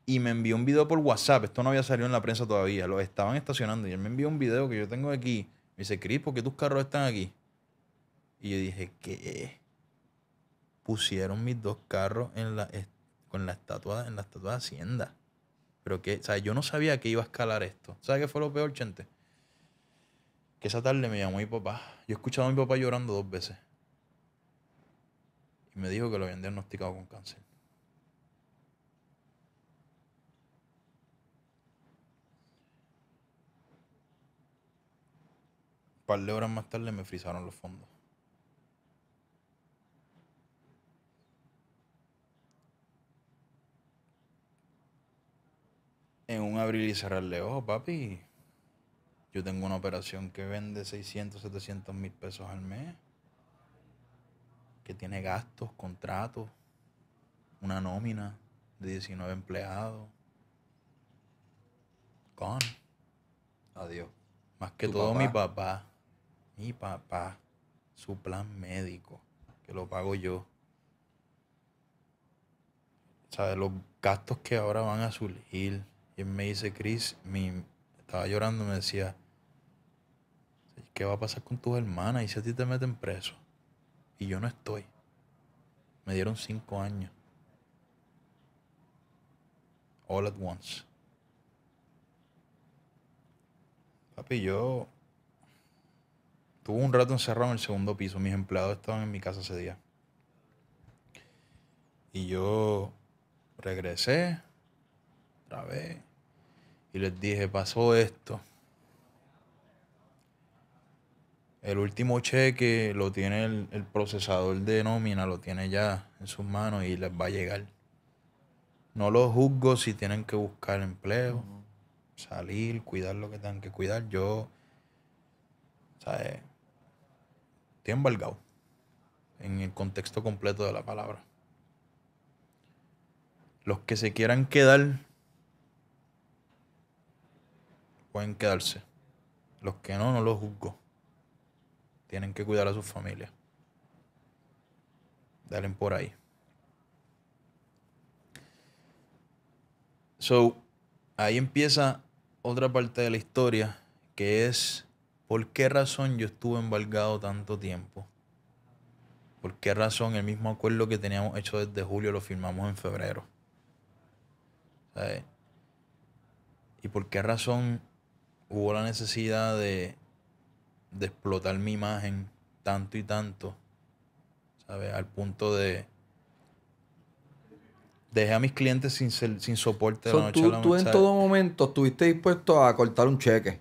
y me envió un video por WhatsApp. Esto no había salido en la prensa todavía. Lo estaban estacionando y él me envió un video que yo tengo aquí. Me dice, Cris, ¿por qué tus carros están aquí? Y yo dije, ¿qué? Pusieron mis dos carros en la, con la estatua, en la estatua de Hacienda. Pero que, o sea, yo no sabía que iba a escalar esto. ¿Sabes qué fue lo peor, gente? Que esa tarde me llamó mi papá. Yo he escuchado a mi papá llorando dos veces y me dijo que lo habían diagnosticado con cáncer. Un par de horas más tarde me frizaron los fondos. En un abril y cerrarle ojo, papi. Yo tengo una operación que vende 600, 700 mil pesos al mes que tiene gastos, contratos, una nómina de 19 empleados. Con. Adiós. Más que todo mi papá. Mi papá. Su plan médico. Que lo pago yo. o de Los gastos que ahora van a surgir. Y me dice, Chris, mi, estaba llorando, me decía, ¿qué va a pasar con tus hermanas? ¿Y si a ti te meten preso? yo no estoy. Me dieron cinco años. All at once. Papi, yo tuve un rato encerrado en el segundo piso. Mis empleados estaban en mi casa ese día. Y yo regresé otra vez y les dije, pasó esto. El último cheque lo tiene el, el procesador de nómina, lo tiene ya en sus manos y les va a llegar. No los juzgo si tienen que buscar empleo, salir, cuidar lo que tengan que cuidar. Yo, ¿sabes? Eh, estoy embargado en el contexto completo de la palabra. Los que se quieran quedar, pueden quedarse. Los que no, no los juzgo tienen que cuidar a sus familias. Dale por ahí. So, ahí empieza otra parte de la historia que es por qué razón yo estuve embargado tanto tiempo. ¿Por qué razón el mismo acuerdo que teníamos hecho desde julio lo firmamos en febrero? ¿Y por qué razón hubo la necesidad de de explotar mi imagen tanto y tanto, ¿sabes? Al punto de... Dejé a mis clientes sin, soporte la noche tú, Tú en todo momento estuviste dispuesto a cortar un cheque.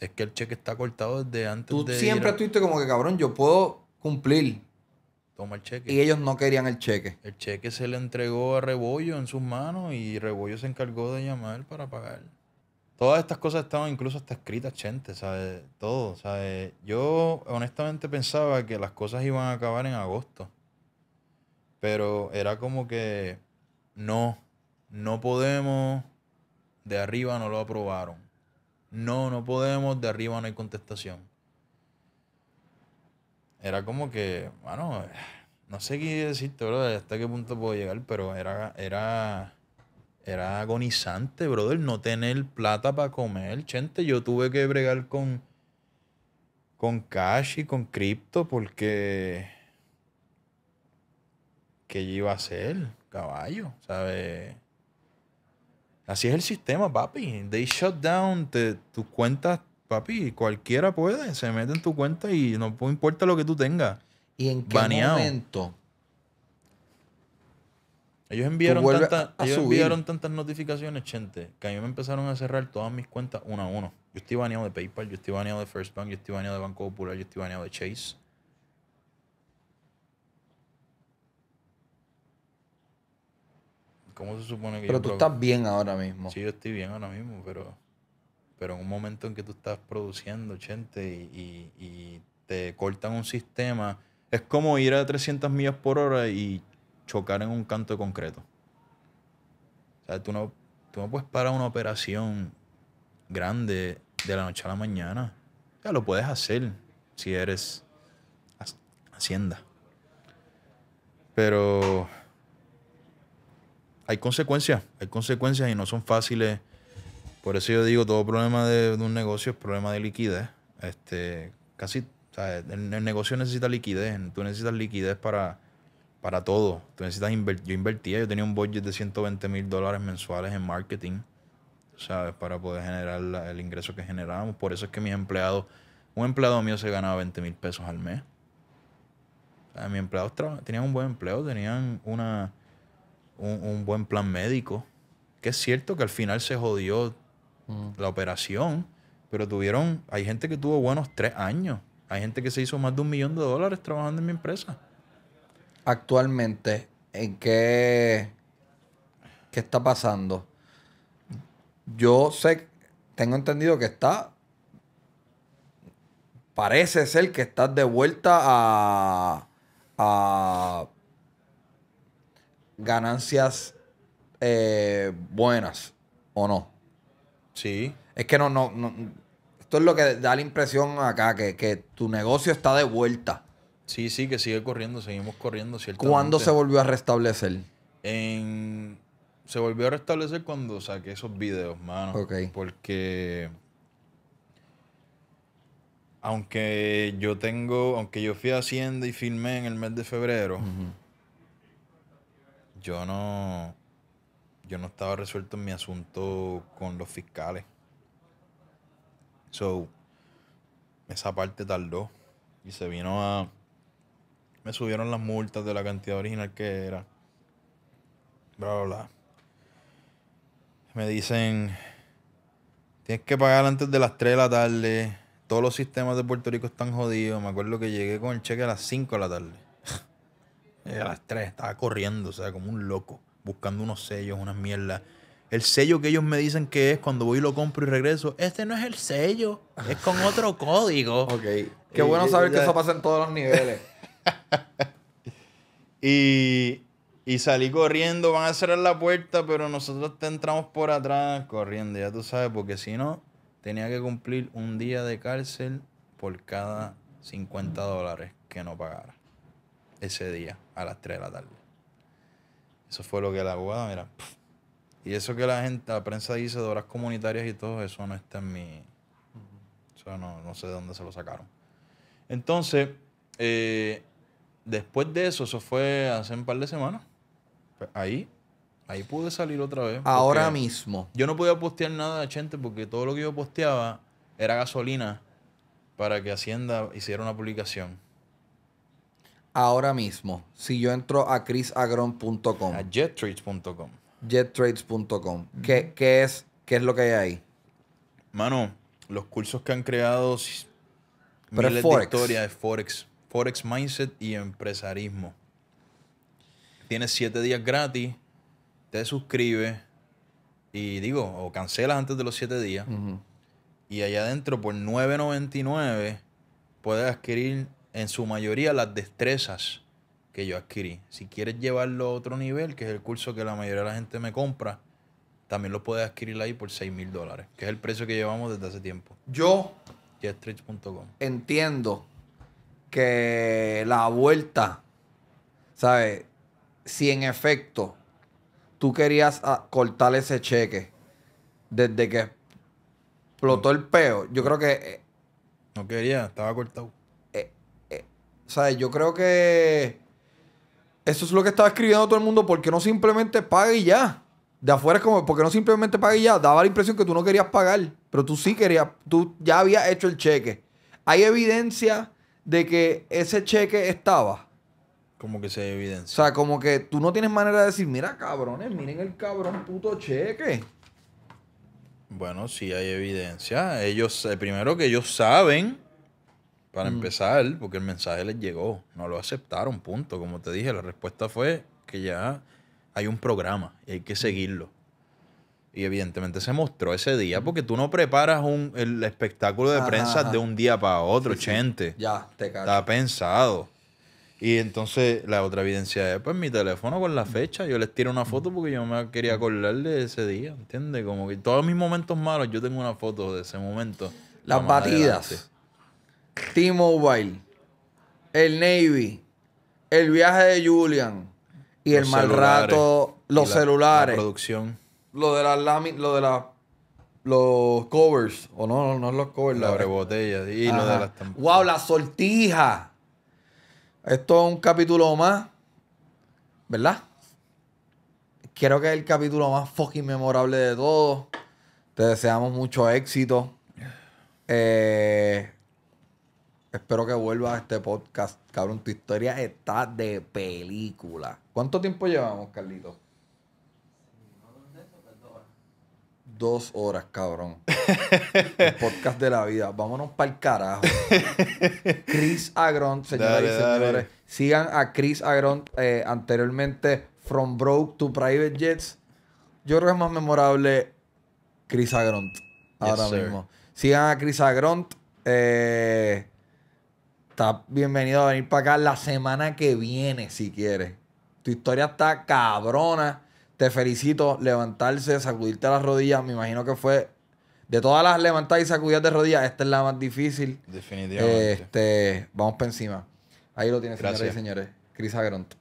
Es que el cheque está cortado desde antes tú de... Tú siempre estuviste como que, cabrón, yo puedo cumplir. Toma el cheque. Y ellos no querían el cheque. El cheque se le entregó a Rebollo en sus manos y Rebollo se encargó de llamar para pagar. Todas estas cosas estaban incluso hasta escritas, gente, ¿sabes? Todo, ¿sabes? Yo honestamente pensaba que las cosas iban a acabar en agosto. Pero era como que no, no podemos, de arriba no lo aprobaron. No, no podemos, de arriba no hay contestación. Era como que, bueno, no sé qué decirte, ¿verdad? hasta qué punto puedo llegar, pero era, era era agonizante, brother, no tener plata para comer. Gente, yo tuve que bregar con, con cash y con cripto porque... ¿Qué iba a hacer, caballo? ¿Sabes? Así es el sistema, papi. They shut down tus cuentas, papi. Cualquiera puede. Se mete en tu cuenta y no importa lo que tú tengas. ¿Y en qué momento ellos enviaron, ellos enviaron tantas notificaciones, gente, que a mí me empezaron a cerrar todas mis cuentas uno a uno. Yo estoy baneado de PayPal, yo estoy baneado de First Bank, yo estoy baneado de Banco Popular, yo estoy baneado de Chase. ¿Cómo se supone que Pero tú estás bien ahora mismo. Sí, yo estoy bien ahora mismo, pero, pero en un momento en que tú estás produciendo, gente, y, y te cortan un sistema, es como ir a 300 millas por hora y chocar en un canto concreto. O sea, tú no, tú no puedes parar una operación grande de la noche a la mañana. ya lo puedes hacer si eres Hacienda. Pero hay consecuencias, hay consecuencias y no son fáciles. Por eso yo digo, todo problema de, un negocio es problema de liquidez. Este, casi, o el, negocio necesita liquidez, tú necesitas liquidez para, para todo. Tú necesitas Yo invertía, yo tenía un budget de 120 mil dólares mensuales en marketing, ¿sabes? Para poder generar el ingreso que generábamos. Por eso es que mis empleados, un empleado mío se ganaba 20 mil pesos al mes. Mis empleados tenían un buen empleo, tenían una, un, buen plan médico. Que es cierto que al final se jodió mm. la operación, pero tuvieron, hay gente que tuvo buenos tres años. Hay gente que se hizo más de un millón de dólares trabajando en mi empresa actualmente en qué, qué está pasando. Yo sé, tengo entendido que está. Parece ser que estás de vuelta a, a ganancias eh, buenas, ¿o no? Sí. Es que no, no, Esto es lo que da la impresión acá, que tu negocio está de vuelta. Sí, sí, que sigue corriendo, seguimos corriendo. ¿Cuándo se volvió a restablecer? Se volvió a restablecer cuando saqué esos videos, mano. Ok. Porque aunque yo tengo, aunque yo fui a Hacienda y filmé en el mes de febrero, yo no, yo no estaba resuelto en mi asunto con los fiscales. So, esa parte tardó y se vino a, me subieron las multas de la cantidad original que era. Bla, bla, bla. Me dicen, tienes que pagar antes de las 3 de la tarde. Todos los sistemas de Puerto Rico están jodidos. Me acuerdo que llegué con el cheque a las 5 de la tarde. [laughs] a las 3, estaba corriendo, o sea, como un loco, buscando unos sellos, unas mierdas. El sello que ellos me dicen que es cuando voy y lo compro y regreso, este no es el sello, es con otro código. [laughs] Ok. Qué bueno saber que eso pasa en todos los niveles. [laughs] [laughs] y, salí corriendo, van a cerrar la puerta, pero nosotros te entramos por atrás corriendo, ya tú sabes, porque si no, tenía que cumplir un día de cárcel por cada 50 dólares que no pagara ese día a las 3 de la tarde. Eso fue lo que la abogada, mira. Y eso que la gente, la prensa dice de horas comunitarias y todo, eso no está en mi. Eso no, no sé de dónde se lo sacaron. Entonces, eh, después de eso, eso fue hace un par de semanas. Pues, ahí, ahí pude salir otra vez. Ahora mismo. Yo no podía postear nada de gente porque todo lo que yo posteaba era gasolina para que Hacienda hiciera una publicación. Ahora mismo, si yo entro a chrisagron.com. A jettrades.com. Jettrades.com. ¿Qué, es, ¿Qué es lo que hay ahí? Mano, los cursos que han creado... Pero miles De Forex Forex Mindset y Empresarismo. Tienes 7 días gratis, te suscribes y digo, o cancelas antes de los 7 días. Y allá adentro por 9.99 puedes adquirir en su mayoría las destrezas que yo adquirí. Si quieres llevarlo a otro nivel, que es el curso que la mayoría de la gente me compra, también lo puedes adquirir ahí por seis mil dólares, que es el precio que llevamos desde hace tiempo. Yo. Jetstreets.com. Entiendo que la vuelta, ¿sabes? Si en efecto tú querías ah, cortar ese cheque desde que explotó el peo, yo creo que... Eh, no quería, estaba cortado. Eh, eh, ¿Sabes? Yo creo que... Eso es lo que estaba escribiendo todo el mundo. ¿Por qué no simplemente pague y ya? De afuera es como, ¿por qué no simplemente pague y ya? Daba la impresión que tú no querías pagar, pero tú sí querías, tú ya habías hecho el cheque. Hay evidencia de que ese cheque estaba. Como que se evidencia. O sea, como que tú no tienes manera de decir, mira cabrones, miren el cabrón puto cheque. Bueno, sí hay evidencia. Ellos, eh, primero que ellos saben, para mm. empezar, porque el mensaje les llegó. No lo aceptaron, punto. Como te dije, la respuesta fue que ya hay un programa y hay que seguirlo y evidentemente se mostró ese día porque tú no preparas un, el espectáculo de prensa de un día para otro, gente. Ya, te cago. Está pensado. Y entonces la otra evidencia es pues mi teléfono con la fecha. Yo les tiro una foto porque yo me quería acordar de ese día, ¿entiendes? Como que todos mis momentos malos, yo tengo una foto de ese momento. Las batidas. T-Mobile. El Navy. El viaje de Julian. Y el mal rato. Los celulares. La producción lo de las lo de las... los covers, o no, no, no los covers, la botellas y lo de las Wow, la sortija. Esto es un capítulo más, ¿verdad? Quiero que es el capítulo más fucking memorable de todos. Te deseamos mucho éxito. Eh, espero que vuelvas a este podcast, cabrón. Tu historia está de película. ¿Cuánto tiempo llevamos, Carlitos? dos horas, cabrón. [laughs] El podcast de la vida. Vámonos para el carajo. Chris Agront, [laughs] señoras y señores. Sigan a Chris Agront eh, anteriormente, From Broke to Private Jets. Yo creo que es más memorable Chris Agront ahora mismo. Sigan a Chris Agront. Eh, está bienvenido a venir para acá la semana que viene, si quieres. Tu historia está cabrona. Te felicito, levantarse, sacudirte las rodillas, me imagino que fue de todas las levantadas y sacudidas de rodillas, esta es la más difícil. Definitivamente. Este, vamos para encima. Ahí lo tienes, señores y señores. Cris Agronto.